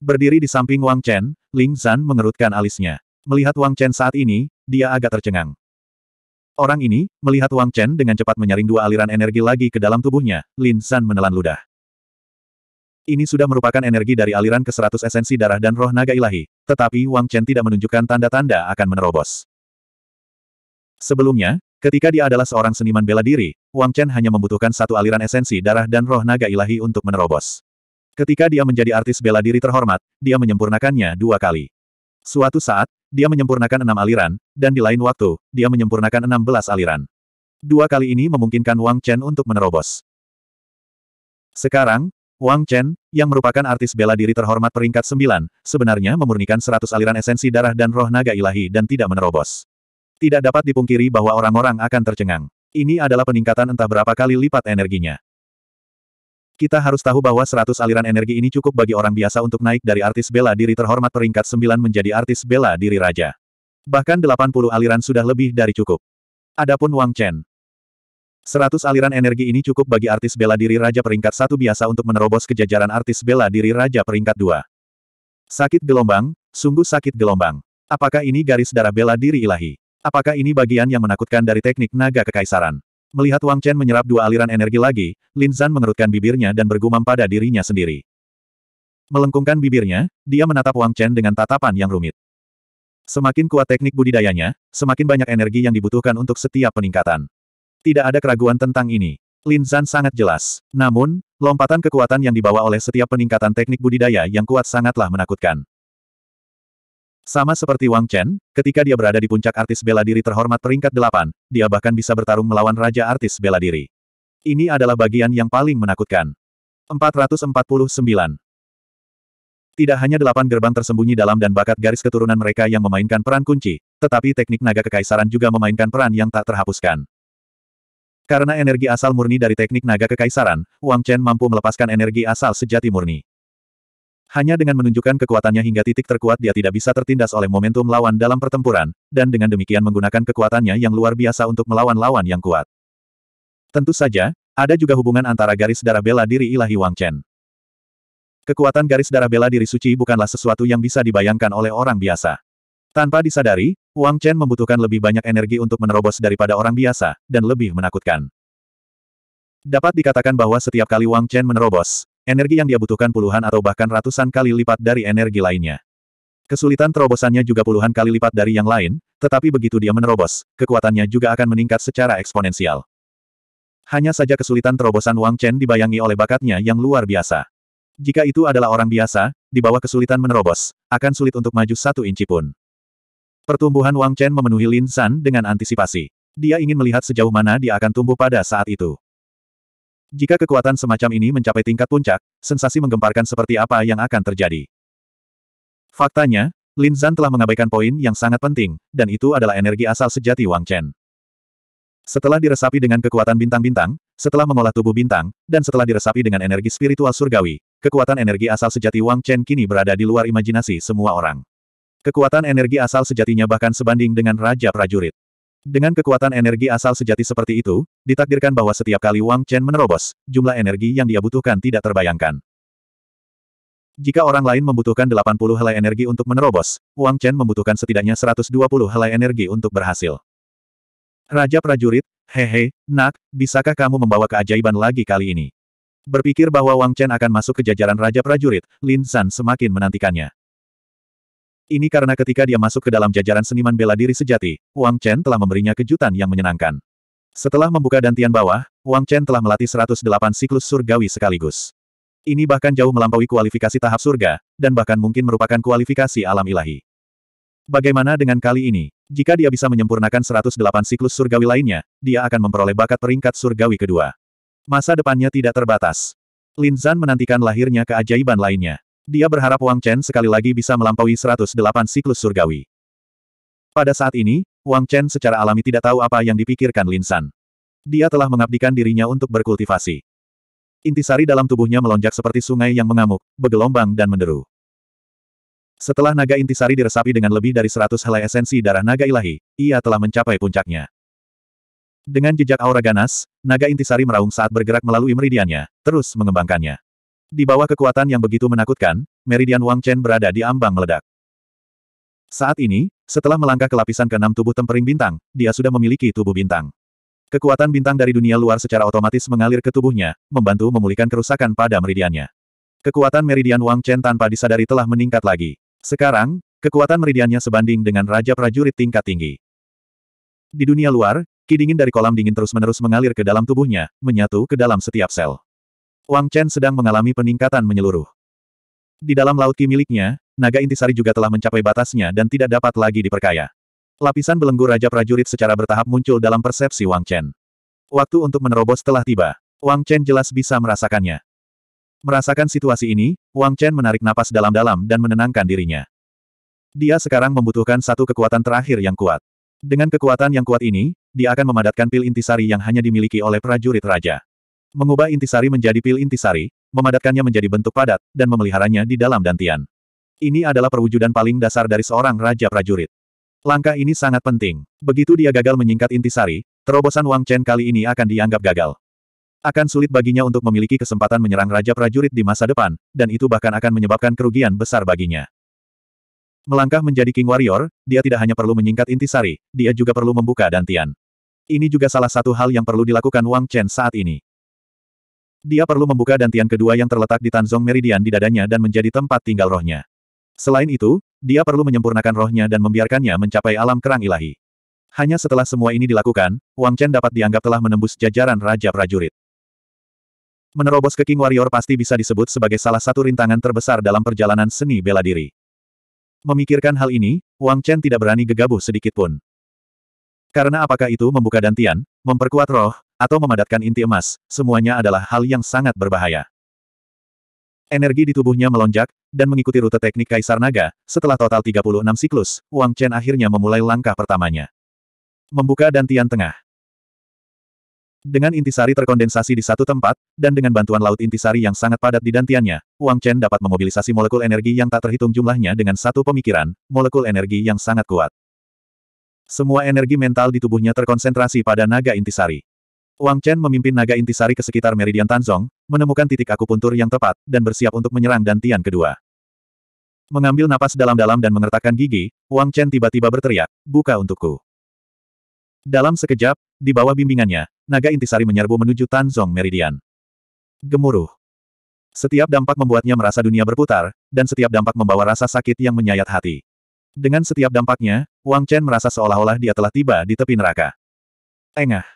Berdiri di samping Wang Chen, Ling Zan mengerutkan alisnya. Melihat Wang Chen saat ini, dia agak tercengang. Orang ini, melihat Wang Chen dengan cepat menyaring dua aliran energi lagi ke dalam tubuhnya, Lin Zan menelan ludah. Ini sudah merupakan energi dari aliran ke seratus esensi darah dan roh naga ilahi, tetapi Wang Chen tidak menunjukkan tanda-tanda akan menerobos. Sebelumnya, ketika dia adalah seorang seniman bela diri, Wang Chen hanya membutuhkan satu aliran esensi darah dan roh naga ilahi untuk menerobos. Ketika dia menjadi artis bela diri terhormat, dia menyempurnakannya dua kali. Suatu saat, dia menyempurnakan enam aliran, dan di lain waktu, dia menyempurnakan enam belas aliran. Dua kali ini memungkinkan Wang Chen untuk menerobos. Sekarang, Wang Chen, yang merupakan artis bela diri terhormat peringkat sembilan, sebenarnya memurnikan seratus aliran esensi darah dan roh naga ilahi dan tidak menerobos. Tidak dapat dipungkiri bahwa orang-orang akan tercengang. Ini adalah peningkatan entah berapa kali lipat energinya. Kita harus tahu bahwa 100 aliran energi ini cukup bagi orang biasa untuk naik dari artis bela diri terhormat peringkat 9 menjadi artis bela diri raja. Bahkan 80 aliran sudah lebih dari cukup. Adapun Wang Chen. 100 aliran energi ini cukup bagi artis bela diri raja peringkat 1 biasa untuk menerobos kejajaran artis bela diri raja peringkat 2. Sakit gelombang, sungguh sakit gelombang. Apakah ini garis darah bela diri ilahi? Apakah ini bagian yang menakutkan dari teknik naga kekaisaran? Melihat Wang Chen menyerap dua aliran energi lagi, Lin Zan mengerutkan bibirnya dan bergumam pada dirinya sendiri. Melengkungkan bibirnya, dia menatap Wang Chen dengan tatapan yang rumit. Semakin kuat teknik budidayanya, semakin banyak energi yang dibutuhkan untuk setiap peningkatan. Tidak ada keraguan tentang ini. Lin Zan sangat jelas. Namun, lompatan kekuatan yang dibawa oleh setiap peningkatan teknik budidaya yang kuat sangatlah menakutkan. Sama seperti Wang Chen, ketika dia berada di puncak artis bela diri terhormat peringkat delapan, dia bahkan bisa bertarung melawan raja artis bela diri. Ini adalah bagian yang paling menakutkan. 449. Tidak hanya delapan gerbang tersembunyi dalam dan bakat garis keturunan mereka yang memainkan peran kunci, tetapi teknik naga kekaisaran juga memainkan peran yang tak terhapuskan. Karena energi asal murni dari teknik naga kekaisaran, Wang Chen mampu melepaskan energi asal sejati murni. Hanya dengan menunjukkan kekuatannya hingga titik terkuat dia tidak bisa tertindas oleh momentum lawan dalam pertempuran, dan dengan demikian menggunakan kekuatannya yang luar biasa untuk melawan lawan yang kuat. Tentu saja, ada juga hubungan antara garis darah bela diri ilahi Wang Chen. Kekuatan garis darah bela diri suci bukanlah sesuatu yang bisa dibayangkan oleh orang biasa. Tanpa disadari, Wang Chen membutuhkan lebih banyak energi untuk menerobos daripada orang biasa, dan lebih menakutkan. Dapat dikatakan bahwa setiap kali Wang Chen menerobos, Energi yang dia butuhkan puluhan atau bahkan ratusan kali lipat dari energi lainnya. Kesulitan terobosannya juga puluhan kali lipat dari yang lain, tetapi begitu dia menerobos, kekuatannya juga akan meningkat secara eksponensial. Hanya saja kesulitan terobosan Wang Chen dibayangi oleh bakatnya yang luar biasa. Jika itu adalah orang biasa, di bawah kesulitan menerobos, akan sulit untuk maju satu inci pun. Pertumbuhan Wang Chen memenuhi Lin San dengan antisipasi. Dia ingin melihat sejauh mana dia akan tumbuh pada saat itu. Jika kekuatan semacam ini mencapai tingkat puncak, sensasi menggemparkan seperti apa yang akan terjadi. Faktanya, Lin Zhan telah mengabaikan poin yang sangat penting, dan itu adalah energi asal sejati Wang Chen. Setelah diresapi dengan kekuatan bintang-bintang, setelah mengolah tubuh bintang, dan setelah diresapi dengan energi spiritual surgawi, kekuatan energi asal sejati Wang Chen kini berada di luar imajinasi semua orang. Kekuatan energi asal sejatinya bahkan sebanding dengan Raja Prajurit. Dengan kekuatan energi asal sejati seperti itu, ditakdirkan bahwa setiap kali Wang Chen menerobos, jumlah energi yang dia butuhkan tidak terbayangkan. Jika orang lain membutuhkan 80 helai energi untuk menerobos, Wang Chen membutuhkan setidaknya 120 helai energi untuk berhasil. Raja prajurit, hehe, nak, bisakah kamu membawa keajaiban lagi kali ini? Berpikir bahwa Wang Chen akan masuk ke jajaran Raja Prajurit, Lin San semakin menantikannya. Ini karena ketika dia masuk ke dalam jajaran seniman bela diri sejati, Wang Chen telah memberinya kejutan yang menyenangkan. Setelah membuka dantian bawah, Wang Chen telah melatih 108 siklus surgawi sekaligus. Ini bahkan jauh melampaui kualifikasi tahap surga, dan bahkan mungkin merupakan kualifikasi alam ilahi. Bagaimana dengan kali ini? Jika dia bisa menyempurnakan 108 siklus surgawi lainnya, dia akan memperoleh bakat peringkat surgawi kedua. Masa depannya tidak terbatas. Lin Zan menantikan lahirnya keajaiban lainnya. Dia berharap Wang Chen sekali lagi bisa melampaui 108 siklus surgawi. Pada saat ini, Wang Chen secara alami tidak tahu apa yang dipikirkan Lin San. Dia telah mengabdikan dirinya untuk berkultivasi. Intisari dalam tubuhnya melonjak seperti sungai yang mengamuk, bergelombang dan menderu. Setelah naga intisari diresapi dengan lebih dari 100 helai esensi darah naga ilahi, ia telah mencapai puncaknya. Dengan jejak aura ganas, naga intisari meraung saat bergerak melalui meridiannya, terus mengembangkannya. Di bawah kekuatan yang begitu menakutkan, Meridian Wang Chen berada di ambang meledak. Saat ini, setelah melangkah ke lapisan keenam tubuh tempering bintang, dia sudah memiliki tubuh bintang. Kekuatan bintang dari dunia luar secara otomatis mengalir ke tubuhnya, membantu memulihkan kerusakan pada meridiannya. Kekuatan meridian Wang Chen tanpa disadari telah meningkat lagi. Sekarang, kekuatan meridiannya sebanding dengan Raja Prajurit tingkat tinggi. Di dunia luar, ki dingin dari kolam dingin terus-menerus mengalir ke dalam tubuhnya, menyatu ke dalam setiap sel. Wang Chen sedang mengalami peningkatan menyeluruh. Di dalam laut ki miliknya, naga intisari juga telah mencapai batasnya dan tidak dapat lagi diperkaya. Lapisan belenggu Raja Prajurit secara bertahap muncul dalam persepsi Wang Chen. Waktu untuk menerobos telah tiba. Wang Chen jelas bisa merasakannya. Merasakan situasi ini, Wang Chen menarik napas dalam-dalam dan menenangkan dirinya. Dia sekarang membutuhkan satu kekuatan terakhir yang kuat. Dengan kekuatan yang kuat ini, dia akan memadatkan pil intisari yang hanya dimiliki oleh prajurit raja. Mengubah intisari menjadi pil intisari, memadatkannya menjadi bentuk padat, dan memeliharanya di dalam dantian. Ini adalah perwujudan paling dasar dari seorang raja prajurit. Langkah ini sangat penting. Begitu dia gagal menyingkat intisari, terobosan Wang Chen kali ini akan dianggap gagal. Akan sulit baginya untuk memiliki kesempatan menyerang Raja Prajurit di masa depan, dan itu bahkan akan menyebabkan kerugian besar baginya. Melangkah menjadi King Warrior, dia tidak hanya perlu menyingkat intisari, dia juga perlu membuka dantian. Ini juga salah satu hal yang perlu dilakukan Wang Chen saat ini. Dia perlu membuka dantian kedua yang terletak di Tanzong Meridian di dadanya dan menjadi tempat tinggal rohnya. Selain itu, dia perlu menyempurnakan rohnya dan membiarkannya mencapai alam kerang ilahi. Hanya setelah semua ini dilakukan, Wang Chen dapat dianggap telah menembus jajaran Raja Prajurit. Menerobos ke King Warrior pasti bisa disebut sebagai salah satu rintangan terbesar dalam perjalanan seni bela diri. Memikirkan hal ini, Wang Chen tidak berani gegabah sedikitpun. Karena apakah itu membuka dantian, memperkuat roh, atau memadatkan inti emas, semuanya adalah hal yang sangat berbahaya. Energi di tubuhnya melonjak, dan mengikuti rute teknik Kaisar Naga, setelah total 36 siklus, Wang Chen akhirnya memulai langkah pertamanya. Membuka dantian tengah. Dengan intisari terkondensasi di satu tempat, dan dengan bantuan laut intisari yang sangat padat di dantiannya, Wang Chen dapat memobilisasi molekul energi yang tak terhitung jumlahnya dengan satu pemikiran, molekul energi yang sangat kuat. Semua energi mental di tubuhnya terkonsentrasi pada naga intisari. Wang Chen memimpin naga intisari ke sekitar meridian Tanzong, menemukan titik akupuntur yang tepat, dan bersiap untuk menyerang Dantian kedua. Mengambil napas dalam-dalam dan mengertakkan gigi, Wang Chen tiba-tiba berteriak, buka untukku. Dalam sekejap, di bawah bimbingannya, naga intisari menyerbu menuju Tanzong Meridian. Gemuruh. Setiap dampak membuatnya merasa dunia berputar, dan setiap dampak membawa rasa sakit yang menyayat hati. Dengan setiap dampaknya, Wang Chen merasa seolah-olah dia telah tiba di tepi neraka. Engah.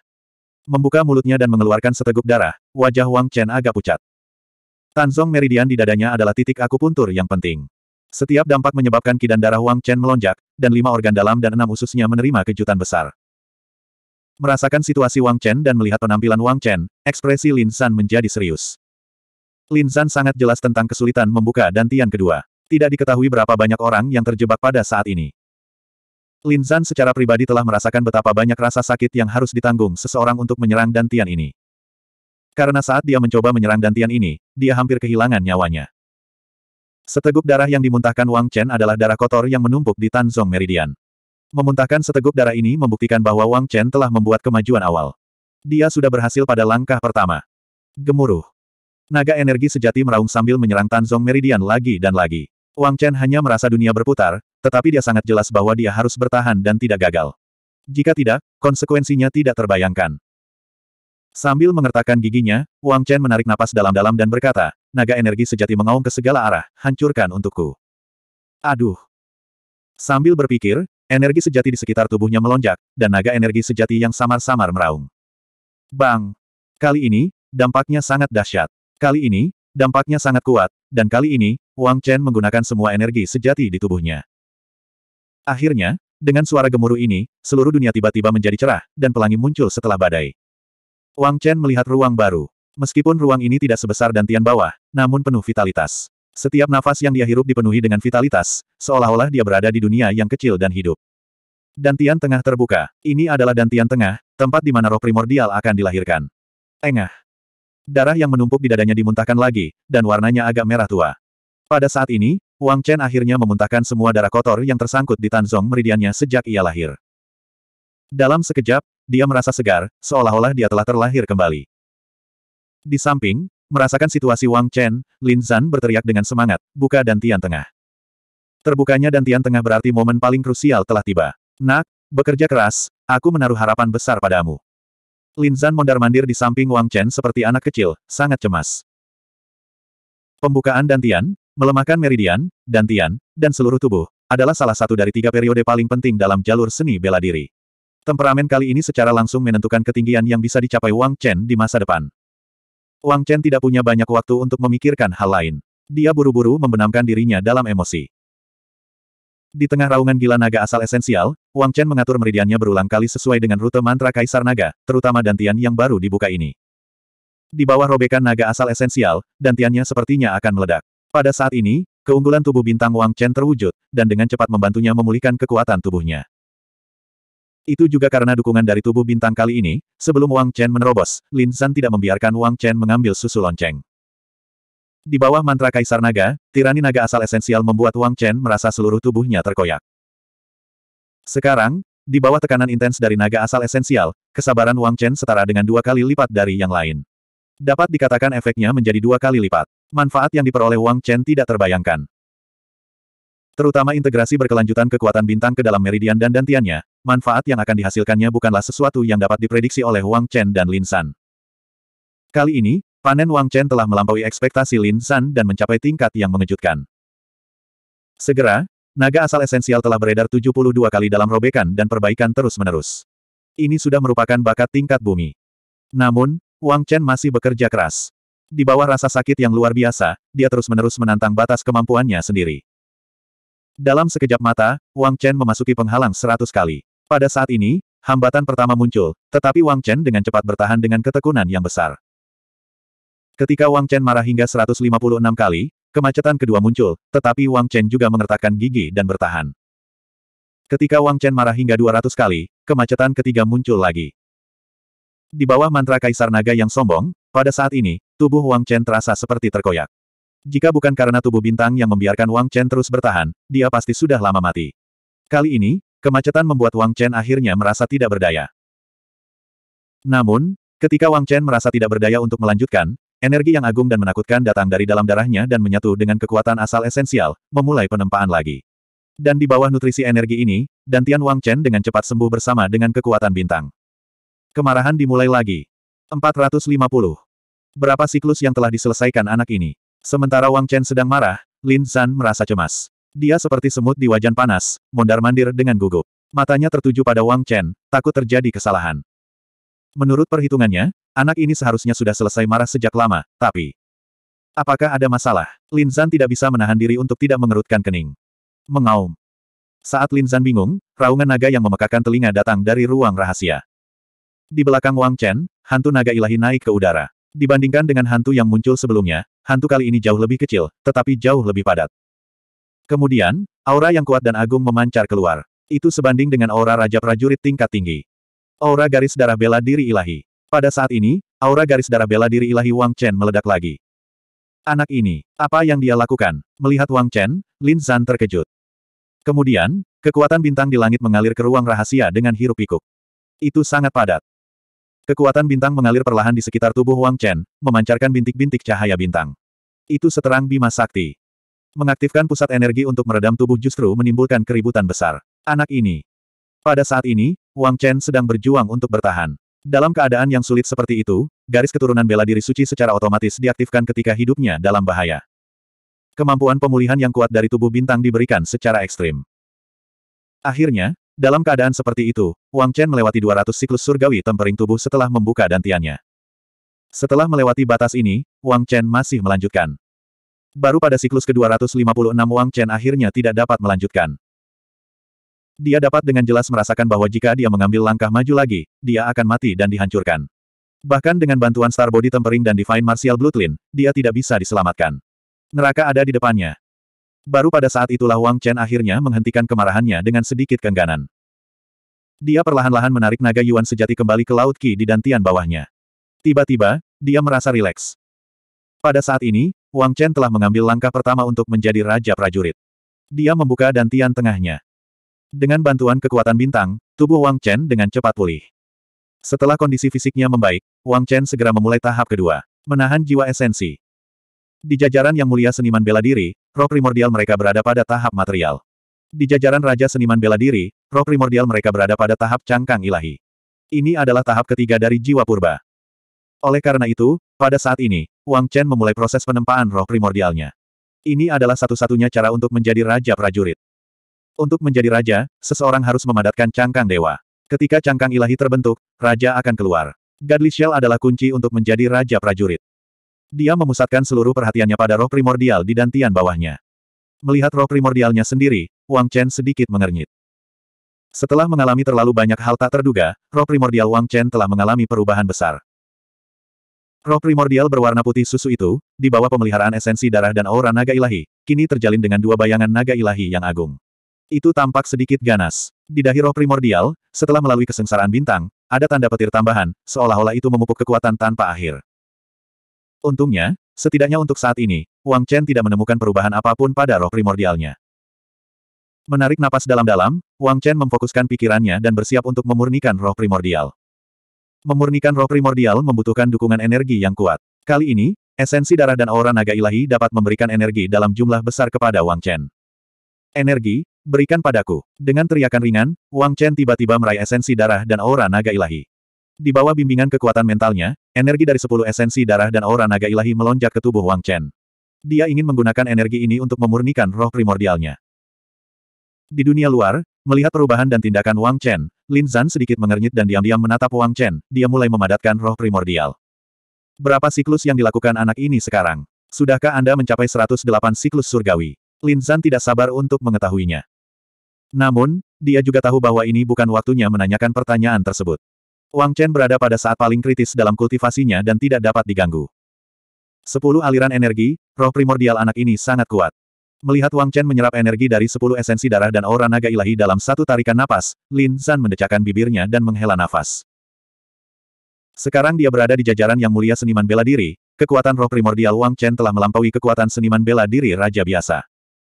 Membuka mulutnya dan mengeluarkan seteguk darah, wajah Wang Chen agak pucat. Tanzong meridian di dadanya adalah titik akupuntur yang penting. Setiap dampak menyebabkan kidan darah Wang Chen melonjak, dan lima organ dalam dan enam ususnya menerima kejutan besar. Merasakan situasi Wang Chen dan melihat penampilan Wang Chen, ekspresi Lin San menjadi serius. Lin San sangat jelas tentang kesulitan membuka dan dantian kedua. Tidak diketahui berapa banyak orang yang terjebak pada saat ini. Lin Zan secara pribadi telah merasakan betapa banyak rasa sakit yang harus ditanggung seseorang untuk menyerang Dantian ini. Karena saat dia mencoba menyerang Dantian ini, dia hampir kehilangan nyawanya. Seteguk darah yang dimuntahkan Wang Chen adalah darah kotor yang menumpuk di Tanzong Meridian. Memuntahkan seteguk darah ini membuktikan bahwa Wang Chen telah membuat kemajuan awal. Dia sudah berhasil pada langkah pertama. Gemuruh. Naga energi sejati meraung sambil menyerang Tanzong Meridian lagi dan lagi. Wang Chen hanya merasa dunia berputar, tetapi dia sangat jelas bahwa dia harus bertahan dan tidak gagal. Jika tidak, konsekuensinya tidak terbayangkan. Sambil mengertakkan giginya, Wang Chen menarik napas dalam-dalam dan berkata, naga energi sejati mengaum ke segala arah, hancurkan untukku. Aduh. Sambil berpikir, energi sejati di sekitar tubuhnya melonjak, dan naga energi sejati yang samar-samar meraung. Bang! Kali ini, dampaknya sangat dahsyat. Kali ini, dampaknya sangat kuat, dan kali ini, Wang Chen menggunakan semua energi sejati di tubuhnya. Akhirnya, dengan suara gemuruh ini, seluruh dunia tiba-tiba menjadi cerah, dan pelangi muncul setelah badai. Wang Chen melihat ruang baru. Meskipun ruang ini tidak sebesar dantian bawah, namun penuh vitalitas. Setiap nafas yang dia hirup dipenuhi dengan vitalitas, seolah-olah dia berada di dunia yang kecil dan hidup. Dantian Tengah terbuka. Ini adalah Dantian Tengah, tempat di mana roh primordial akan dilahirkan. Engah. Darah yang menumpuk di dadanya dimuntahkan lagi, dan warnanya agak merah tua. Pada saat ini, Wang Chen akhirnya memuntahkan semua darah kotor yang tersangkut di Tanzong meridiannya sejak ia lahir. Dalam sekejap, dia merasa segar, seolah-olah dia telah terlahir kembali. Di samping, merasakan situasi Wang Chen, Lin Zan berteriak dengan semangat, buka dan tian tengah. Terbukanya dan tian tengah berarti momen paling krusial telah tiba. Nak, bekerja keras, aku menaruh harapan besar padamu. Lin Zan mondar-mandir di samping Wang Chen seperti anak kecil, sangat cemas. Pembukaan dantian, melemahkan meridian, dantian, dan seluruh tubuh, adalah salah satu dari tiga periode paling penting dalam jalur seni bela diri. Temperamen kali ini secara langsung menentukan ketinggian yang bisa dicapai Wang Chen di masa depan. Wang Chen tidak punya banyak waktu untuk memikirkan hal lain. Dia buru-buru membenamkan dirinya dalam emosi. Di tengah raungan gila naga asal esensial, Wang Chen mengatur meridiannya berulang kali sesuai dengan rute mantra Kaisar Naga, terutama dantian yang baru dibuka ini. Di bawah robekan naga asal esensial, dantiannya sepertinya akan meledak. Pada saat ini, keunggulan tubuh bintang Wang Chen terwujud, dan dengan cepat membantunya memulihkan kekuatan tubuhnya. Itu juga karena dukungan dari tubuh bintang kali ini, sebelum Wang Chen menerobos, Lin San tidak membiarkan Wang Chen mengambil susu lonceng. Di bawah mantra Kaisar Naga, tirani naga asal esensial membuat Wang Chen merasa seluruh tubuhnya terkoyak. Sekarang, di bawah tekanan intens dari naga asal esensial, kesabaran Wang Chen setara dengan dua kali lipat dari yang lain. Dapat dikatakan efeknya menjadi dua kali lipat. Manfaat yang diperoleh Wang Chen tidak terbayangkan. Terutama integrasi berkelanjutan kekuatan bintang ke dalam meridian dan dantiannya, manfaat yang akan dihasilkannya bukanlah sesuatu yang dapat diprediksi oleh Wang Chen dan Lin San. Kali ini, Panen Wang Chen telah melampaui ekspektasi Lin San dan mencapai tingkat yang mengejutkan. Segera, naga asal esensial telah beredar 72 kali dalam robekan dan perbaikan terus-menerus. Ini sudah merupakan bakat tingkat bumi. Namun, Wang Chen masih bekerja keras. Di bawah rasa sakit yang luar biasa, dia terus-menerus menantang batas kemampuannya sendiri. Dalam sekejap mata, Wang Chen memasuki penghalang 100 kali. Pada saat ini, hambatan pertama muncul, tetapi Wang Chen dengan cepat bertahan dengan ketekunan yang besar. Ketika Wang Chen marah hingga 156 kali, kemacetan kedua muncul, tetapi Wang Chen juga mengertakkan gigi dan bertahan. Ketika Wang Chen marah hingga 200 kali, kemacetan ketiga muncul lagi. Di bawah mantra Kaisar Naga yang sombong, pada saat ini, tubuh Wang Chen terasa seperti terkoyak. Jika bukan karena tubuh bintang yang membiarkan Wang Chen terus bertahan, dia pasti sudah lama mati. Kali ini, kemacetan membuat Wang Chen akhirnya merasa tidak berdaya. Namun, ketika Wang Chen merasa tidak berdaya untuk melanjutkan, Energi yang agung dan menakutkan datang dari dalam darahnya dan menyatu dengan kekuatan asal esensial, memulai penempaan lagi. Dan di bawah nutrisi energi ini, Dantian Wang Chen dengan cepat sembuh bersama dengan kekuatan bintang. Kemarahan dimulai lagi. 450. Berapa siklus yang telah diselesaikan anak ini? Sementara Wang Chen sedang marah, Lin Zan merasa cemas. Dia seperti semut di wajan panas, mondar-mandir dengan gugup. Matanya tertuju pada Wang Chen, takut terjadi kesalahan. Menurut perhitungannya, Anak ini seharusnya sudah selesai marah sejak lama, tapi... Apakah ada masalah? Lin Zan tidak bisa menahan diri untuk tidak mengerutkan kening. Mengaum. Saat Lin Zan bingung, raungan naga yang memekakan telinga datang dari ruang rahasia. Di belakang Wang Chen, hantu naga ilahi naik ke udara. Dibandingkan dengan hantu yang muncul sebelumnya, hantu kali ini jauh lebih kecil, tetapi jauh lebih padat. Kemudian, aura yang kuat dan agung memancar keluar. Itu sebanding dengan aura raja prajurit tingkat tinggi. Aura garis darah bela diri ilahi. Pada saat ini, aura garis darah bela diri ilahi Wang Chen meledak lagi. Anak ini, apa yang dia lakukan? Melihat Wang Chen, Lin Zan terkejut. Kemudian, kekuatan bintang di langit mengalir ke ruang rahasia dengan hirup-pikuk. Itu sangat padat. Kekuatan bintang mengalir perlahan di sekitar tubuh Wang Chen, memancarkan bintik-bintik cahaya bintang. Itu seterang Bima Sakti. Mengaktifkan pusat energi untuk meredam tubuh justru menimbulkan keributan besar. Anak ini. Pada saat ini, Wang Chen sedang berjuang untuk bertahan. Dalam keadaan yang sulit seperti itu, garis keturunan bela diri suci secara otomatis diaktifkan ketika hidupnya dalam bahaya. Kemampuan pemulihan yang kuat dari tubuh bintang diberikan secara ekstrim. Akhirnya, dalam keadaan seperti itu, Wang Chen melewati 200 siklus surgawi tempering tubuh setelah membuka dantiannya. Setelah melewati batas ini, Wang Chen masih melanjutkan. Baru pada siklus ke-256 Wang Chen akhirnya tidak dapat melanjutkan. Dia dapat dengan jelas merasakan bahwa jika dia mengambil langkah maju lagi, dia akan mati dan dihancurkan. Bahkan dengan bantuan Star Body Tempering dan Divine Martial Bloodline, dia tidak bisa diselamatkan. Neraka ada di depannya. Baru pada saat itulah Wang Chen akhirnya menghentikan kemarahannya dengan sedikit kengganan. Dia perlahan-lahan menarik naga Yuan sejati kembali ke Laut Qi di dantian bawahnya. Tiba-tiba, dia merasa rileks. Pada saat ini, Wang Chen telah mengambil langkah pertama untuk menjadi Raja Prajurit. Dia membuka dantian tengahnya. Dengan bantuan kekuatan bintang, tubuh Wang Chen dengan cepat pulih. Setelah kondisi fisiknya membaik, Wang Chen segera memulai tahap kedua, menahan jiwa esensi. Di jajaran yang mulia seniman bela diri, roh primordial mereka berada pada tahap material. Di jajaran raja seniman bela diri, roh primordial mereka berada pada tahap cangkang ilahi. Ini adalah tahap ketiga dari jiwa purba. Oleh karena itu, pada saat ini, Wang Chen memulai proses penempaan roh primordialnya. Ini adalah satu-satunya cara untuk menjadi raja prajurit. Untuk menjadi raja, seseorang harus memadatkan cangkang dewa. Ketika cangkang ilahi terbentuk, raja akan keluar. shell adalah kunci untuk menjadi raja prajurit. Dia memusatkan seluruh perhatiannya pada roh primordial di dantian bawahnya. Melihat roh primordialnya sendiri, Wang Chen sedikit mengernyit. Setelah mengalami terlalu banyak hal tak terduga, roh primordial Wang Chen telah mengalami perubahan besar. Roh primordial berwarna putih susu itu, di bawah pemeliharaan esensi darah dan aura naga ilahi, kini terjalin dengan dua bayangan naga ilahi yang agung. Itu tampak sedikit ganas. Di dahi roh primordial, setelah melalui kesengsaraan bintang, ada tanda petir tambahan, seolah-olah itu memupuk kekuatan tanpa akhir. Untungnya, setidaknya untuk saat ini, Wang Chen tidak menemukan perubahan apapun pada roh primordialnya. Menarik napas dalam-dalam, Wang Chen memfokuskan pikirannya dan bersiap untuk memurnikan roh primordial. Memurnikan roh primordial membutuhkan dukungan energi yang kuat. Kali ini, esensi darah dan aura naga ilahi dapat memberikan energi dalam jumlah besar kepada Wang Chen. Energi, Berikan padaku. Dengan teriakan ringan, Wang Chen tiba-tiba meraih esensi darah dan aura naga ilahi. Di bawah bimbingan kekuatan mentalnya, energi dari sepuluh esensi darah dan aura naga ilahi melonjak ke tubuh Wang Chen. Dia ingin menggunakan energi ini untuk memurnikan roh primordialnya. Di dunia luar, melihat perubahan dan tindakan Wang Chen, Lin Zhan sedikit mengernyit dan diam-diam menatap Wang Chen, dia mulai memadatkan roh primordial. Berapa siklus yang dilakukan anak ini sekarang? Sudahkah Anda mencapai 108 siklus surgawi? Lin Zhan tidak sabar untuk mengetahuinya. Namun, dia juga tahu bahwa ini bukan waktunya menanyakan pertanyaan tersebut. Wang Chen berada pada saat paling kritis dalam kultivasinya dan tidak dapat diganggu. Sepuluh aliran energi, roh primordial anak ini sangat kuat. Melihat Wang Chen menyerap energi dari sepuluh esensi darah dan aura naga ilahi dalam satu tarikan napas, Lin Zan mendecakkan bibirnya dan menghela nafas. Sekarang dia berada di jajaran yang mulia seniman bela diri, kekuatan roh primordial Wang Chen telah melampaui kekuatan seniman bela diri Raja Biasa.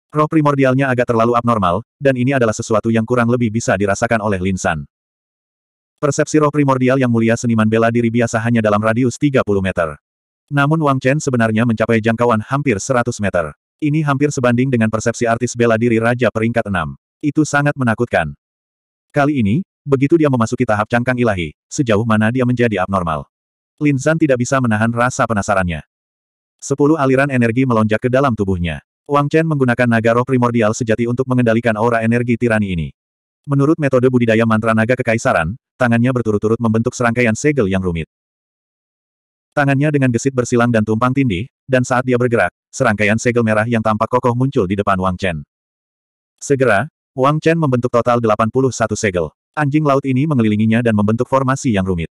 Roh primordialnya agak terlalu abnormal, dan ini adalah sesuatu yang kurang lebih bisa dirasakan oleh Linsan. Persepsi roh primordial yang mulia seniman bela diri biasa hanya dalam radius 30 meter. Namun Wang Chen sebenarnya mencapai jangkauan hampir 100 meter. Ini hampir sebanding dengan persepsi artis bela diri Raja peringkat 6. Itu sangat menakutkan. Kali ini, begitu dia memasuki tahap cangkang ilahi, sejauh mana dia menjadi abnormal. Linsan tidak bisa menahan rasa penasarannya. Sepuluh aliran energi melonjak ke dalam tubuhnya. Wang Chen menggunakan naga roh primordial sejati untuk mengendalikan aura energi tirani ini. Menurut metode budidaya mantra naga kekaisaran, tangannya berturut-turut membentuk serangkaian segel yang rumit. Tangannya dengan gesit bersilang dan tumpang tindih, dan saat dia bergerak, serangkaian segel merah yang tampak kokoh muncul di depan Wang Chen. Segera, Wang Chen membentuk total 81 segel. Anjing laut ini mengelilinginya dan membentuk formasi yang rumit.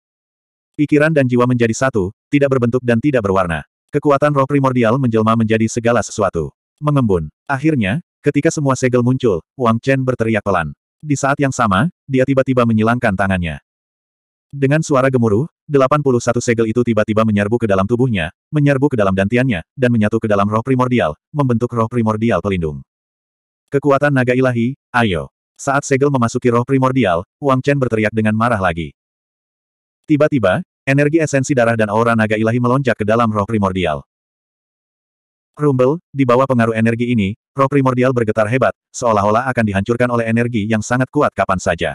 Pikiran dan jiwa menjadi satu, tidak berbentuk dan tidak berwarna. Kekuatan roh primordial menjelma menjadi segala sesuatu mengembun. Akhirnya, ketika semua segel muncul, Wang Chen berteriak pelan. Di saat yang sama, dia tiba-tiba menyilangkan tangannya. Dengan suara gemuruh, 81 segel itu tiba-tiba menyerbu ke dalam tubuhnya, menyerbu ke dalam dantiannya, dan menyatu ke dalam roh primordial, membentuk roh primordial pelindung. Kekuatan naga ilahi, ayo. Saat segel memasuki roh primordial, Wang Chen berteriak dengan marah lagi. Tiba-tiba, energi esensi darah dan aura naga ilahi melonjak ke dalam roh primordial. Rumble, di bawah pengaruh energi ini, roh primordial bergetar hebat, seolah-olah akan dihancurkan oleh energi yang sangat kuat kapan saja.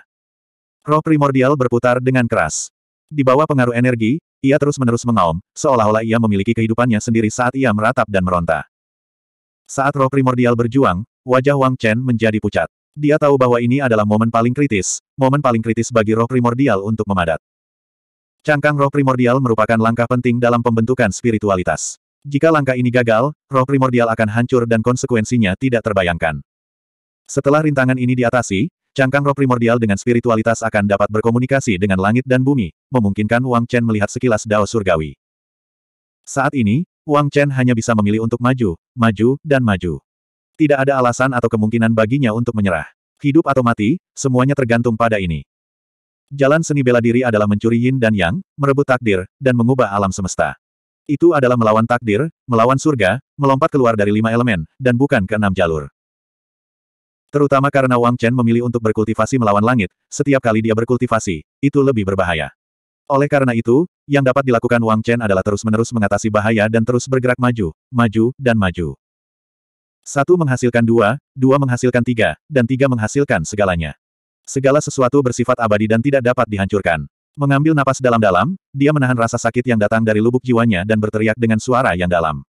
Roh primordial berputar dengan keras. Di bawah pengaruh energi, ia terus-menerus mengaum, seolah-olah ia memiliki kehidupannya sendiri saat ia meratap dan meronta. Saat roh primordial berjuang, wajah Wang Chen menjadi pucat. Dia tahu bahwa ini adalah momen paling kritis, momen paling kritis bagi roh primordial untuk memadat. Cangkang roh primordial merupakan langkah penting dalam pembentukan spiritualitas. Jika langkah ini gagal, roh primordial akan hancur dan konsekuensinya tidak terbayangkan. Setelah rintangan ini diatasi, cangkang roh primordial dengan spiritualitas akan dapat berkomunikasi dengan langit dan bumi, memungkinkan Wang Chen melihat sekilas dao surgawi. Saat ini, Wang Chen hanya bisa memilih untuk maju, maju, dan maju. Tidak ada alasan atau kemungkinan baginya untuk menyerah. Hidup atau mati, semuanya tergantung pada ini. Jalan seni bela diri adalah mencuri yin dan yang, merebut takdir, dan mengubah alam semesta. Itu adalah melawan takdir, melawan surga, melompat keluar dari lima elemen, dan bukan ke enam jalur. Terutama karena Wang Chen memilih untuk berkultivasi melawan langit, setiap kali dia berkultivasi, itu lebih berbahaya. Oleh karena itu, yang dapat dilakukan Wang Chen adalah terus-menerus mengatasi bahaya dan terus bergerak maju, maju, dan maju. Satu menghasilkan dua, dua menghasilkan tiga, dan tiga menghasilkan segalanya. Segala sesuatu bersifat abadi dan tidak dapat dihancurkan. Mengambil napas dalam-dalam, dia menahan rasa sakit yang datang dari lubuk jiwanya dan berteriak dengan suara yang dalam.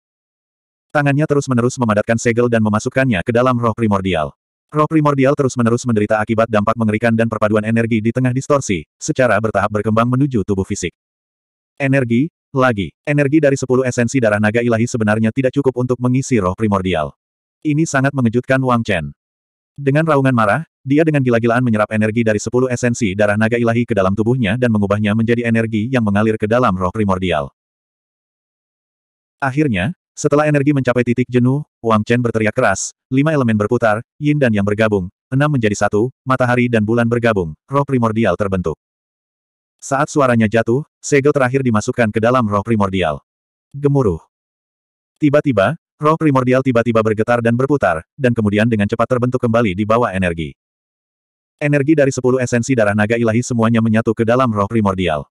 Tangannya terus-menerus memadatkan segel dan memasukkannya ke dalam roh primordial. Roh primordial terus-menerus menderita akibat dampak mengerikan dan perpaduan energi di tengah distorsi, secara bertahap berkembang menuju tubuh fisik. Energi, lagi. Energi dari sepuluh esensi darah naga ilahi sebenarnya tidak cukup untuk mengisi roh primordial. Ini sangat mengejutkan Wang Chen. Dengan raungan marah, dia dengan gila-gilaan menyerap energi dari sepuluh esensi darah naga ilahi ke dalam tubuhnya dan mengubahnya menjadi energi yang mengalir ke dalam roh primordial. Akhirnya, setelah energi mencapai titik jenuh, Wang Chen berteriak keras, lima elemen berputar, yin dan yang bergabung, enam menjadi satu, matahari dan bulan bergabung, roh primordial terbentuk. Saat suaranya jatuh, segel terakhir dimasukkan ke dalam roh primordial. Gemuruh. Tiba-tiba, Roh primordial tiba-tiba bergetar dan berputar, dan kemudian dengan cepat terbentuk kembali di bawah energi. Energi dari sepuluh esensi darah naga ilahi semuanya menyatu ke dalam roh primordial.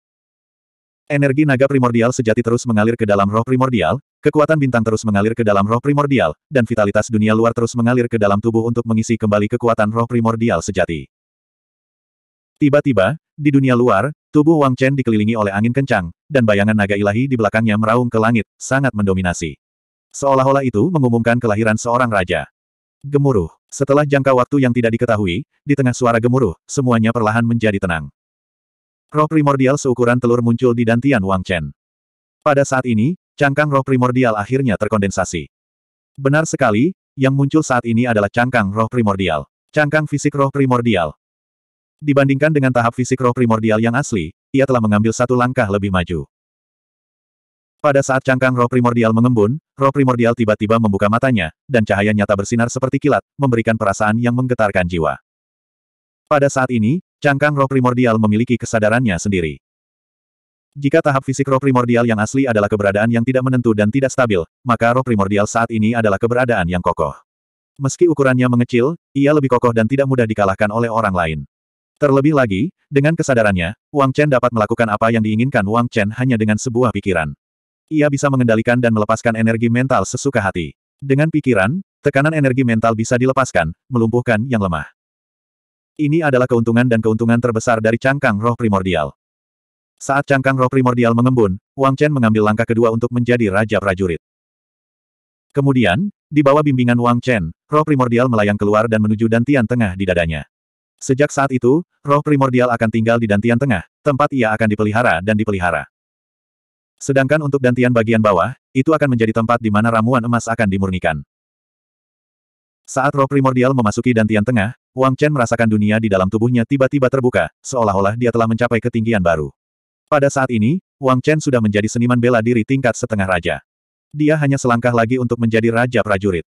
Energi naga primordial sejati terus mengalir ke dalam roh primordial, kekuatan bintang terus mengalir ke dalam roh primordial, dan vitalitas dunia luar terus mengalir ke dalam tubuh untuk mengisi kembali kekuatan roh primordial sejati. Tiba-tiba, di dunia luar, tubuh Wang Chen dikelilingi oleh angin kencang, dan bayangan naga ilahi di belakangnya meraung ke langit, sangat mendominasi. Seolah-olah itu mengumumkan kelahiran seorang raja. Gemuruh. Setelah jangka waktu yang tidak diketahui, di tengah suara gemuruh, semuanya perlahan menjadi tenang. Roh primordial seukuran telur muncul di dantian Wang Chen. Pada saat ini, cangkang roh primordial akhirnya terkondensasi. Benar sekali, yang muncul saat ini adalah cangkang roh primordial. Cangkang fisik roh primordial. Dibandingkan dengan tahap fisik roh primordial yang asli, ia telah mengambil satu langkah lebih maju. Pada saat cangkang roh primordial mengembun, roh primordial tiba-tiba membuka matanya, dan cahaya nyata bersinar seperti kilat, memberikan perasaan yang menggetarkan jiwa. Pada saat ini, cangkang roh primordial memiliki kesadarannya sendiri. Jika tahap fisik roh primordial yang asli adalah keberadaan yang tidak menentu dan tidak stabil, maka roh primordial saat ini adalah keberadaan yang kokoh. Meski ukurannya mengecil, ia lebih kokoh dan tidak mudah dikalahkan oleh orang lain. Terlebih lagi, dengan kesadarannya, Wang Chen dapat melakukan apa yang diinginkan Wang Chen hanya dengan sebuah pikiran. Ia bisa mengendalikan dan melepaskan energi mental sesuka hati. Dengan pikiran, tekanan energi mental bisa dilepaskan, melumpuhkan yang lemah. Ini adalah keuntungan dan keuntungan terbesar dari cangkang roh primordial. Saat cangkang roh primordial mengembun, Wang Chen mengambil langkah kedua untuk menjadi Raja Prajurit. Kemudian, di bawah bimbingan Wang Chen, roh primordial melayang keluar dan menuju dantian tengah di dadanya. Sejak saat itu, roh primordial akan tinggal di dantian tengah, tempat ia akan dipelihara dan dipelihara. Sedangkan untuk dantian bagian bawah, itu akan menjadi tempat di mana ramuan emas akan dimurnikan. Saat roh primordial memasuki dantian tengah, Wang Chen merasakan dunia di dalam tubuhnya tiba-tiba terbuka, seolah-olah dia telah mencapai ketinggian baru. Pada saat ini, Wang Chen sudah menjadi seniman bela diri tingkat setengah raja. Dia hanya selangkah lagi untuk menjadi raja prajurit.